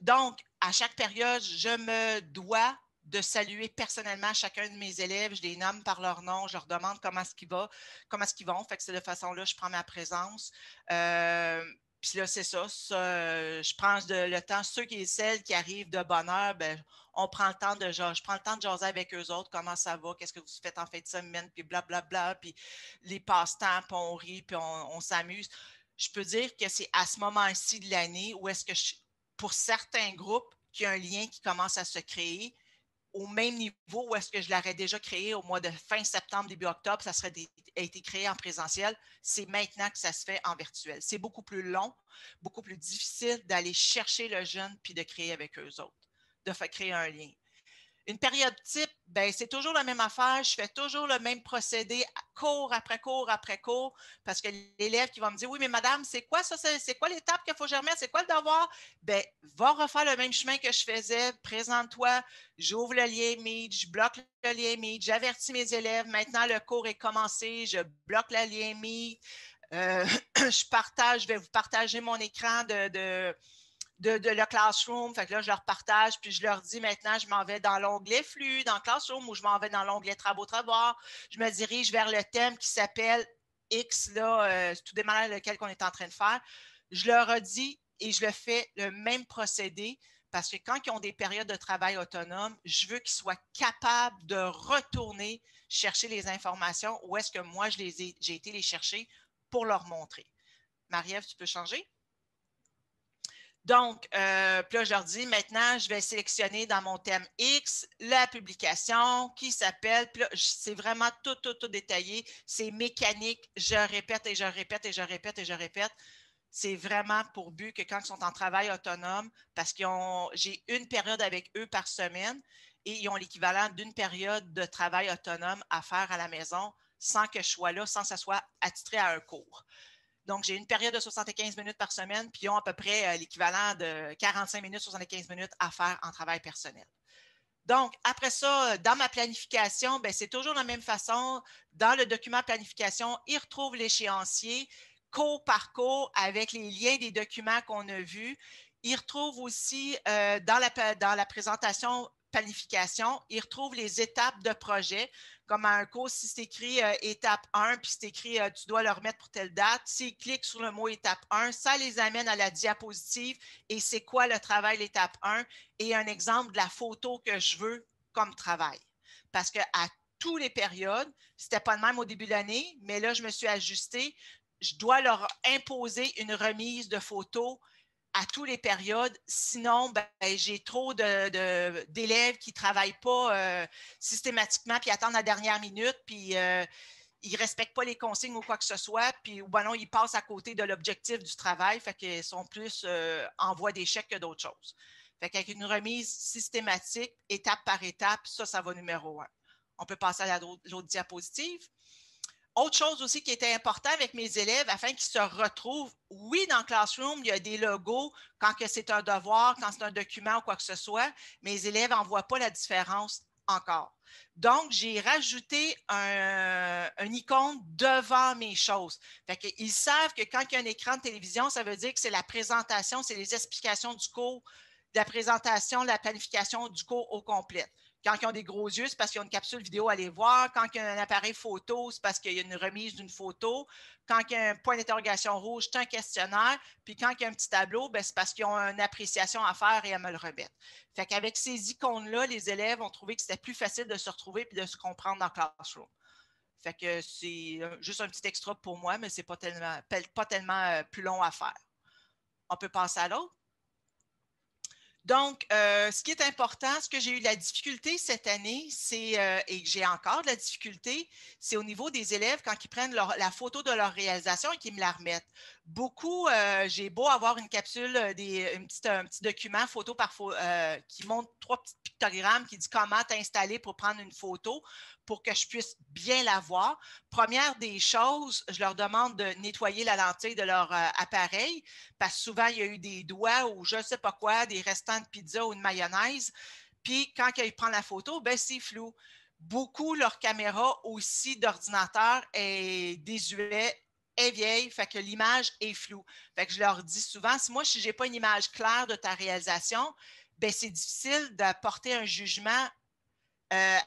Donc, à chaque période, je me dois de saluer personnellement chacun de mes élèves. Je les nomme par leur nom, je leur demande comment est-ce qu'ils vont, comment est-ce qu'ils vont. Fait que c'est de façon là, je prends ma présence. Euh, puis là, c'est ça, euh, je prends le temps, ceux qui et celles qui arrivent de bonne heure, ben, on prend le temps de je prends le temps de jaser avec eux autres, comment ça va, qu'est-ce que vous faites en fait de semaine, puis blablabla, bla, puis les passe-temps, on rit, puis on, s'amuse. Je peux dire que c'est à ce moment-ci de l'année où est-ce que pour certains groupes, il y a un lien qui commence à se créer, au même niveau où est-ce que je l'aurais déjà créé au mois de fin septembre, début octobre, ça serait été créé en présentiel. C'est maintenant que ça se fait en virtuel. C'est beaucoup plus long, beaucoup plus difficile d'aller chercher le jeune puis de créer avec eux autres, de faire créer un lien. Une période type ben c'est toujours la même affaire, je fais toujours le même procédé, cours après cours après cours, parce que l'élève qui va me dire, oui, mais madame, c'est quoi ça, c'est quoi l'étape qu'il faut germer c'est quoi le devoir? Ben, va refaire le même chemin que je faisais, présente-toi, j'ouvre le lien Meet, je bloque le lien Meet, j'avertis mes élèves, maintenant le cours est commencé, je bloque le lien Meet, euh, je partage, je vais vous partager mon écran de de, le classroom. Fait là, je leur partage, puis je leur dis maintenant, je m'en vais dans l'onglet flux, dans le classroom, ou je m'en vais dans l'onglet travaux-travaux. Je me dirige vers le thème qui s'appelle X, là, euh, tout démarre lequel qu'on est en train de faire. Je leur redis et je le fais le même procédé parce que quand ils ont des périodes de travail autonome, je veux qu'ils soient capables de retourner chercher les informations où est-ce que moi, j'ai été les chercher pour leur montrer. Marie-Ève, tu peux changer? Donc, euh, puis là, je leur dis, maintenant, je vais sélectionner dans mon thème X la publication qui s'appelle, là, c'est vraiment tout, tout, tout détaillé. C'est mécanique. Je répète et je répète et je répète et je répète. C'est vraiment pour but que quand ils sont en travail autonome, parce qu'ils ont, j'ai une période avec eux par semaine et ils ont l'équivalent d'une période de travail autonome à faire à la maison sans que je sois là, sans que ça soit attitré à un cours. Donc, j'ai une période de 75 minutes par semaine, puis ils ont à peu près euh, l'équivalent de 45 minutes, 75 minutes à faire en travail personnel. Donc, après ça, dans ma planification, ben, c'est toujours de la même façon. Dans le document planification, ils retrouvent l'échéancier, co par cours, avec les liens des documents qu'on a vus. Ils retrouvent aussi euh, dans, la, dans la présentation planification, ils retrouvent les étapes de projet comme à un cours, si c'est écrit euh, étape 1, puis c'est écrit euh, tu dois le remettre pour telle date, s'ils cliquent sur le mot étape 1, ça les amène à la diapositive et c'est quoi le travail l'étape 1 et un exemple de la photo que je veux comme travail. Parce qu'à toutes les périodes, c'était pas le même au début de l'année, mais là, je me suis ajustée. Je dois leur imposer une remise de photo à toutes les périodes. Sinon, ben, j'ai trop d'élèves qui ne travaillent pas euh, systématiquement, puis attendent la dernière minute, puis euh, ils ne respectent pas les consignes ou quoi que ce soit, puis ou ben non, ils passent à côté de l'objectif du travail, fait qu'ils sont plus euh, en voie d'échec que d'autres choses. Fait qu'avec une remise systématique, étape par étape, ça, ça va numéro un. On peut passer à l'autre la, diapositive. Autre chose aussi qui était importante avec mes élèves, afin qu'ils se retrouvent, oui, dans Classroom, il y a des logos quand c'est un devoir, quand c'est un document ou quoi que ce soit, mes élèves n'en voient pas la différence encore. Donc, j'ai rajouté un, une icône devant mes choses. Fait Ils savent que quand il y a un écran de télévision, ça veut dire que c'est la présentation, c'est les explications du cours, la présentation, la planification du cours au complet. Quand ils ont des gros yeux, c'est parce qu'ils ont une capsule vidéo à les voir. Quand il y a un appareil photo, c'est parce qu'il y a une remise d'une photo. Quand il y a un point d'interrogation rouge, c'est un questionnaire. Puis quand il y a un petit tableau, ben, c'est parce qu'ils ont une appréciation à faire et à me le remettre. Fait qu'avec ces icônes-là, les élèves ont trouvé que c'était plus facile de se retrouver et de se comprendre dans Classroom. Fait que c'est euh, juste un petit extra pour moi, mais c'est pas tellement, pas tellement euh, plus long à faire. On peut passer à l'autre. Donc, euh, ce qui est important, ce que j'ai eu de la difficulté cette année, c'est, euh, et que j'ai encore de la difficulté, c'est au niveau des élèves quand ils prennent la photo de leur réalisation et qu'ils me la remettent. Beaucoup, euh, j'ai beau avoir une capsule, des, un petit document photo par photo qui montre trois petits pictogrammes qui dit comment t'installer pour prendre une photo pour que je puisse bien la voir. Première des choses, je leur demande de nettoyer la lentille de leur euh, appareil parce que souvent, il y a eu des doigts ou je ne sais pas quoi, des restants de pizza ou de mayonnaise. Puis quand ils prennent la photo, ben, c'est flou. Beaucoup, leur caméra aussi d'ordinateur est désuète, est vieille, fait que l'image est floue. Fait que je leur dis souvent, si moi, si je n'ai pas une image claire de ta réalisation, ben, c'est difficile d'apporter un jugement euh,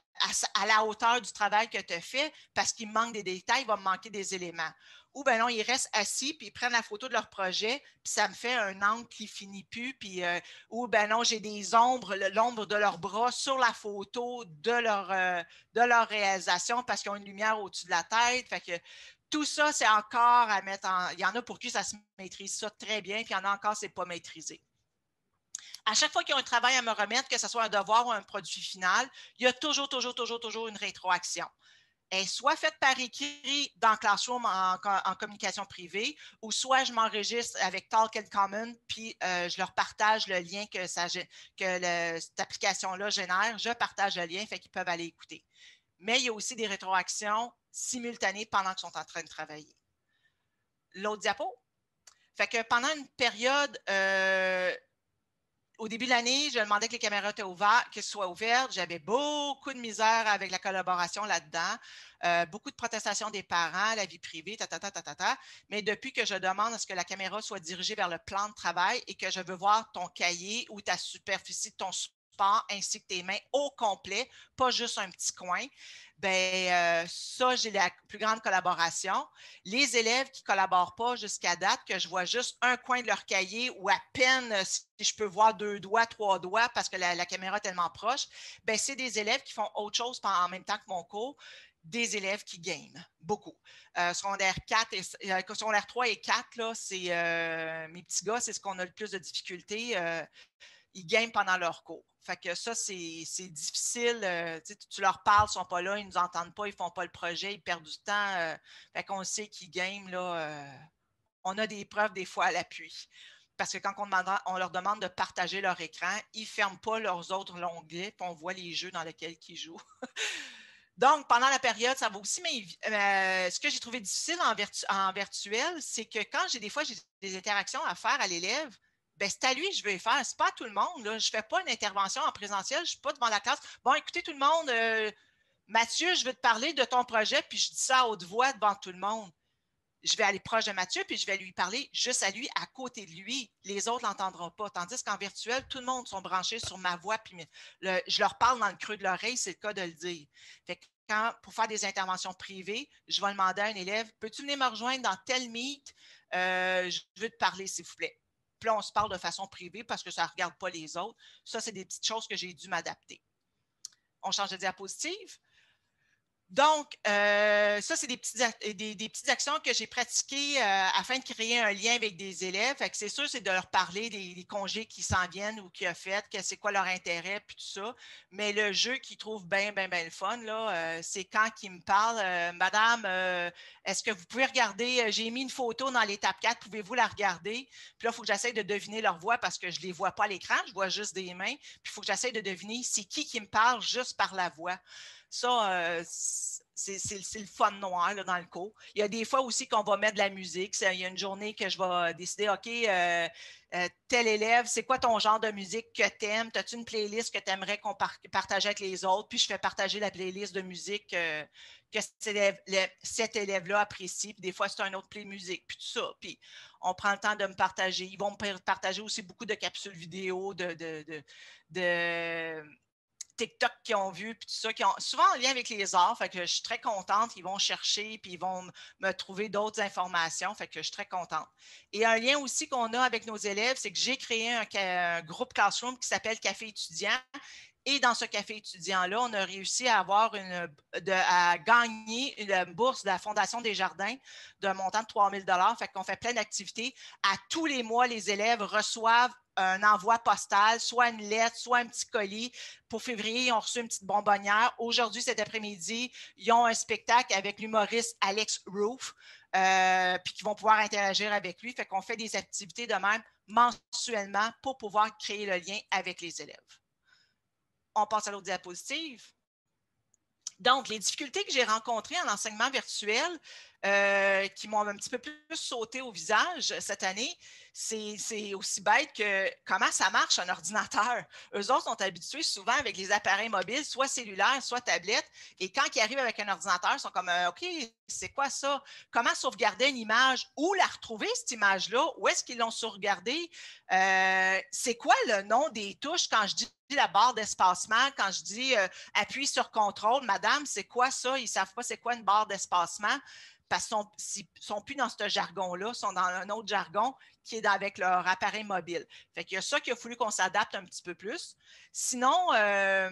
à, la hauteur du travail que tu as fait parce qu'il manque des détails, il va me manquer des éléments. Ou bien non, ils restent assis puis ils prennent la photo de leur projet puis ça me fait un angle qui finit plus puis euh, ou ben non, j'ai des ombres, l'ombre de leurs bras sur la photo de leur euh, de leur réalisation parce qu'ils ont une lumière au-dessus de la tête, fait que tout ça, c'est encore à mettre en. Il y en a pour qui ça se maîtrise ça très bien, puis il y en a encore, c'est pas maîtrisé à chaque fois qu'ils ont un travail à me remettre, que ce soit un devoir ou un produit final, il y a toujours, toujours, toujours, toujours une rétroaction. Elle est soit faite par écrit dans Classroom en, communication privée, ou soit je m'enregistre avec Talk and Common, puis euh, je leur partage le lien que, cette application-là génère. Je partage le lien, fait qu'ils peuvent aller écouter. Mais il y a aussi des rétroactions simultanées pendant qu'ils sont en train de travailler. L'autre diapo. Fait que pendant une période, euh, au début de l'année, je demandais que les caméras soient ouvertes. J'avais beaucoup de misère avec la collaboration là-dedans, euh, beaucoup de protestations des parents, la vie privée, ta, ta, ta, ta, ta, ta. Mais depuis que je demande à ce que la caméra soit dirigée vers le plan de travail et que je veux voir ton cahier ou ta superficie ton support ainsi que tes mains au complet, pas juste un petit coin, ben euh, ça, j'ai la plus grande collaboration. Les élèves qui ne collaborent pas jusqu'à date, que je vois juste un coin de leur cahier ou à peine euh, si je peux voir deux doigts, trois doigts parce que la, caméra est tellement proche, ben c'est des élèves qui font autre chose en même temps que mon cours des élèves qui gagnent beaucoup. Euh, secondaire, 4 et, secondaire 3 et 4, là, c'est, mes petits gars, c'est ce qu'on a le plus de difficultés. ils gagnent pendant leur cours. Fait que ça, c'est difficile. Euh, tu leur parles, ils ne sont pas là, ils ne nous entendent pas, ils ne font pas le projet, ils perdent du temps. Euh, on sait qu'ils game, euh, on a des preuves des fois à l'appui. Parce que quand on, demande on, leur demande de partager leur écran, ils ne ferment pas leurs autres onglets, puis on voit les jeux dans lesquels ils jouent. Donc, pendant la période, ça va aussi, mais ce que j'ai trouvé difficile en, en virtuel, c'est que quand j'ai des fois j'ai des interactions à faire à l'élève, ben, c'est à lui que je vais faire. C'est pas à tout le monde. Je ne fais pas une intervention en présentiel, je ne suis pas devant la classe. Bon, écoutez tout le monde, euh, Mathieu, je veux te parler de ton projet, puis je dis ça à haute voix devant tout le monde. Je vais aller proche de Mathieu, puis je vais lui parler juste à lui, à côté de lui. Les autres ne l'entendront pas. Tandis qu'en virtuel, tout le monde sont branchés sur ma voix, puis je leur parle dans le creux de l'oreille, c'est le cas de le dire. Fait quand, pour faire des interventions privées, je vais demander à un élève, peux-tu venir me rejoindre dans tel meet? Euh, je veux te parler, s'il vous plaît on se parle de façon privée parce que ça ne regarde pas les autres. Ça, c'est des petites choses que j'ai dû m'adapter. On change de diapositive. Donc, euh, ça, c'est des, des, petites actions que j'ai pratiquées euh, afin de créer un lien avec des élèves. c'est sûr, c'est de leur parler des, congés qui s'en viennent ou qui ont fait, que c'est quoi leur intérêt, puis tout ça. Mais le jeu qu'ils trouvent bien, bien, bien le fun, euh, c'est quand ils me parlent, Madame, est-ce que vous pouvez regarder, j'ai mis une photo dans l'étape 4, pouvez-vous la regarder? Puis là, il faut que j'essaie de deviner leur voix parce que je ne les vois pas à l'écran, je vois juste des mains. Puis il faut que j'essaie de deviner c'est qui qui me parle juste par la voix. Ça, euh, c'est le fun noir dans le cours. Il y a des fois aussi qu'on va mettre de la musique. Il y a une journée que je vais euh, décider, OK, euh, tel élève, c'est quoi ton genre de musique que tu aimes As-tu une playlist que tu aimerais qu'on partage avec les autres? Puis je fais partager la playlist de musique que cet élève-là apprécie. Puis des fois, c'est un autre play musique, puis tout ça. Puis on prend le temps de me partager. Ils vont me partager aussi beaucoup de capsules vidéo, de TikTok qui ont vu, puis tout ça, qui ont souvent un lien avec les arts. Fait que je suis très contente. Ils vont chercher, puis ils vont me trouver d'autres informations. Fait que je suis très contente. Et un lien aussi qu'on a avec nos élèves, c'est que j'ai créé un, groupe classroom qui s'appelle Café étudiant. Et dans ce café étudiant-là, on a réussi à avoir une, à gagner une bourse de la Fondation des Jardins d'un montant de 3 000 Fait qu'on fait plein d'activités. À tous les mois, les élèves reçoivent un envoi postal, soit une lettre, soit un petit colis. Pour février, ils ont reçu une petite bonbonnière. Aujourd'hui, cet après-midi, ils ont un spectacle avec l'humoriste Alex Roof, euh, puis qu'ils vont pouvoir interagir avec lui. Fait qu'on fait des activités de même mensuellement pour pouvoir créer le lien avec les élèves. On passe à l'autre diapositive. Donc, les difficultés que j'ai rencontrées en enseignement virtuel, euh, qui m'ont un petit peu plus sauté au visage cette année, c'est aussi bête que comment ça marche un ordinateur. Eux autres sont habitués souvent avec les appareils mobiles, soit cellulaires, soit tablettes. Et quand ils arrivent avec un ordinateur, ils sont comme euh, OK, c'est quoi ça? Comment sauvegarder une image? Où la retrouver, cette image-là? Où est-ce qu'ils l'ont sauvegardée? Euh, c'est quoi le nom des touches quand je dis la barre d'espacement, quand je dis appuie sur contrôle, madame, c'est quoi ça? Ils ne savent pas c'est quoi une barre d'espacement parce qu'ils ne sont, plus dans ce jargon-là, ils sont dans un autre jargon qui est avec leur appareil mobile. Fait qu'il y a ça qu'il a fallu qu'on s'adapte un petit peu plus. Sinon, euh,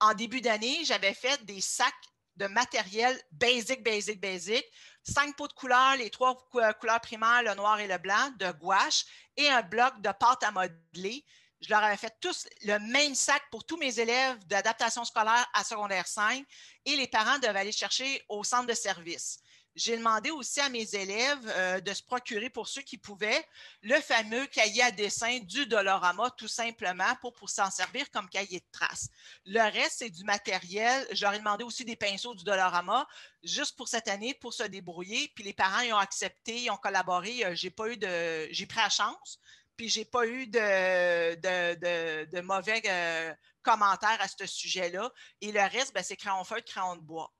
en début d'année, j'avais fait des sacs de matériel basic, basic, basic. Cinq pots de couleurs, les trois euh, couleurs primaires, le noir et le blanc, de gouache et un bloc de pâte à modeler. Je leur avais fait tous le même sac pour tous mes élèves d'adaptation scolaire à secondaire 5 et les parents devaient aller chercher au centre de service. J'ai demandé aussi à mes élèves euh, de se procurer, pour ceux qui pouvaient, le fameux cahier à dessin du Dolorama, tout simplement, pour, pour s'en servir comme cahier de traces. Le reste, c'est du matériel. J'aurais demandé aussi des pinceaux du Dolorama, juste pour cette année, pour se débrouiller. Puis les parents, ils ont accepté, ils ont collaboré. Euh, j'ai pas eu de... J'ai pris la chance, puis j'ai pas eu de, de, mauvais euh, commentaires à ce sujet-là. Et le reste, ben, c'est crayon feu, crayon de bois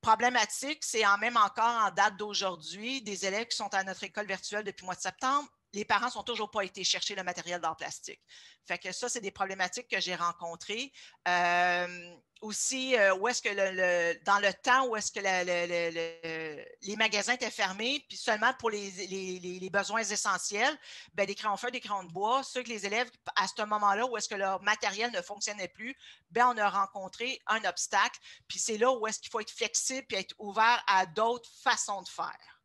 problématique, c'est en même encore en date d'aujourd'hui, des élèves qui sont à notre école virtuelle depuis le mois de septembre les parents n'ont toujours pas été chercher le matériel le plastique. Fait que ça, c'est des problématiques que j'ai rencontrées. Euh, aussi, euh, où est-ce que dans le temps où est-ce que les magasins étaient fermés, puis seulement pour les, besoins essentiels, ben, des crayons feu, des crayons de bois, ceux que les élèves, à ce moment-là, où est-ce que leur matériel ne fonctionnait plus, ben, on a rencontré un obstacle. Puis c'est là où est-ce qu'il faut être flexible et être ouvert à d'autres façons de faire.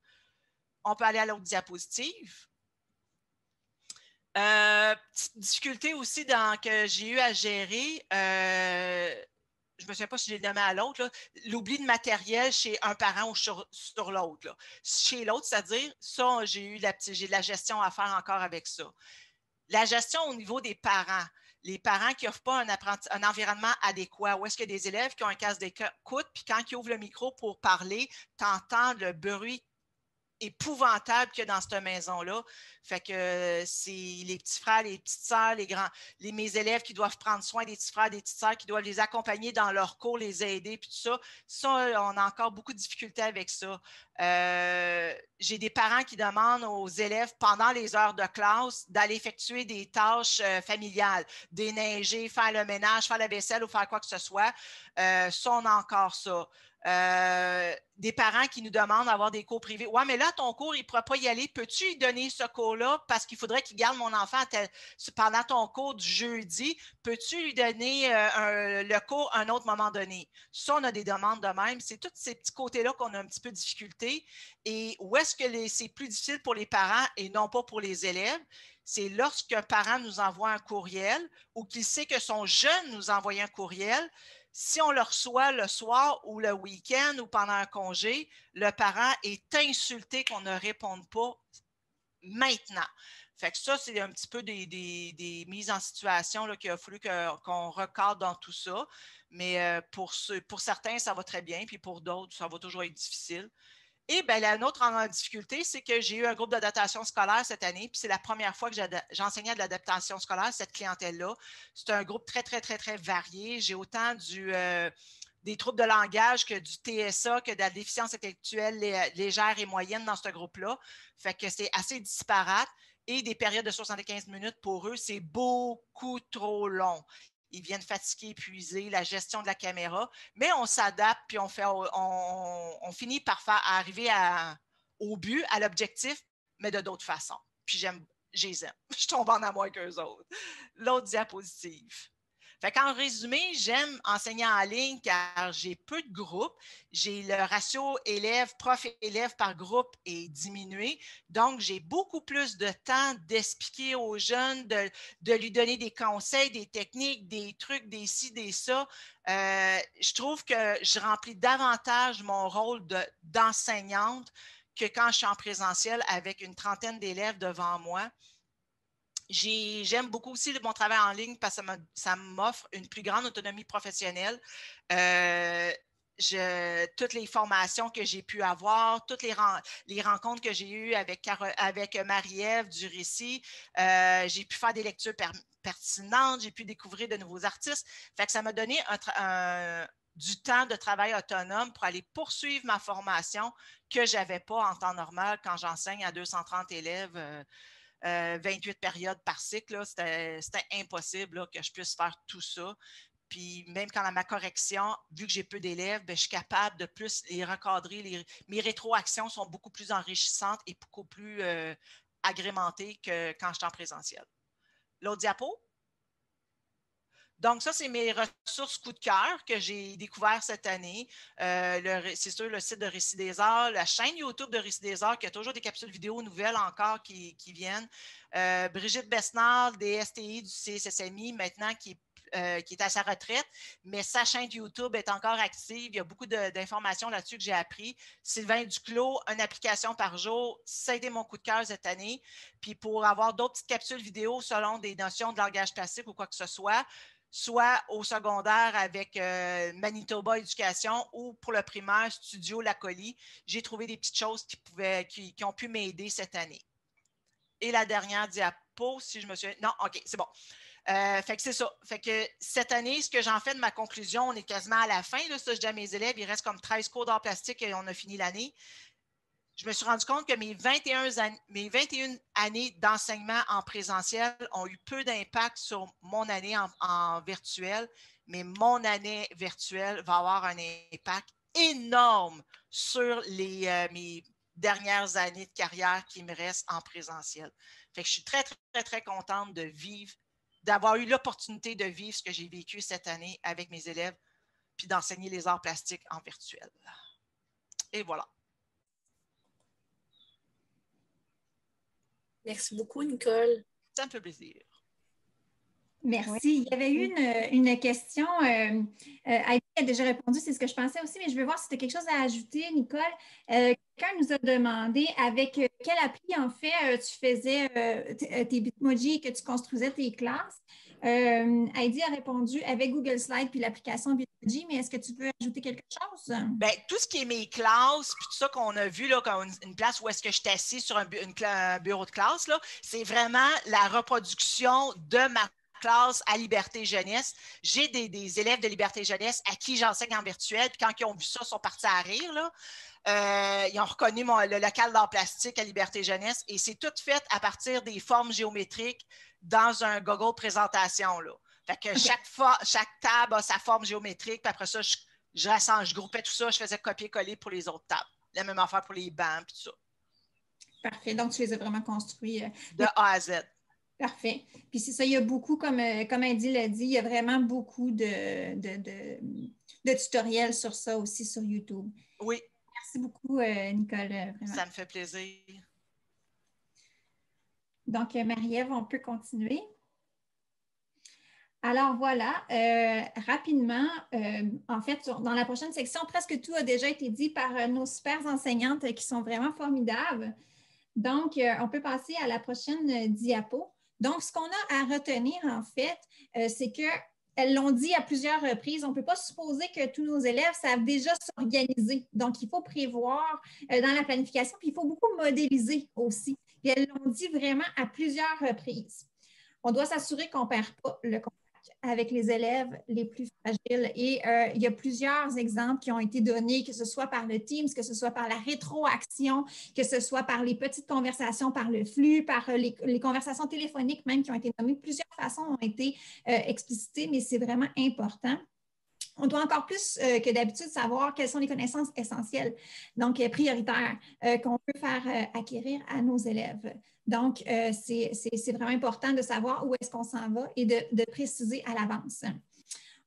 On peut aller à l'autre diapositive. Euh, petite difficulté aussi que j'ai eu à gérer, euh, je ne me souviens pas si j'ai donné à l'autre, l'oubli de matériel chez un parent ou sur, l'autre. Chez l'autre, c'est-à-dire, ça, j'ai eu la, de la gestion à faire encore avec ça. La gestion au niveau des parents. Les parents qui n'offrent pas un, un environnement adéquat, où est-ce que des élèves qui ont un casque d'écoute, puis quand ils ouvrent le micro pour parler, tu entends le bruit épouvantable qu'il y a dans cette maison-là. Fait que euh, c'est les petits frères, les petites sœurs, les grands, les, mes élèves qui doivent prendre soin des petits frères, des petites sœurs, qui doivent les accompagner dans leur cours, les aider, puis tout ça. on a encore beaucoup de difficultés avec ça. Euh, j'ai des parents qui demandent aux élèves, pendant les heures de classe, d'aller effectuer des tâches euh, familiales, déneiger, faire le ménage, faire la vaisselle ou faire quoi que ce soit. ça, on a encore ça. Euh, des parents qui nous demandent d'avoir des cours privés. Ouais, mais là, ton cours, il ne pourra pas y aller. Peux-tu lui donner ce cours-là parce qu'il faudrait qu'il garde mon enfant pendant ton cours du jeudi? Peux-tu lui donner euh, le cours à un autre moment donné? Ça, on a des demandes de même. C'est tous ces petits côtés-là qu'on a un petit peu de difficulté. Et où est-ce que c'est plus difficile pour les parents et non pas pour les élèves? C'est lorsqu'un parent nous envoie un courriel ou qu'il sait que son jeune nous envoie un courriel si on le reçoit le soir ou le week-end ou pendant un congé, le parent est insulté qu'on ne réponde pas maintenant. Fait ça, c'est un petit peu des, mises en situation qu'il a fallu qu'on recorde dans tout ça. Mais euh, pour, pour certains, ça va très bien, puis pour d'autres, ça va toujours être difficile. Et bien, la autre en difficulté, c'est que j'ai eu un groupe d'adaptation scolaire cette année, puis c'est la première fois que j'enseignais de l'adaptation scolaire, cette clientèle-là. C'est un groupe très, très, très, très varié. J'ai autant euh, des troubles de langage que du TSA, que de la déficience intellectuelle légère et moyenne dans ce groupe-là. Fait que c'est assez disparate. Et des périodes de 75 minutes pour eux, c'est beaucoup trop long ils viennent fatigués, épuisés, la gestion de la caméra, mais on s'adapte, puis on, fait, on, finit par faire, arriver au but, à l'objectif, mais de d'autres façons. Puis j'aime, je les aime. Je tombe en amour avec eux autres. L'autre diapositive. En résumé, j'aime enseigner en ligne car j'ai peu de groupes. J'ai le ratio élève-prof-élève par groupe est diminué. Donc, j'ai beaucoup plus de temps d'expliquer aux jeunes, de, lui donner des conseils, des techniques, des trucs, des ci, des ça. Euh, je trouve que je remplis davantage mon rôle d'enseignante que quand je suis en présentiel avec une trentaine d'élèves devant moi. J'aime beaucoup aussi mon travail en ligne parce que ça m'offre une plus grande autonomie professionnelle. Euh, toutes les formations que j'ai pu avoir, toutes les, rencontres que j'ai eues avec, avec Marie-Ève du récit, euh, j'ai pu faire des lectures pertinentes, j'ai pu découvrir de nouveaux artistes. ça m'a donné du temps de travail autonome pour aller poursuivre ma formation que je n'avais pas en temps normal quand j'enseigne à 230 élèves. Euh, 28 euh, périodes par cycle. C'était impossible que je puisse faire tout ça. Puis même quand à ma correction, vu que j'ai peu d'élèves, ben, je suis capable de plus les recadrer. Mes rétroactions sont beaucoup plus enrichissantes et beaucoup plus euh, agrémentées que quand je suis en présentiel. L'autre diapo? Donc, ça, c'est mes ressources coup de cœur que j'ai découvert cette année. Euh, c'est sûr, le site de Récit des Arts, la chaîne YouTube de Récit des Arts, qui a toujours des capsules vidéo nouvelles encore qui, viennent. Euh, Brigitte Besnard, des STI du CSSMI, maintenant qui est euh, qui est à sa retraite, mais sa chaîne YouTube est encore active. Il y a beaucoup d'informations là-dessus que j'ai appris. Sylvain Duclos, une application par jour, ça a été mon coup de cœur cette année. Puis pour avoir d'autres petites capsules vidéo selon des notions de langage classique ou quoi que ce soit, soit au secondaire avec euh, Manitoba Éducation ou pour le primaire Studio La Colie. J'ai trouvé des petites choses qui, pouvaient, qui, ont pu m'aider cette année. Et la dernière diapo, si je me suis Non, OK, c'est bon. Euh, fait que c'est ça. Fait que cette année, ce que j'en fais de ma conclusion, on est quasiment à la fin. Là, ça, je dis à mes élèves, il reste comme 13 cours d'art plastique et on a fini l'année je me suis rendu compte que mes 21, années d'enseignement en présentiel ont eu peu d'impact sur mon année en, virtuel, mais mon année virtuelle va avoir un impact énorme sur les, euh, mes dernières années de carrière qui me restent en présentiel. Fait que je suis très, très, très contente de vivre, d'avoir eu l'opportunité de vivre ce que j'ai vécu cette année avec mes élèves, puis d'enseigner les arts plastiques en virtuel. Et voilà. Merci beaucoup, Nicole. Ça me fait plaisir. Merci. Il y avait eu une, question. Euh, euh a déjà répondu, c'est ce que je pensais aussi, mais je veux voir si tu as quelque chose à ajouter, Nicole. Euh, quelqu'un nous a demandé avec euh, quel appli, en fait, tu faisais tes Bitmoji et que tu construisais tes classes. Euh, Heidi a répondu avec Google Slide puis l'application Biology, mais est-ce que tu peux ajouter quelque chose? Bien, tout ce qui est mes classes, puis tout ça qu'on a vu, là, une, place où est-ce que je suis assis sur un, bureau de classe, c'est vraiment la reproduction de ma classe à Liberté Jeunesse. J'ai des, élèves de Liberté Jeunesse à qui j'enseigne en virtuel, puis quand ils ont vu ça, ils sont partis à rire. Là. Euh, ils ont reconnu mon, le local d'art plastique à Liberté Jeunesse et c'est tout fait à partir des formes géométriques dans un Google présentation. Là. que chaque, chaque table a sa forme géométrique, puis après ça, je, groupais tout ça, je faisais copier-coller pour les autres tables. La même affaire pour les bancs, tout ça. Parfait. Donc, tu les as vraiment construits. Euh, de A à Z. Parfait. Puis c'est ça, il y a beaucoup, comme, euh, comme Andy l'a dit, il y a vraiment beaucoup de, de, tutoriels sur ça aussi sur YouTube. Oui. Merci beaucoup, euh, Nicole. Ça me fait plaisir. Donc, euh, Marie-Ève, on peut continuer. Alors voilà, euh, rapidement, euh, en fait, dans la prochaine section, presque tout a déjà été dit par nos super enseignantes qui sont vraiment formidables. Donc, on peut passer à la prochaine diapo. Donc, ce qu'on a à retenir, en fait, c'est que elles l'ont dit à plusieurs reprises, on ne peut pas supposer que tous nos élèves savent déjà s'organiser. Donc, il faut prévoir dans la planification, puis il faut beaucoup modéliser aussi. Et elles l'ont dit vraiment à plusieurs reprises. On doit s'assurer qu'on ne perd pas le contact avec les élèves les plus fragiles. Et euh, il y a plusieurs exemples qui ont été donnés, que ce soit par le Teams, que ce soit par la rétroaction, que ce soit par les petites conversations, par le flux, par euh, les, conversations téléphoniques même qui ont été nommées. Plusieurs façons ont été euh, explicitées, mais c'est vraiment important on doit encore plus euh, que d'habitude savoir quelles sont les connaissances essentielles, donc euh, prioritaires, euh, qu'on peut faire acquérir à nos élèves. Donc, c'est vraiment important de savoir où est-ce qu'on s'en va et de préciser à l'avance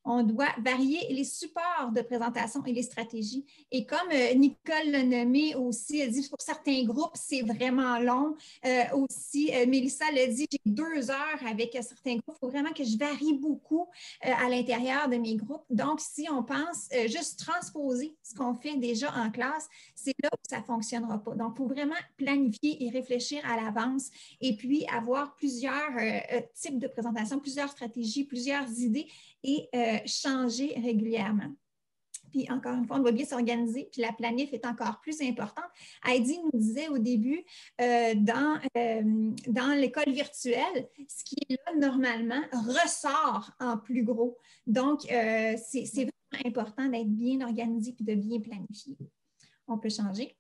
on doit varier les supports de présentation et les stratégies. Et comme euh, Nicole l'a nommé aussi, elle dit pour certains groupes, c'est vraiment long. Euh, aussi, euh, Mélissa l'a dit, j'ai deux heures avec certains groupes. Il faut vraiment que je varie beaucoup à l'intérieur de mes groupes. Donc, si on pense juste transposer ce qu'on fait déjà en classe, c'est là où ça ne fonctionnera pas. Donc, il faut vraiment planifier et réfléchir à l'avance et puis avoir plusieurs types de présentation, plusieurs stratégies, plusieurs idées et euh, changer régulièrement. Puis encore une fois, on doit bien s'organiser, puis la planif est encore plus importante. Heidi nous disait au début, euh, dans, euh, dans l'école virtuelle, ce qui est là normalement ressort en plus gros. Donc, c'est vraiment important d'être bien organisé et de bien planifier. On peut changer.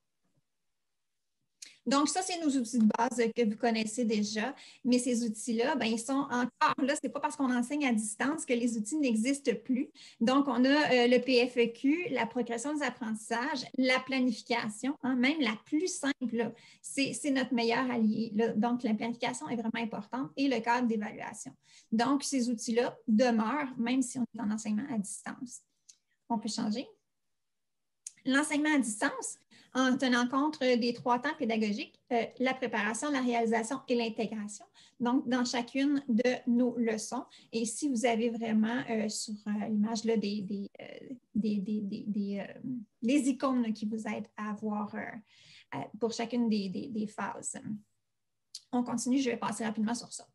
Donc, ça, c'est nos outils de base euh, que vous connaissez déjà. Mais ces outils-là, ben, ils sont encore là. Ce n'est pas parce qu'on enseigne à distance que les outils n'existent plus. Donc, on a euh, le PFEQ, la progression des apprentissages, la planification, hein, même la plus simple. C'est notre meilleur allié. Donc, la planification est vraiment importante et le cadre d'évaluation. Donc, ces outils-là demeurent, même si on est en enseignement à distance. On peut changer. L'enseignement à distance, en tenant compte euh, des trois temps pédagogiques, euh, la préparation, la réalisation et l'intégration, donc dans chacune de nos leçons. Et si vous avez vraiment euh, sur l'image des, des, icônes qui vous aident à voir pour chacune des, phases. On continue, je vais passer rapidement sur ça.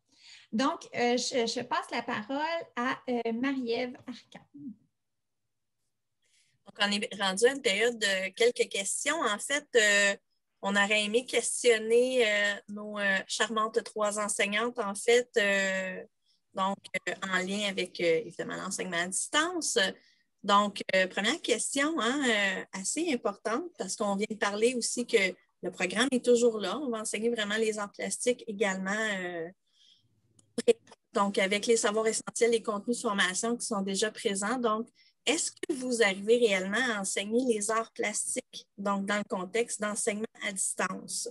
Donc, je, passe la parole à Marie-Ève donc, on est rendu à une période de quelques questions. En fait, euh, on aurait aimé questionner euh, nos euh, charmantes trois enseignantes, en fait, donc en lien avec, l'enseignement à distance. Donc, première question, hein, assez importante, parce qu'on vient de parler aussi que le programme est toujours là. On va enseigner vraiment les arts plastiques également. donc, avec les savoirs essentiels, les contenus de formation qui sont déjà présents. Donc, est-ce que vous arrivez réellement à enseigner les arts plastiques, donc dans le contexte d'enseignement à distance?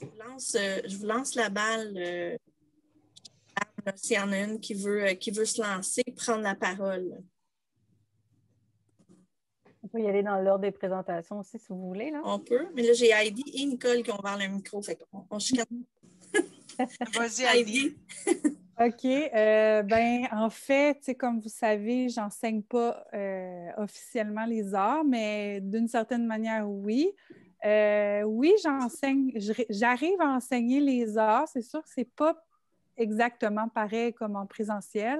Je vous lance, euh, je lance la balle. Euh, s'il y en a une qui veut, euh, qui veut se lancer, prendre la parole. On peut y aller dans l'ordre des présentations aussi, si vous voulez. On peut, mais là, j'ai Heidi et Nicole qui ont vers le micro. Fait on, Vas-y, OK. Euh, ben, en fait, comme vous savez, j'enseigne pas euh, officiellement les arts, mais d'une certaine manière, oui. Euh, oui, j'enseigne, j'arrive à enseigner les arts. C'est sûr que c'est pas exactement pareil comme en présentiel.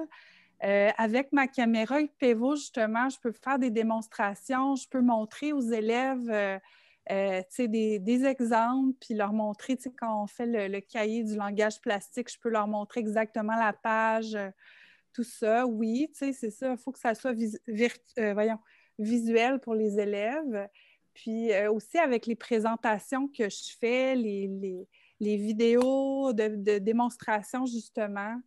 avec ma caméra IPVO, justement, je peux faire des démonstrations, je peux montrer aux élèves euh, des, exemples, puis leur montrer, quand on fait le, cahier du langage plastique, je peux leur montrer exactement la page, euh, tout ça. Oui, c'est ça, il faut que ça soit vis euh, voyons, visuel pour les élèves. Puis aussi avec les présentations que je fais, les, les, vidéos de, de, démonstration, justement.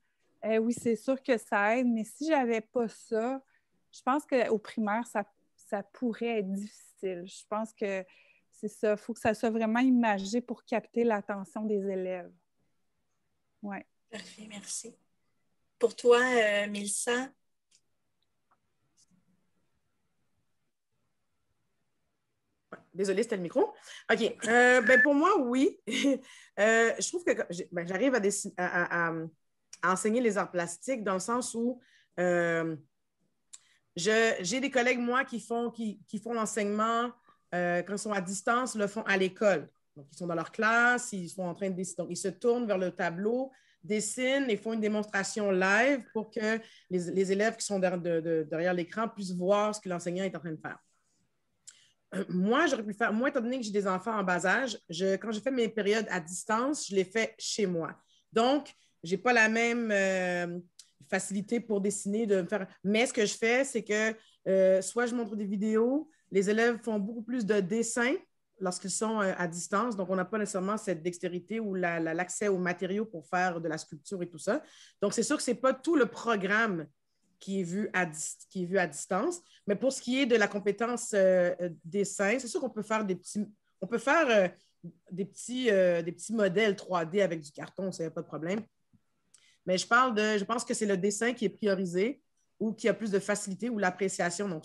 oui, c'est sûr que ça aide, mais si j'avais pas ça, je pense qu'au primaire, ça, ça pourrait être difficile. Je pense que c'est ça. Il faut que ça soit vraiment imagé pour capter l'attention des élèves. Oui. Parfait, merci. Pour toi, euh, Désolée, c'était le micro. OK. Euh, ben, pour moi, oui. Euh, je trouve que ben, j'arrive à, enseigner les arts plastiques dans le sens où euh, j'ai des collègues, moi, qui font, qui, qui font l'enseignement euh, quand ils sont à distance, le font à l'école. Donc, ils sont dans leur classe, ils sont en train de Donc, ils se tournent vers le tableau, dessinent et font une démonstration live pour que les, élèves qui sont derrière, l'écran puissent voir ce que l'enseignant est en train de faire. Euh, moi, j'aurais pu faire, moi, étant donné que j'ai des enfants en bas âge, quand je fais mes périodes à distance, je les fais chez moi. Donc, je n'ai pas la même euh, facilité pour dessiner, de faire. Mais ce que je fais, c'est que soit je montre des vidéos, les élèves font beaucoup plus de dessins lorsqu'ils sont euh, à distance. Donc, on n'a pas nécessairement cette dextérité ou l'accès aux matériaux pour faire de la sculpture et tout ça. Donc, c'est sûr que ce n'est pas tout le programme qui est, vu à, qui est vu à distance. Mais pour ce qui est de la compétence euh, euh, dessin, c'est sûr qu'on peut faire des petits... On peut faire des, petits, des petits modèles 3D avec du carton, ça pas de problème. Mais je parle de... Je pense que c'est le dessin qui est priorisé ou qui a plus de facilité ou l'appréciation. Donc,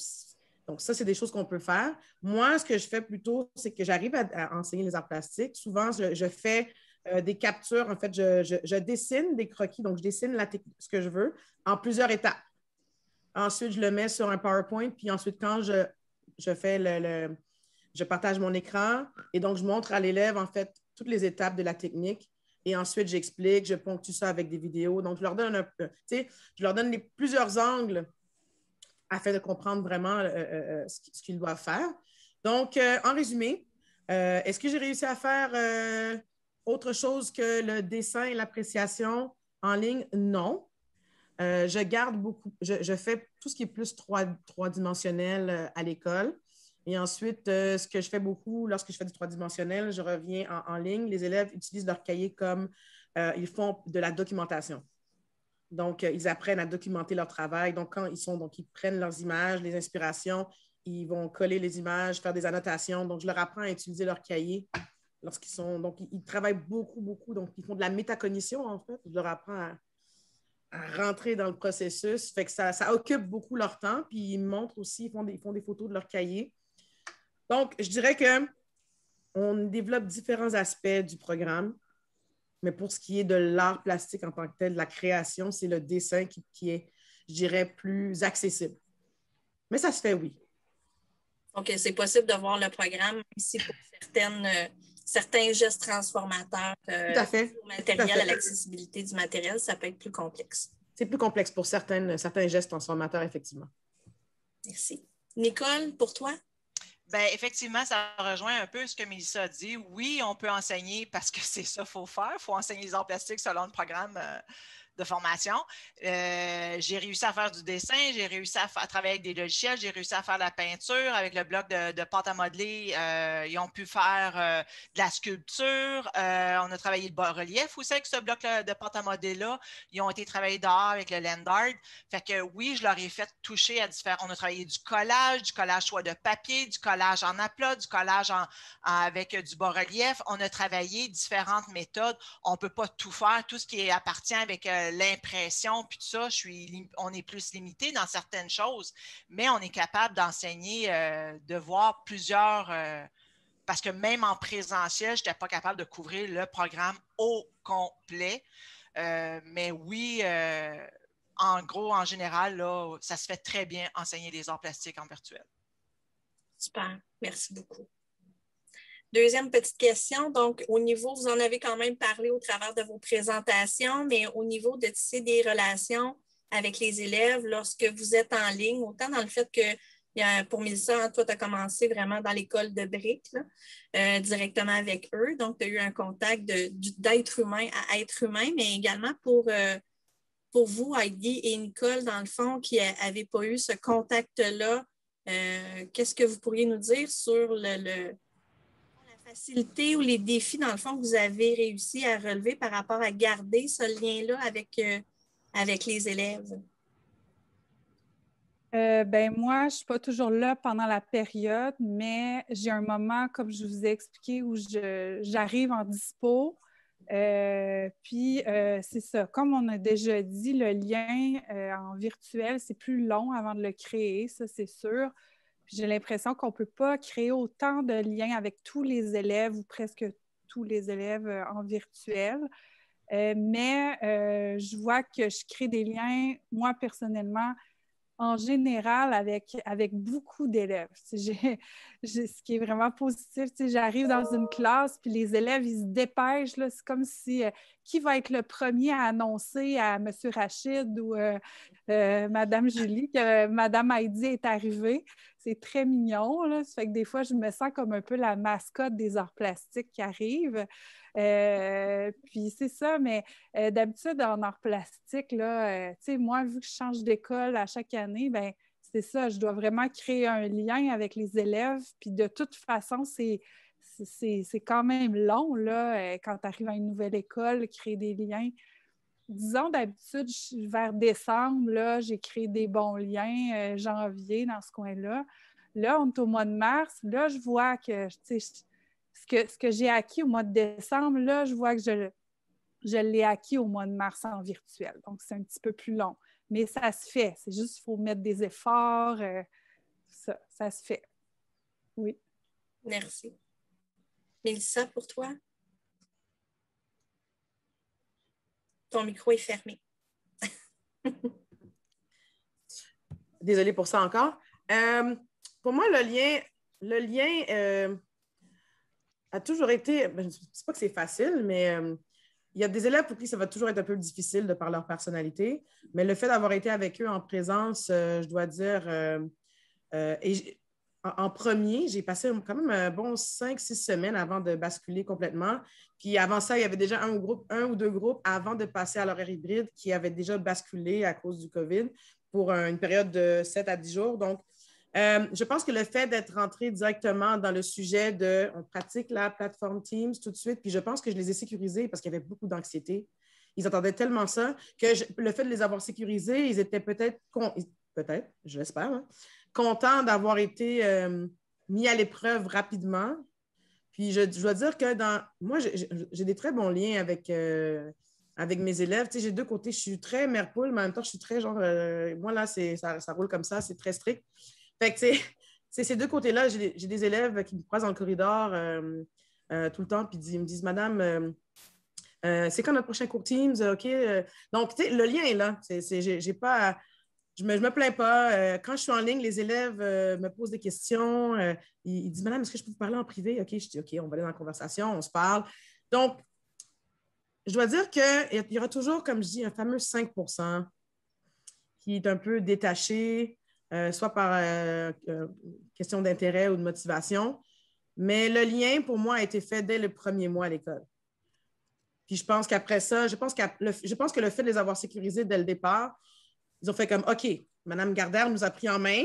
donc, ça, c'est des choses qu'on peut faire. Moi, ce que je fais plutôt, c'est que j'arrive à, enseigner les arts plastiques. Souvent, je, fais euh, des captures. En fait, je, dessine des croquis, donc je dessine la ce que je veux en plusieurs étapes. Ensuite, je le mets sur un PowerPoint, puis ensuite, quand je, fais le, je partage mon écran et donc je montre à l'élève, en fait, toutes les étapes de la technique. Et ensuite, j'explique, je ponctue ça avec des vidéos. Donc, je leur donne, un, euh, je leur donne les, plusieurs angles afin de comprendre vraiment euh, euh, euh, ce qu'ils doivent faire. Donc, en résumé, est-ce que j'ai réussi à faire autre chose que le dessin et l'appréciation en ligne? Non. je garde beaucoup, je, fais tout ce qui est plus trois, trois dimensionnel à l'école. Et ensuite, ce que je fais beaucoup lorsque je fais du trois dimensionnel, je reviens en, en ligne. Les élèves utilisent leur cahier comme ils font de la documentation. Donc, euh, ils apprennent à documenter leur travail. Donc, quand ils sont, donc, ils prennent leurs images, les inspirations, ils vont coller les images, faire des annotations. Donc, je leur apprends à utiliser leur cahier lorsqu'ils sont. Donc, ils, travaillent beaucoup, beaucoup. Donc, ils font de la métacognition, en fait. Je leur apprends à, rentrer dans le processus. Fait que ça, ça, occupe beaucoup leur temps. Puis, ils montrent aussi, ils font des, font des photos de leur cahier. Donc, je dirais que on développe différents aspects du programme. Mais pour ce qui est de l'art plastique en tant que tel, de la création, c'est le dessin qui, est, je dirais, plus accessible. Mais ça se fait, oui. Donc, c'est possible de voir le programme ici pour certaines, euh, certains gestes transformateurs euh, Tout à fait. matériel, l'accessibilité du matériel. Ça peut être plus complexe. C'est plus complexe pour certaines, certains gestes transformateurs, effectivement. Merci. Nicole, pour toi? Ben, effectivement, ça rejoint un peu ce que Mélissa a dit. Oui, on peut enseigner parce que c'est ça qu'il faut faire. Il faut enseigner les arts plastiques selon le programme euh, de formation. Euh, j'ai réussi à faire du dessin, j'ai réussi à, travailler avec des logiciels, j'ai réussi à faire de la peinture. Avec le bloc de, de pâte à modeler, euh, ils ont pu faire euh, de la sculpture. on a travaillé le bas-relief aussi avec ce bloc de pâte à modeler-là. Ils ont été travaillés dehors avec le land Fait que oui, je leur ai fait toucher à différents... On a travaillé du collage, du collage soit de papier, du collage en aplat, du collage avec du bas-relief. On a travaillé différentes méthodes. On ne peut pas tout faire. Tout ce qui appartient avec l'impression, puis tout ça, je suis, on est plus limité dans certaines choses, mais on est capable d'enseigner, euh, de voir plusieurs, euh, parce que même en présentiel, je n'étais pas capable de couvrir le programme au complet. Euh, mais oui, en gros, en général, là, ça se fait très bien enseigner les arts plastiques en virtuel. Super, merci beaucoup. Deuxième petite question, donc au niveau, vous en avez quand même parlé au travers de vos présentations, mais au niveau de tisser des relations avec les élèves lorsque vous êtes en ligne, autant dans le fait que pour Mélissa, hein, toi, tu as commencé vraiment dans l'école de briques, euh, directement avec eux. Donc, tu as eu un contact d'être humain à être humain, mais également pour, euh, pour vous, Heidi et Nicole, dans le fond, qui n'avaient pas eu ce contact-là. Euh, qu'est-ce que vous pourriez nous dire sur le facilités ou les défis, dans le fond, que vous avez réussi à relever par rapport à garder ce lien-là avec, euh, avec les élèves? Euh, ben moi, je ne suis pas toujours là pendant la période, mais j'ai un moment, comme je vous ai expliqué, où j'arrive en dispo. Euh, puis euh, c'est ça, comme on a déjà dit, le lien en virtuel, c'est plus long avant de le créer, ça c'est sûr. J'ai l'impression qu'on ne peut pas créer autant de liens avec tous les élèves ou presque tous les élèves euh, en virtuel. Euh, mais euh, je vois que je crée des liens, moi personnellement, en général avec, avec beaucoup d'élèves. Ce qui est vraiment positif, j'arrive dans une classe, puis les élèves, ils se dépêchent. C'est comme si qui va être le premier à annoncer à M. Rachid ou euh, euh, Mme Julie que Mme Heidi est arrivée. C'est très mignon. Ça fait que des fois, je me sens comme un peu la mascotte des arts plastiques qui arrivent. Euh, puis c'est ça, mais d'habitude, en arts plastiques, là, moi, vu que je change d'école à chaque année, ben, c'est ça, je dois vraiment créer un lien avec les élèves. Puis de toute façon, c'est c'est quand même long, là, euh, quand tu arrives à une nouvelle école, créer des liens. Disons, d'habitude, vers décembre, j'ai créé des bons liens, euh, janvier, dans ce coin-là. Là, on est au mois de mars. Là, je vois que, ce que ce que j'ai acquis au mois de décembre, là, je vois que je, l'ai acquis au mois de mars en virtuel. Donc, c'est un petit peu plus long. Mais ça se fait. C'est juste qu'il faut mettre des efforts. Euh, ça, ça se fait. Oui. Merci ça pour toi? Ton micro est fermé. Désolée pour ça encore. Euh, pour moi, le lien, le lien euh, a toujours été, ben, je ne pas que c'est facile, mais euh, il y a des élèves pour qui ça va toujours être un peu difficile de par leur personnalité, mais le fait d'avoir été avec eux en présence, je dois dire, et en premier, j'ai passé quand même un bon 5 six semaines avant de basculer complètement. Puis avant ça, il y avait déjà un, groupe, ou deux groupes avant de passer à l'horaire hybride qui avaient déjà basculé à cause du COVID pour une période de 7 à 10 jours. Donc, euh, je pense que le fait d'être rentré directement dans le sujet de on pratique la plateforme Teams tout de suite, puis je pense que je les ai sécurisés parce qu'il y avait beaucoup d'anxiété. Ils attendaient tellement ça que le fait de les avoir sécurisés, ils étaient peut-être, peut-être, je l'espère, hein, content d'avoir été euh, mis à l'épreuve rapidement. Puis je, dois dire que dans moi, j'ai des très bons liens avec, euh, avec mes élèves. j'ai deux côtés. Je suis très mère poule, mais en même temps, je suis très genre, euh, moi là, ça, ça roule comme ça, c'est très strict. Fait que, tu ces deux côtés-là, j'ai des élèves qui me croisent dans le corridor tout le temps, puis ils me disent, Madame, c'est quand notre prochain cours Teams? OK. Donc, tu sais, le lien est là. J'ai pas je me, me plains pas. Euh, quand je suis en ligne, les élèves euh, me posent des questions. Euh, ils, disent Madame, est-ce que je peux vous parler en privé OK, je dis OK, on va aller dans la conversation, on se parle. Donc, je dois dire qu'il y aura toujours, comme je dis, un fameux 5 qui est un peu détaché, soit par question d'intérêt ou de motivation. Mais le lien, pour moi, a été fait dès le premier mois à l'école. Puis je pense qu'après ça, je pense que le fait de les avoir sécurisés dès le départ, ils ont fait comme, OK, Mme Gardère nous a pris en main,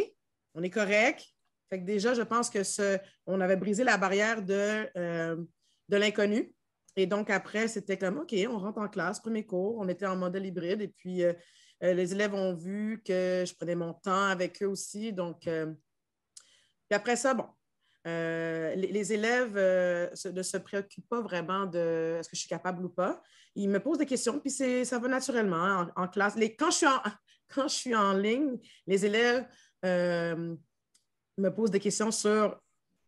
on est correct. Fait que déjà, je pense que ce, on avait brisé la barrière de, euh, de l'inconnu. Et donc, après, c'était comme, OK, on rentre en classe, premier cours, on était en modèle hybride. Et puis, euh, euh, les élèves ont vu que je prenais mon temps avec eux aussi. Donc, puis après ça, bon, les, élèves ne se préoccupent pas vraiment de est-ce que je suis capable ou pas. Ils me posent des questions, puis ça va naturellement hein, en, classe. Les, quand je suis en, quand je suis en ligne, les élèves euh, me posent des questions sur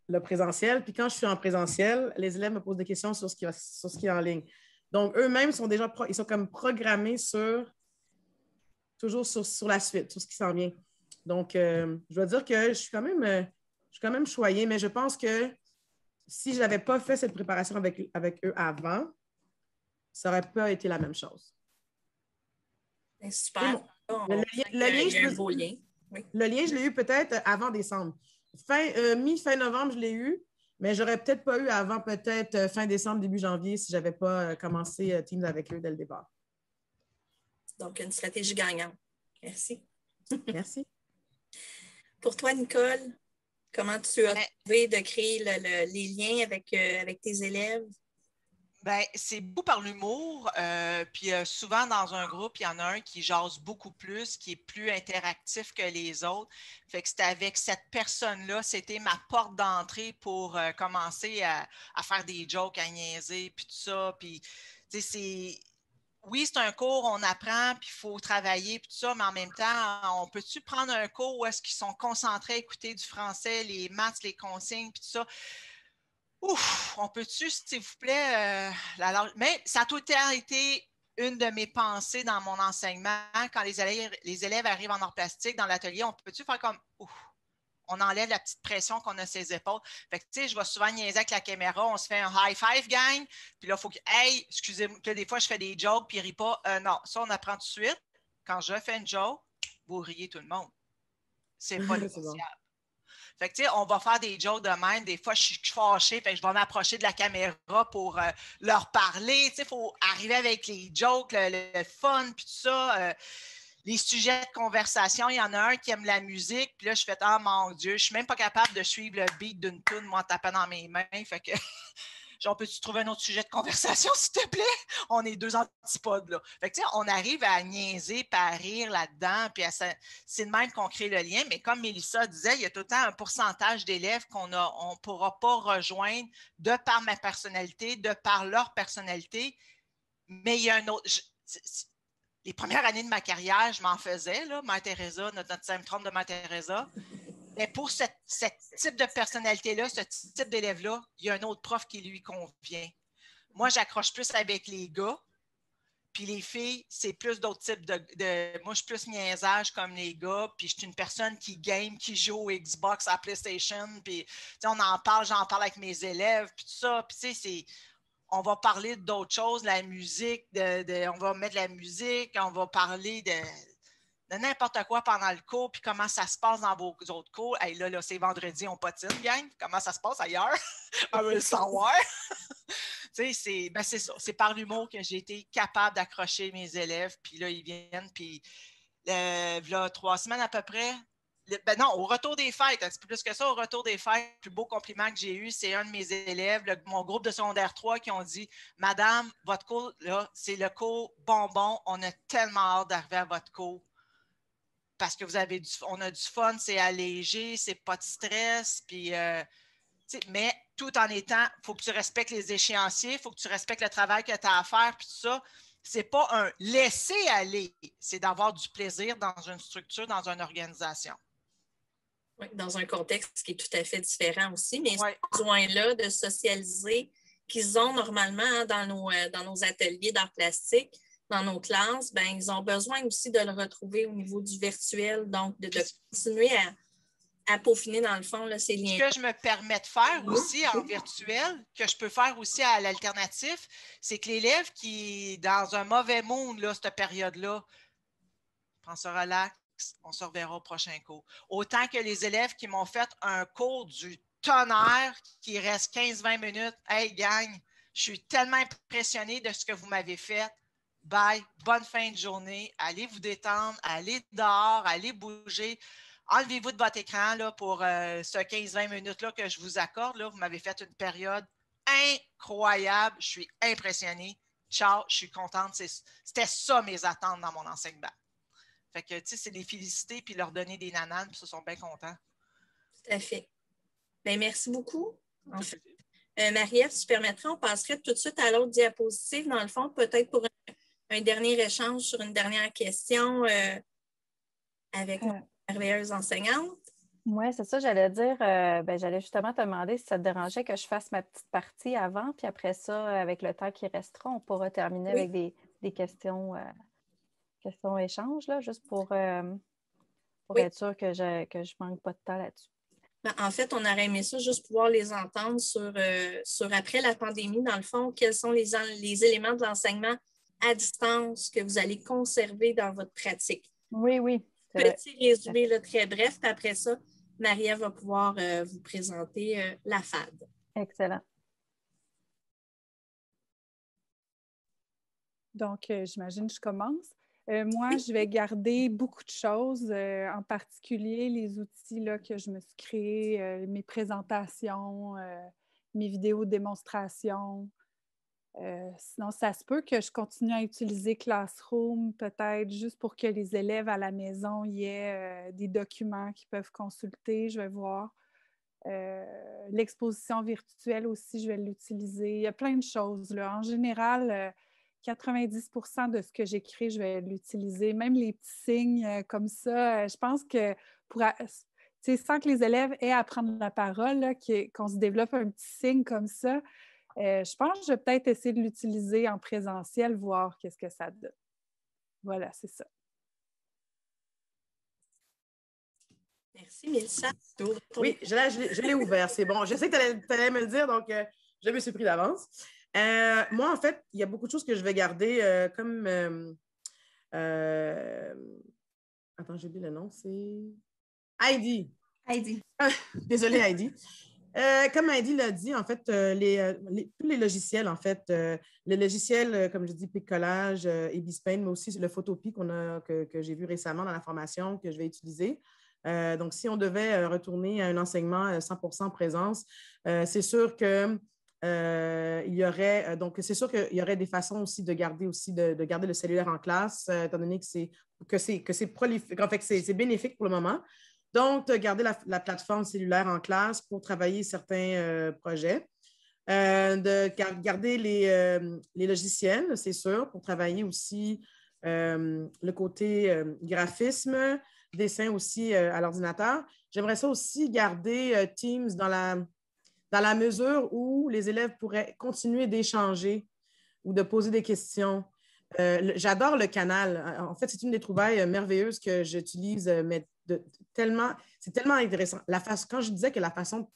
le présentiel. Puis quand je suis en présentiel, les élèves me posent des questions sur ce qui, sur ce qui est en ligne. Donc, eux-mêmes sont déjà ils sont comme programmés sur toujours sur, la suite, sur ce qui s'en vient. Donc, euh, je dois dire que je suis quand même euh, quand même choyée, mais je pense que si je n'avais pas fait cette préparation avec, avec eux avant, ça n'aurait pas été la même chose. Ben, le, lien, je l'ai eu peut-être avant décembre. Fin, euh, mi-fin novembre, je l'ai eu, mais j'aurais peut-être pas eu avant peut-être euh, fin décembre, début janvier si j'avais pas euh, commencé Teams avec eux dès le départ. Donc, une stratégie gagnante. Merci. Merci. Pour toi, Nicole, comment tu as ben, trouvé de créer les liens avec, avec tes élèves? Ben, c'est beaucoup par l'humour. Euh, puis euh, souvent, dans un groupe, il y en a un qui jase beaucoup plus, qui est plus interactif que les autres. Fait que c'était avec cette personne-là, c'était ma porte d'entrée pour euh, commencer à, faire des jokes, à niaiser, puis tout ça. Puis, c'est. Oui, c'est un cours, on apprend, puis il faut travailler, puis tout ça, mais en même temps, on peut-tu prendre un cours où est-ce qu'ils sont concentrés à écouter du français, les maths, les consignes, puis tout ça? Ouf, on peut-tu, s'il vous plaît, euh, la Mais ça a tout été une de mes pensées dans mon enseignement. Quand les élèves, arrivent en or plastique dans l'atelier, on peut-tu faire comme ouf, on enlève la petite pression qu'on a sur ses épaules. Fait que, tu sais, je vais souvent niaiser avec la caméra, on se fait un high five, gang. Puis là, il faut que, hey, excusez-moi, des fois, je fais des jokes, puis il rit pas. Euh, non, ça, on apprend tout de suite. Quand je fais une joke, vous riez tout le monde. C'est pas négociable. Fait que, tu sais, on va faire des jokes de même. Des fois, je suis fâchée, fait que je vais m'approcher de la caméra pour euh, leur parler. il faut arriver avec les jokes, le, fun, puis tout ça. Euh, les sujets de conversation, il y en a un qui aime la musique, puis là, je fais Ah mon Dieu, je suis même pas capable de suivre le beat d'une tune, moi, en tapant dans mes mains. Fait que Genre, peux-tu trouver un autre sujet de conversation, s'il te plaît? On est deux antipodes, là. on arrive à niaiser, par à rire là-dedans, puis c'est de même qu'on crée le lien. Mais comme Mélissa disait, il y a tout le temps un pourcentage d'élèves qu'on ne on pourra pas rejoindre de par ma personnalité, de par leur personnalité. Mais il y a un autre. les premières années de ma carrière, je m'en faisais, là, Mère Teresa, notre, notre de Mère Teresa. Mais pour ce type de personnalité-là, ce type d'élève-là, il y a un autre prof qui lui convient. Moi, j'accroche plus avec les gars, puis les filles, c'est plus d'autres types de, Moi, je suis plus niaisage comme les gars, puis je suis une personne qui game, qui joue au Xbox, à PlayStation, puis on en parle, j'en parle avec mes élèves, puis tout ça. Puis tu sais, c'est on va parler d'autres choses, la musique, de, on va mettre la musique, on va parler de n'importe quoi pendant le cours, puis comment ça se passe dans vos autres cours. Hey, là, là c'est vendredi, on patine, gang. Comment ça se passe ailleurs? on veut le savoir. c'est ben C'est par l'humour que j'ai été capable d'accrocher mes élèves. Puis là, ils viennent. Puis euh, là, trois semaines à peu près, ben non, au retour des fêtes, un plus que ça, au retour des fêtes, le plus beau compliment que j'ai eu, c'est un de mes élèves, mon groupe de secondaire 3, qui ont dit Madame, votre cours, là, c'est le cours bonbon, on a tellement hâte d'arriver à votre cours parce que vous avez du, on a du fun, c'est allégé, c'est pas de stress, puis euh, mais tout en étant, il faut que tu respectes les échéanciers, il faut que tu respectes le travail que tu as à faire, puis tout ça. C'est pas un laisser aller, c'est d'avoir du plaisir dans une structure, dans une organisation. Oui, dans un contexte qui est tout à fait différent aussi, mais ce besoin-là de socialiser qu'ils ont normalement hein, dans, nos, euh, dans nos ateliers d'art plastique, dans nos classes, ben, ils ont besoin aussi de le retrouver au niveau du virtuel, donc de, continuer à, peaufiner dans le fond là, ces liens. Ce que je me permets de faire aussi en virtuel, que je peux faire aussi à l'alternatif, c'est que l'élève qui est dans un mauvais monde, cette période-là, prends ce relax, on se reverra au prochain cours. Autant que les élèves qui m'ont fait un cours du tonnerre qui reste 15-20 minutes. Hey, gang, je suis tellement impressionnée de ce que vous m'avez fait. Bye. Bonne fin de journée. Allez vous détendre. Allez dehors. Allez bouger. Enlevez-vous de votre écran là, pour euh, ce 15-20 minutes-là que je vous accorde. Là. Vous m'avez fait une période incroyable. Je suis impressionnée. Ciao, je suis contente. C'était ça mes attentes dans mon enseignement. Fait que, tu sais, c'est les féliciter puis leur donner des nananes, puis ils sont bien contents. Tout à fait. Ben, merci beaucoup. Euh, Marie-Ève, si tu permettrais, on passerait tout de suite à l'autre diapositive, dans le fond, peut-être pour un dernier échange sur une dernière question euh, avec merveilleuse enseignante. Oui, c'est ça, j'allais dire, euh, ben, j'allais justement te demander si ça te dérangeait que je fasse ma petite partie avant, puis après ça, euh, avec le temps qui restera, on pourra terminer avec des, questions, questions échanges, là, juste pour, être sûr que je ne que je manque pas de temps là-dessus. Ben, en fait, on aurait aimé ça juste pouvoir les entendre sur, sur après la pandémie, dans le fond, quels sont les, les éléments de l'enseignement à distance que vous allez conserver dans votre pratique. Oui, oui. Petit résumé très bref, après ça, Maria va pouvoir euh, vous présenter euh, la FAD. Excellent. Donc, euh, j'imagine que je commence. moi, je vais garder beaucoup de choses, en particulier les outils là, que je me suis créés, mes présentations, mes vidéos de démonstration, euh, sinon, ça se peut que je continue à utiliser Classroom, peut-être juste pour que les élèves à la maison aient euh, des documents qu'ils peuvent consulter. Je vais voir. Euh, l'exposition virtuelle aussi, je vais l'utiliser. Il y a plein de choses. En général, 90 de ce que j'écris, je vais l'utiliser. Même les petits signes comme ça, je pense que pour, sans que les élèves aient à prendre la parole, qu'on se développe un petit signe comme ça, euh, je pense que je vais peut-être essayer de l'utiliser en présentiel, voir qu'est-ce que ça donne. Voilà, c'est ça. Merci, Mélissa. Oui, je, l'ai ouvert, c'est bon. Je sais que tu allais, me le dire, donc euh, je me suis pris d'avance. Euh, moi, en fait, il y a beaucoup de choses que je vais garder comme. Attends, j'ai oublié le nom, c'est. Heidi. Heidi. Ah, désolée, Heidi. Euh, comme Andy l'a dit, en fait, euh, euh, tous les logiciels, en fait, le comme je dis, Picolage, bispain mais aussi le Photopie qu'on a, que, j'ai vu récemment dans la formation que je vais utiliser. donc, si on devait retourner à un enseignement 100 présence, c'est sûr que y aurait donc c'est sûr qu'il y aurait des façons aussi de garder aussi de, garder le cellulaire en classe, étant donné que c'est que c'est que c'est en fait, c'est bénéfique pour le moment, donc, garder la, plateforme cellulaire en classe pour travailler certains euh, projets. Euh, de garder euh, les, logiciels, c'est sûr, pour travailler aussi le côté graphisme, dessin aussi à l'ordinateur. J'aimerais ça aussi garder Teams dans la, dans la mesure où les élèves pourraient continuer d'échanger ou de poser des questions. J'adore le canal. En fait, c'est une des trouvailles merveilleuses que j'utilise, tellement, c'est tellement intéressant. La façon, quand je disais que la façon,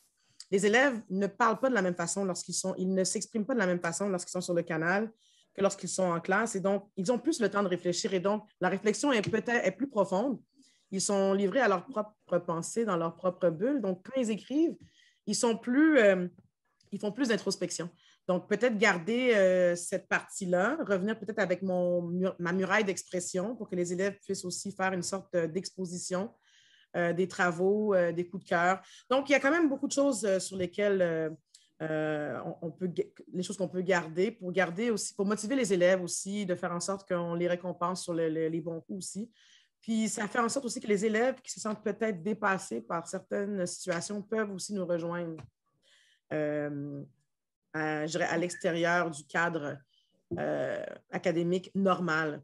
les élèves ne parlent pas de la même façon lorsqu'ils sont, ils ne s'expriment pas de la même façon lorsqu'ils sont sur le canal que lorsqu'ils sont en classe. Et donc, ils ont plus le temps de réfléchir et donc la réflexion est peut-être est plus profonde. Ils sont livrés à leur propre pensée, dans leur propre bulle. Donc, quand ils écrivent, ils sont plus, euh, ils font plus d'introspection. Donc, peut-être garder euh, cette partie-là, revenir peut-être avec mon, ma muraille d'expression pour que les élèves puissent aussi faire une sorte euh, d'exposition euh, des travaux, euh, des coups de cœur. Donc, il y a quand même beaucoup de choses euh, sur lesquelles on, peut, les choses qu'on peut garder pour garder aussi, pour motiver les élèves aussi, de faire en sorte qu'on les récompense sur les bons coups aussi. Puis ça fait en sorte aussi que les élèves qui se sentent peut-être dépassés par certaines situations peuvent aussi nous rejoindre à, à l'extérieur du cadre académique normal.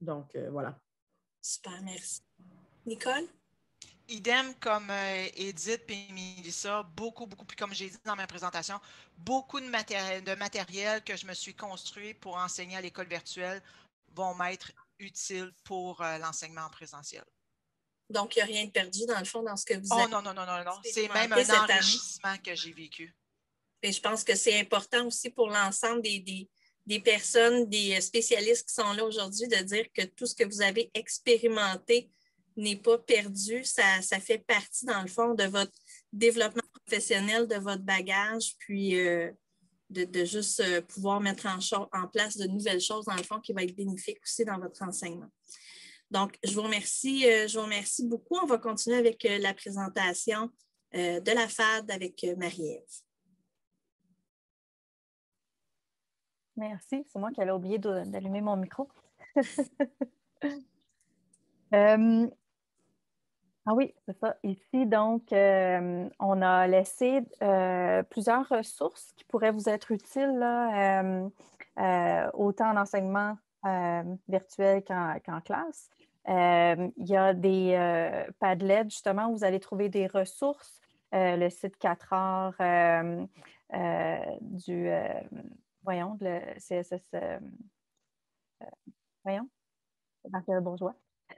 Donc, voilà. Super, merci. Nicole? Idem comme Edith et Mélissa, beaucoup, beaucoup, plus comme j'ai dit dans ma présentation, beaucoup de, matériel de matériel que je me suis construit pour enseigner à l'école virtuelle vont m'être utiles pour l'enseignement en présentiel. Donc, il n'y a rien de perdu dans le fond dans ce que vous non, non, non, non, non. C'est même un enrichissement que j'ai vécu. Et je pense que c'est important aussi pour l'ensemble des, personnes, des spécialistes qui sont là aujourd'hui, de dire que tout ce que vous avez expérimenté, n'est pas perdu. Ça, fait partie, dans le fond, de votre développement professionnel, de votre bagage, puis euh, de, juste euh, pouvoir mettre en, place de nouvelles choses, dans le fond, qui va être bénéfique aussi dans votre enseignement. Donc, je vous remercie, euh, je vous remercie beaucoup. On va continuer avec la présentation de la FAD avec Marie-Ève. Merci. C'est moi qui allais oublier d'allumer mon micro. Ah oui, c'est ça. Ici, donc, euh, on a laissé euh, plusieurs ressources qui pourraient vous être utiles, là, euh, autant en enseignement virtuel qu'en classe. Il y a des Padlets, justement, où vous allez trouver des ressources. le site 4 heures du, voyons, le CSS, voyons, Marcel Bourgeois.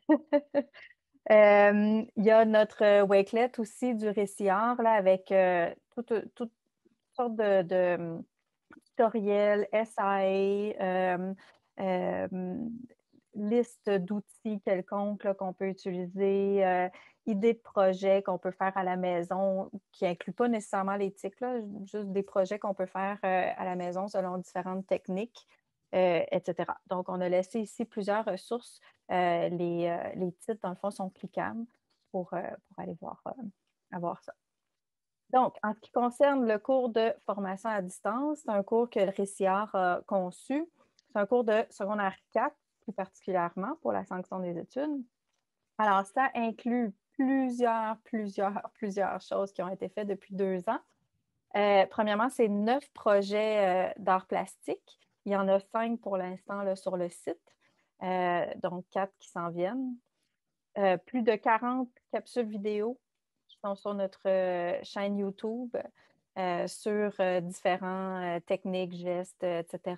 Euh, il y a notre euh, wakelet aussi du récit là, avec euh, toutes sortes de, hum, tutoriels, SAE, listes liste d'outils quelconques qu'on peut utiliser, idées de projets qu'on peut faire à la maison, qui n'incluent pas nécessairement l'éthique, juste des projets qu'on peut faire à la maison selon différentes techniques. Euh, Donc, on a laissé ici plusieurs ressources. Euh, euh, les, titres, dans le fond, sont cliquables pour, aller voir, avoir ça. Donc, en ce qui concerne le cours de formation à distance, c'est un cours que le RICIAR a conçu. C'est un cours de secondaire 4, plus particulièrement pour la sanction des études. Alors, ça inclut plusieurs, plusieurs, plusieurs choses qui ont été faites depuis deux ans. premièrement, c'est neuf projets d'art plastique il y en a cinq pour l'instant sur le site, euh, donc quatre qui s'en viennent. Euh, plus de 40 capsules vidéo qui sont sur notre euh, chaîne YouTube sur différentes techniques, gestes, etc.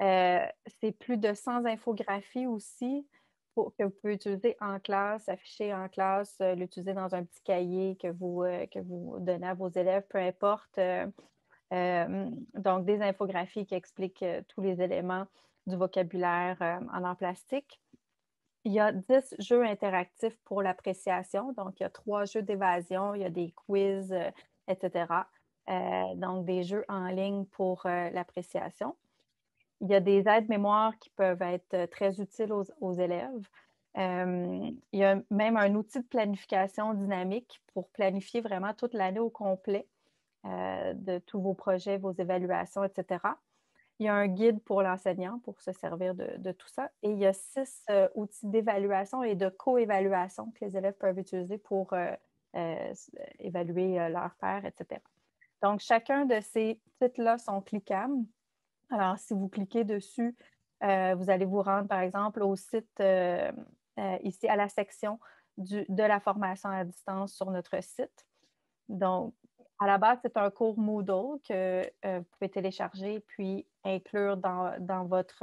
C'est plus de 100 infographies aussi que vous pouvez utiliser en classe, afficher en classe, l'utiliser dans un petit cahier que vous donnez à vos élèves, peu importe. Euh, donc, des infographies qui expliquent euh, tous les éléments du vocabulaire euh, en en plastique. Il y a 10 jeux interactifs pour l'appréciation. Donc, il y a trois jeux d'évasion, il y a des quiz, etc. donc, des jeux en ligne pour l'appréciation. Il y a des aides mémoire qui peuvent être très utiles aux élèves. il y a même un outil de planification dynamique pour planifier vraiment toute l'année au complet. Euh, de tous vos projets, vos évaluations, etc. Il y a un guide pour l'enseignant pour se servir de, tout ça. Et il y a six euh, outils d'évaluation et de co-évaluation que les élèves peuvent utiliser pour euh, évaluer leur père, etc. Donc, chacun de ces titres-là sont cliquables. Alors, si vous cliquez dessus, vous allez vous rendre, par exemple, au site ici à la section de la formation à distance sur notre site. Donc, à la base, c'est un cours Moodle que euh, vous pouvez télécharger puis inclure dans, votre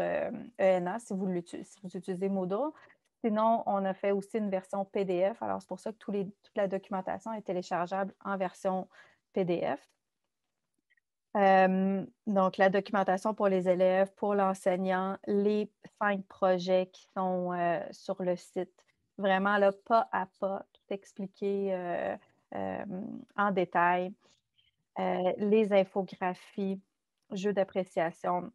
ENA euh, e si vous, vous, utilisez Moodle. Sinon, on a fait aussi une version PDF. Alors, c'est pour ça que toute la documentation est téléchargeable en version PDF. Euh, donc, la documentation pour les élèves, pour l'enseignant, les cinq projets qui sont sur le site. Vraiment, là, pas à pas, tout expliqué euh, en détail, euh, les infographies, jeux d'appréciation,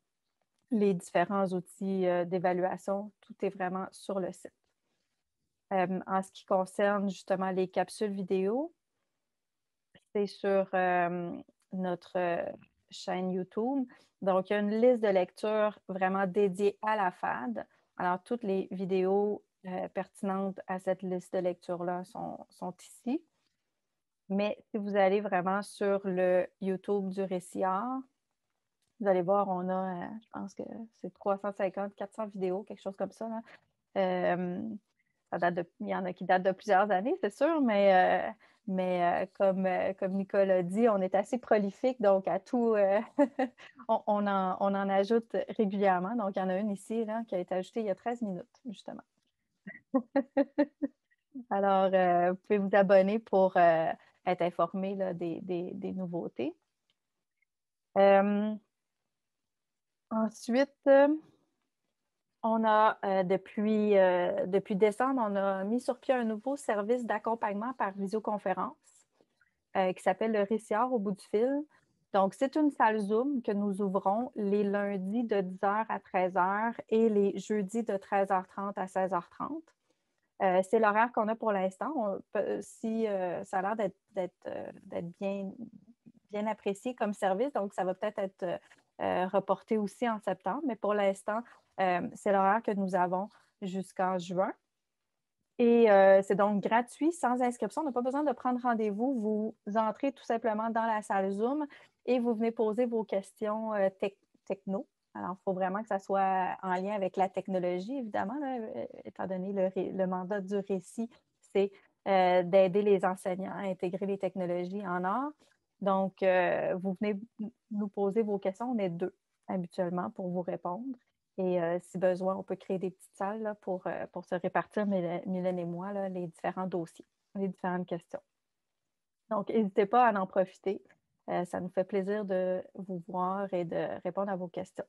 les différents outils euh, d'évaluation, tout est vraiment sur le site. en ce qui concerne justement les capsules vidéo, c'est sur notre chaîne YouTube. Donc, il y a une liste de lecture vraiment dédiée à la FAD. Alors, toutes les vidéos pertinentes à cette liste de lecture-là sont ici. Mais si vous allez vraiment sur le YouTube du récit vous allez voir, on a, euh, je pense que c'est 350, 400 vidéos, quelque chose comme ça. Euh, il y en a qui datent de plusieurs années, c'est sûr, mais, euh, mais comme, Nicole a dit, on est assez prolifique, donc à tout, on, en, ajoute régulièrement. Donc, il y en a une ici qui a été ajoutée il y a 13 minutes, justement. Alors, vous pouvez vous abonner pour être informé des, nouveautés. Euh, ensuite, euh, on a, euh, depuis, décembre, on a mis sur pied un nouveau service d'accompagnement par visioconférence qui s'appelle le Réciard au bout du fil. Donc, c'est une salle Zoom que nous ouvrons les lundis de 10h à 13h et les jeudis de 13h30 à 16h30. Euh, c'est l'horaire qu'on a pour l'instant. Si euh, ça a l'air d'être euh, bien, apprécié comme service, donc ça va peut-être être, reporté aussi en septembre, mais pour l'instant, c'est l'horaire que nous avons jusqu'en juin. Et c'est donc gratuit, sans inscription. On n'a pas besoin de prendre rendez-vous. Vous entrez tout simplement dans la salle Zoom et vous venez poser vos questions techno, alors, il faut vraiment que ça soit en lien avec la technologie, évidemment, euh, étant donné le, mandat du récit, c'est euh, d'aider les enseignants à intégrer les technologies en art. Donc, euh, vous venez nous poser vos questions. On est deux habituellement pour vous répondre. Et si besoin, on peut créer des petites salles pour, se répartir, Mylène et moi, les différents dossiers, les différentes questions. Donc, n'hésitez pas à en profiter. ça nous fait plaisir de vous voir et de répondre à vos questions.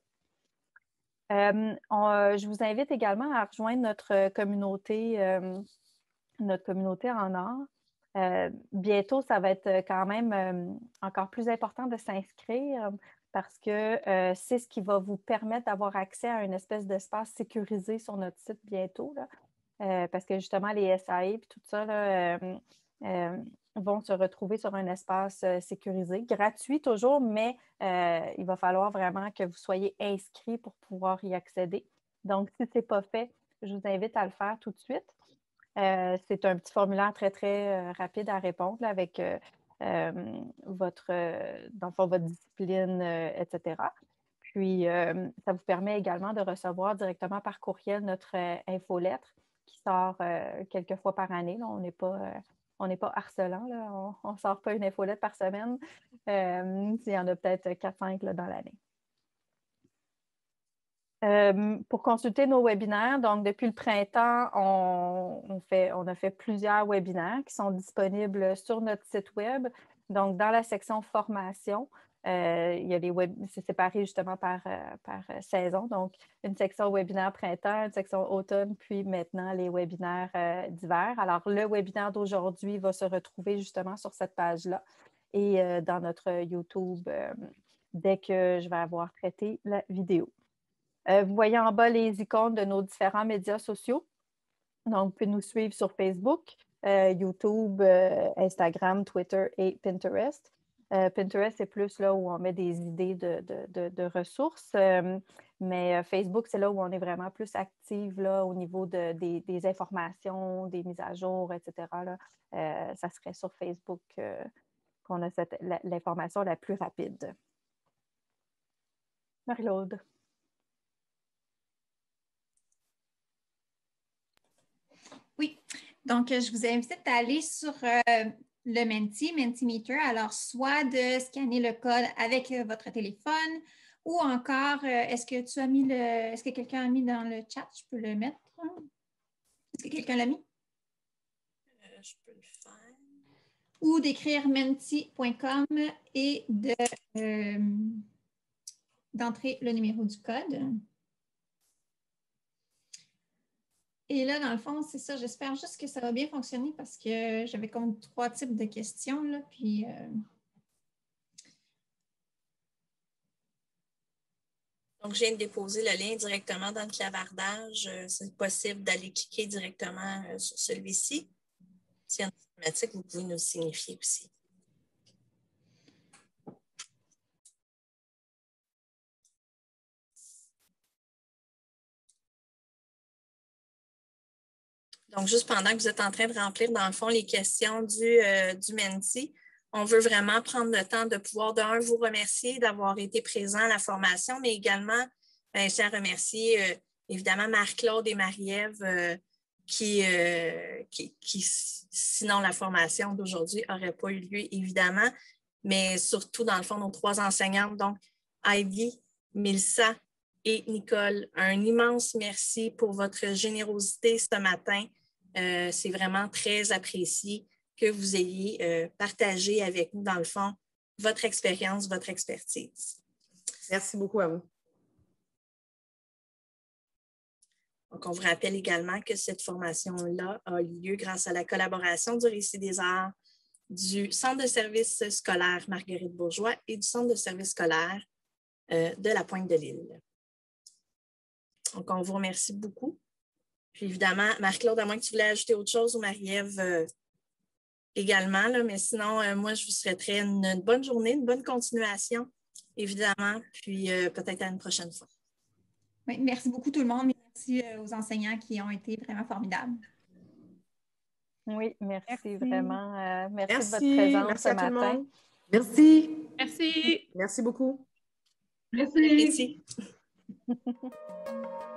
Euh, euh, je vous invite également à rejoindre notre euh, communauté, notre communauté en or. bientôt, ça va être quand même encore plus important de s'inscrire parce que c'est ce qui va vous permettre d'avoir accès à une espèce d'espace sécurisé sur notre site bientôt. parce que justement, les SAE et tout ça, là, vont se retrouver sur un espace euh, sécurisé, gratuit toujours, mais euh, il va falloir vraiment que vous soyez inscrit pour pouvoir y accéder. Donc, si ce n'est pas fait, je vous invite à le faire tout de suite. Euh, c'est un petit formulaire très, très rapide à répondre avec votre, dans votre discipline, etc. Puis, ça vous permet également de recevoir directement par courriel notre infolettre qui sort quelques fois par année. on n'est pas on n'est pas harcelant, on ne sort pas une infolette par semaine. Euh, il y en a peut-être 4-5 dans l'année. Euh, pour consulter nos webinaires, donc depuis le printemps, on, on a fait plusieurs webinaires qui sont disponibles sur notre site web, donc dans la section formation. Euh, il y a les web... C'est séparé justement par, euh, par euh, saison. Donc, une section webinaire printemps, une section automne, puis maintenant les webinaires d'hiver. Alors, le webinaire d'aujourd'hui va se retrouver justement sur cette page-là et dans notre YouTube dès que je vais avoir traité la vidéo. vous voyez en bas les icônes de nos différents médias sociaux. Donc, vous pouvez nous suivre sur Facebook, YouTube, Instagram, Twitter et Pinterest. Euh, Pinterest, c'est plus là où on met des idées de, ressources. Euh, mais euh, Facebook, c'est là où on est vraiment plus active là, au niveau des, informations, des mises à jour, etc. ça serait sur Facebook qu'on a l'information la, plus rapide. Marie-Laude. Oui, donc je vous invite à aller sur le Menti, Mentimeter, alors soit de scanner le code avec euh, votre téléphone ou encore, euh, est-ce que tu as mis le, est-ce que quelqu'un a mis dans le chat, je peux le mettre? Est-ce que quelqu'un l'a mis? Euh, je peux le faire. Ou d'écrire menti.com et de, d'entrer le numéro du code. Et là, dans le fond, c'est ça. J'espère juste que ça va bien fonctionner parce que j'avais comme trois types de questions. Là, puis, euh, Donc, je viens de déposer le lien directement dans le clavardage. Euh, c'est possible d'aller cliquer directement euh, sur celui-ci. Si il y a vous pouvez nous signifier aussi. Donc, juste pendant que vous êtes en train de remplir, dans le fond, les questions du, euh, MENTI, on veut vraiment prendre le temps de pouvoir, d'un, vous remercier d'avoir été présent à la formation, mais également, bien, je à remercier euh, évidemment Marc-Claude et Marie-Ève euh, qui, qui, qui, sinon la formation d'aujourd'hui n'aurait pas eu lieu, évidemment, mais surtout, dans le fond, nos trois enseignantes, donc Ivy, Milsa et Nicole. Un immense merci pour votre générosité ce matin. Euh, c'est vraiment très apprécié que vous ayez euh, partagé avec nous, dans le fond, votre expérience, votre expertise. Merci beaucoup à vous. Donc, on vous rappelle également que cette formation-là a lieu grâce à la collaboration du Récit des Arts, du Centre de services scolaires Marguerite Bourgeois et du Centre de services scolaires euh, de la Pointe de l'Île. Donc, on vous remercie beaucoup. Puis évidemment, Marc-Claude, à moins que tu voulais ajouter autre chose, ou Marie-Ève euh, également, là, mais sinon, euh, moi, je vous souhaiterais une, bonne journée, une bonne continuation, évidemment, puis euh, peut-être à une prochaine fois. merci beaucoup tout le monde. Merci aux enseignants qui ont été vraiment formidables. Oui, merci, vraiment. Merci, de votre présence ce matin. Merci. Merci. Merci beaucoup. merci. merci.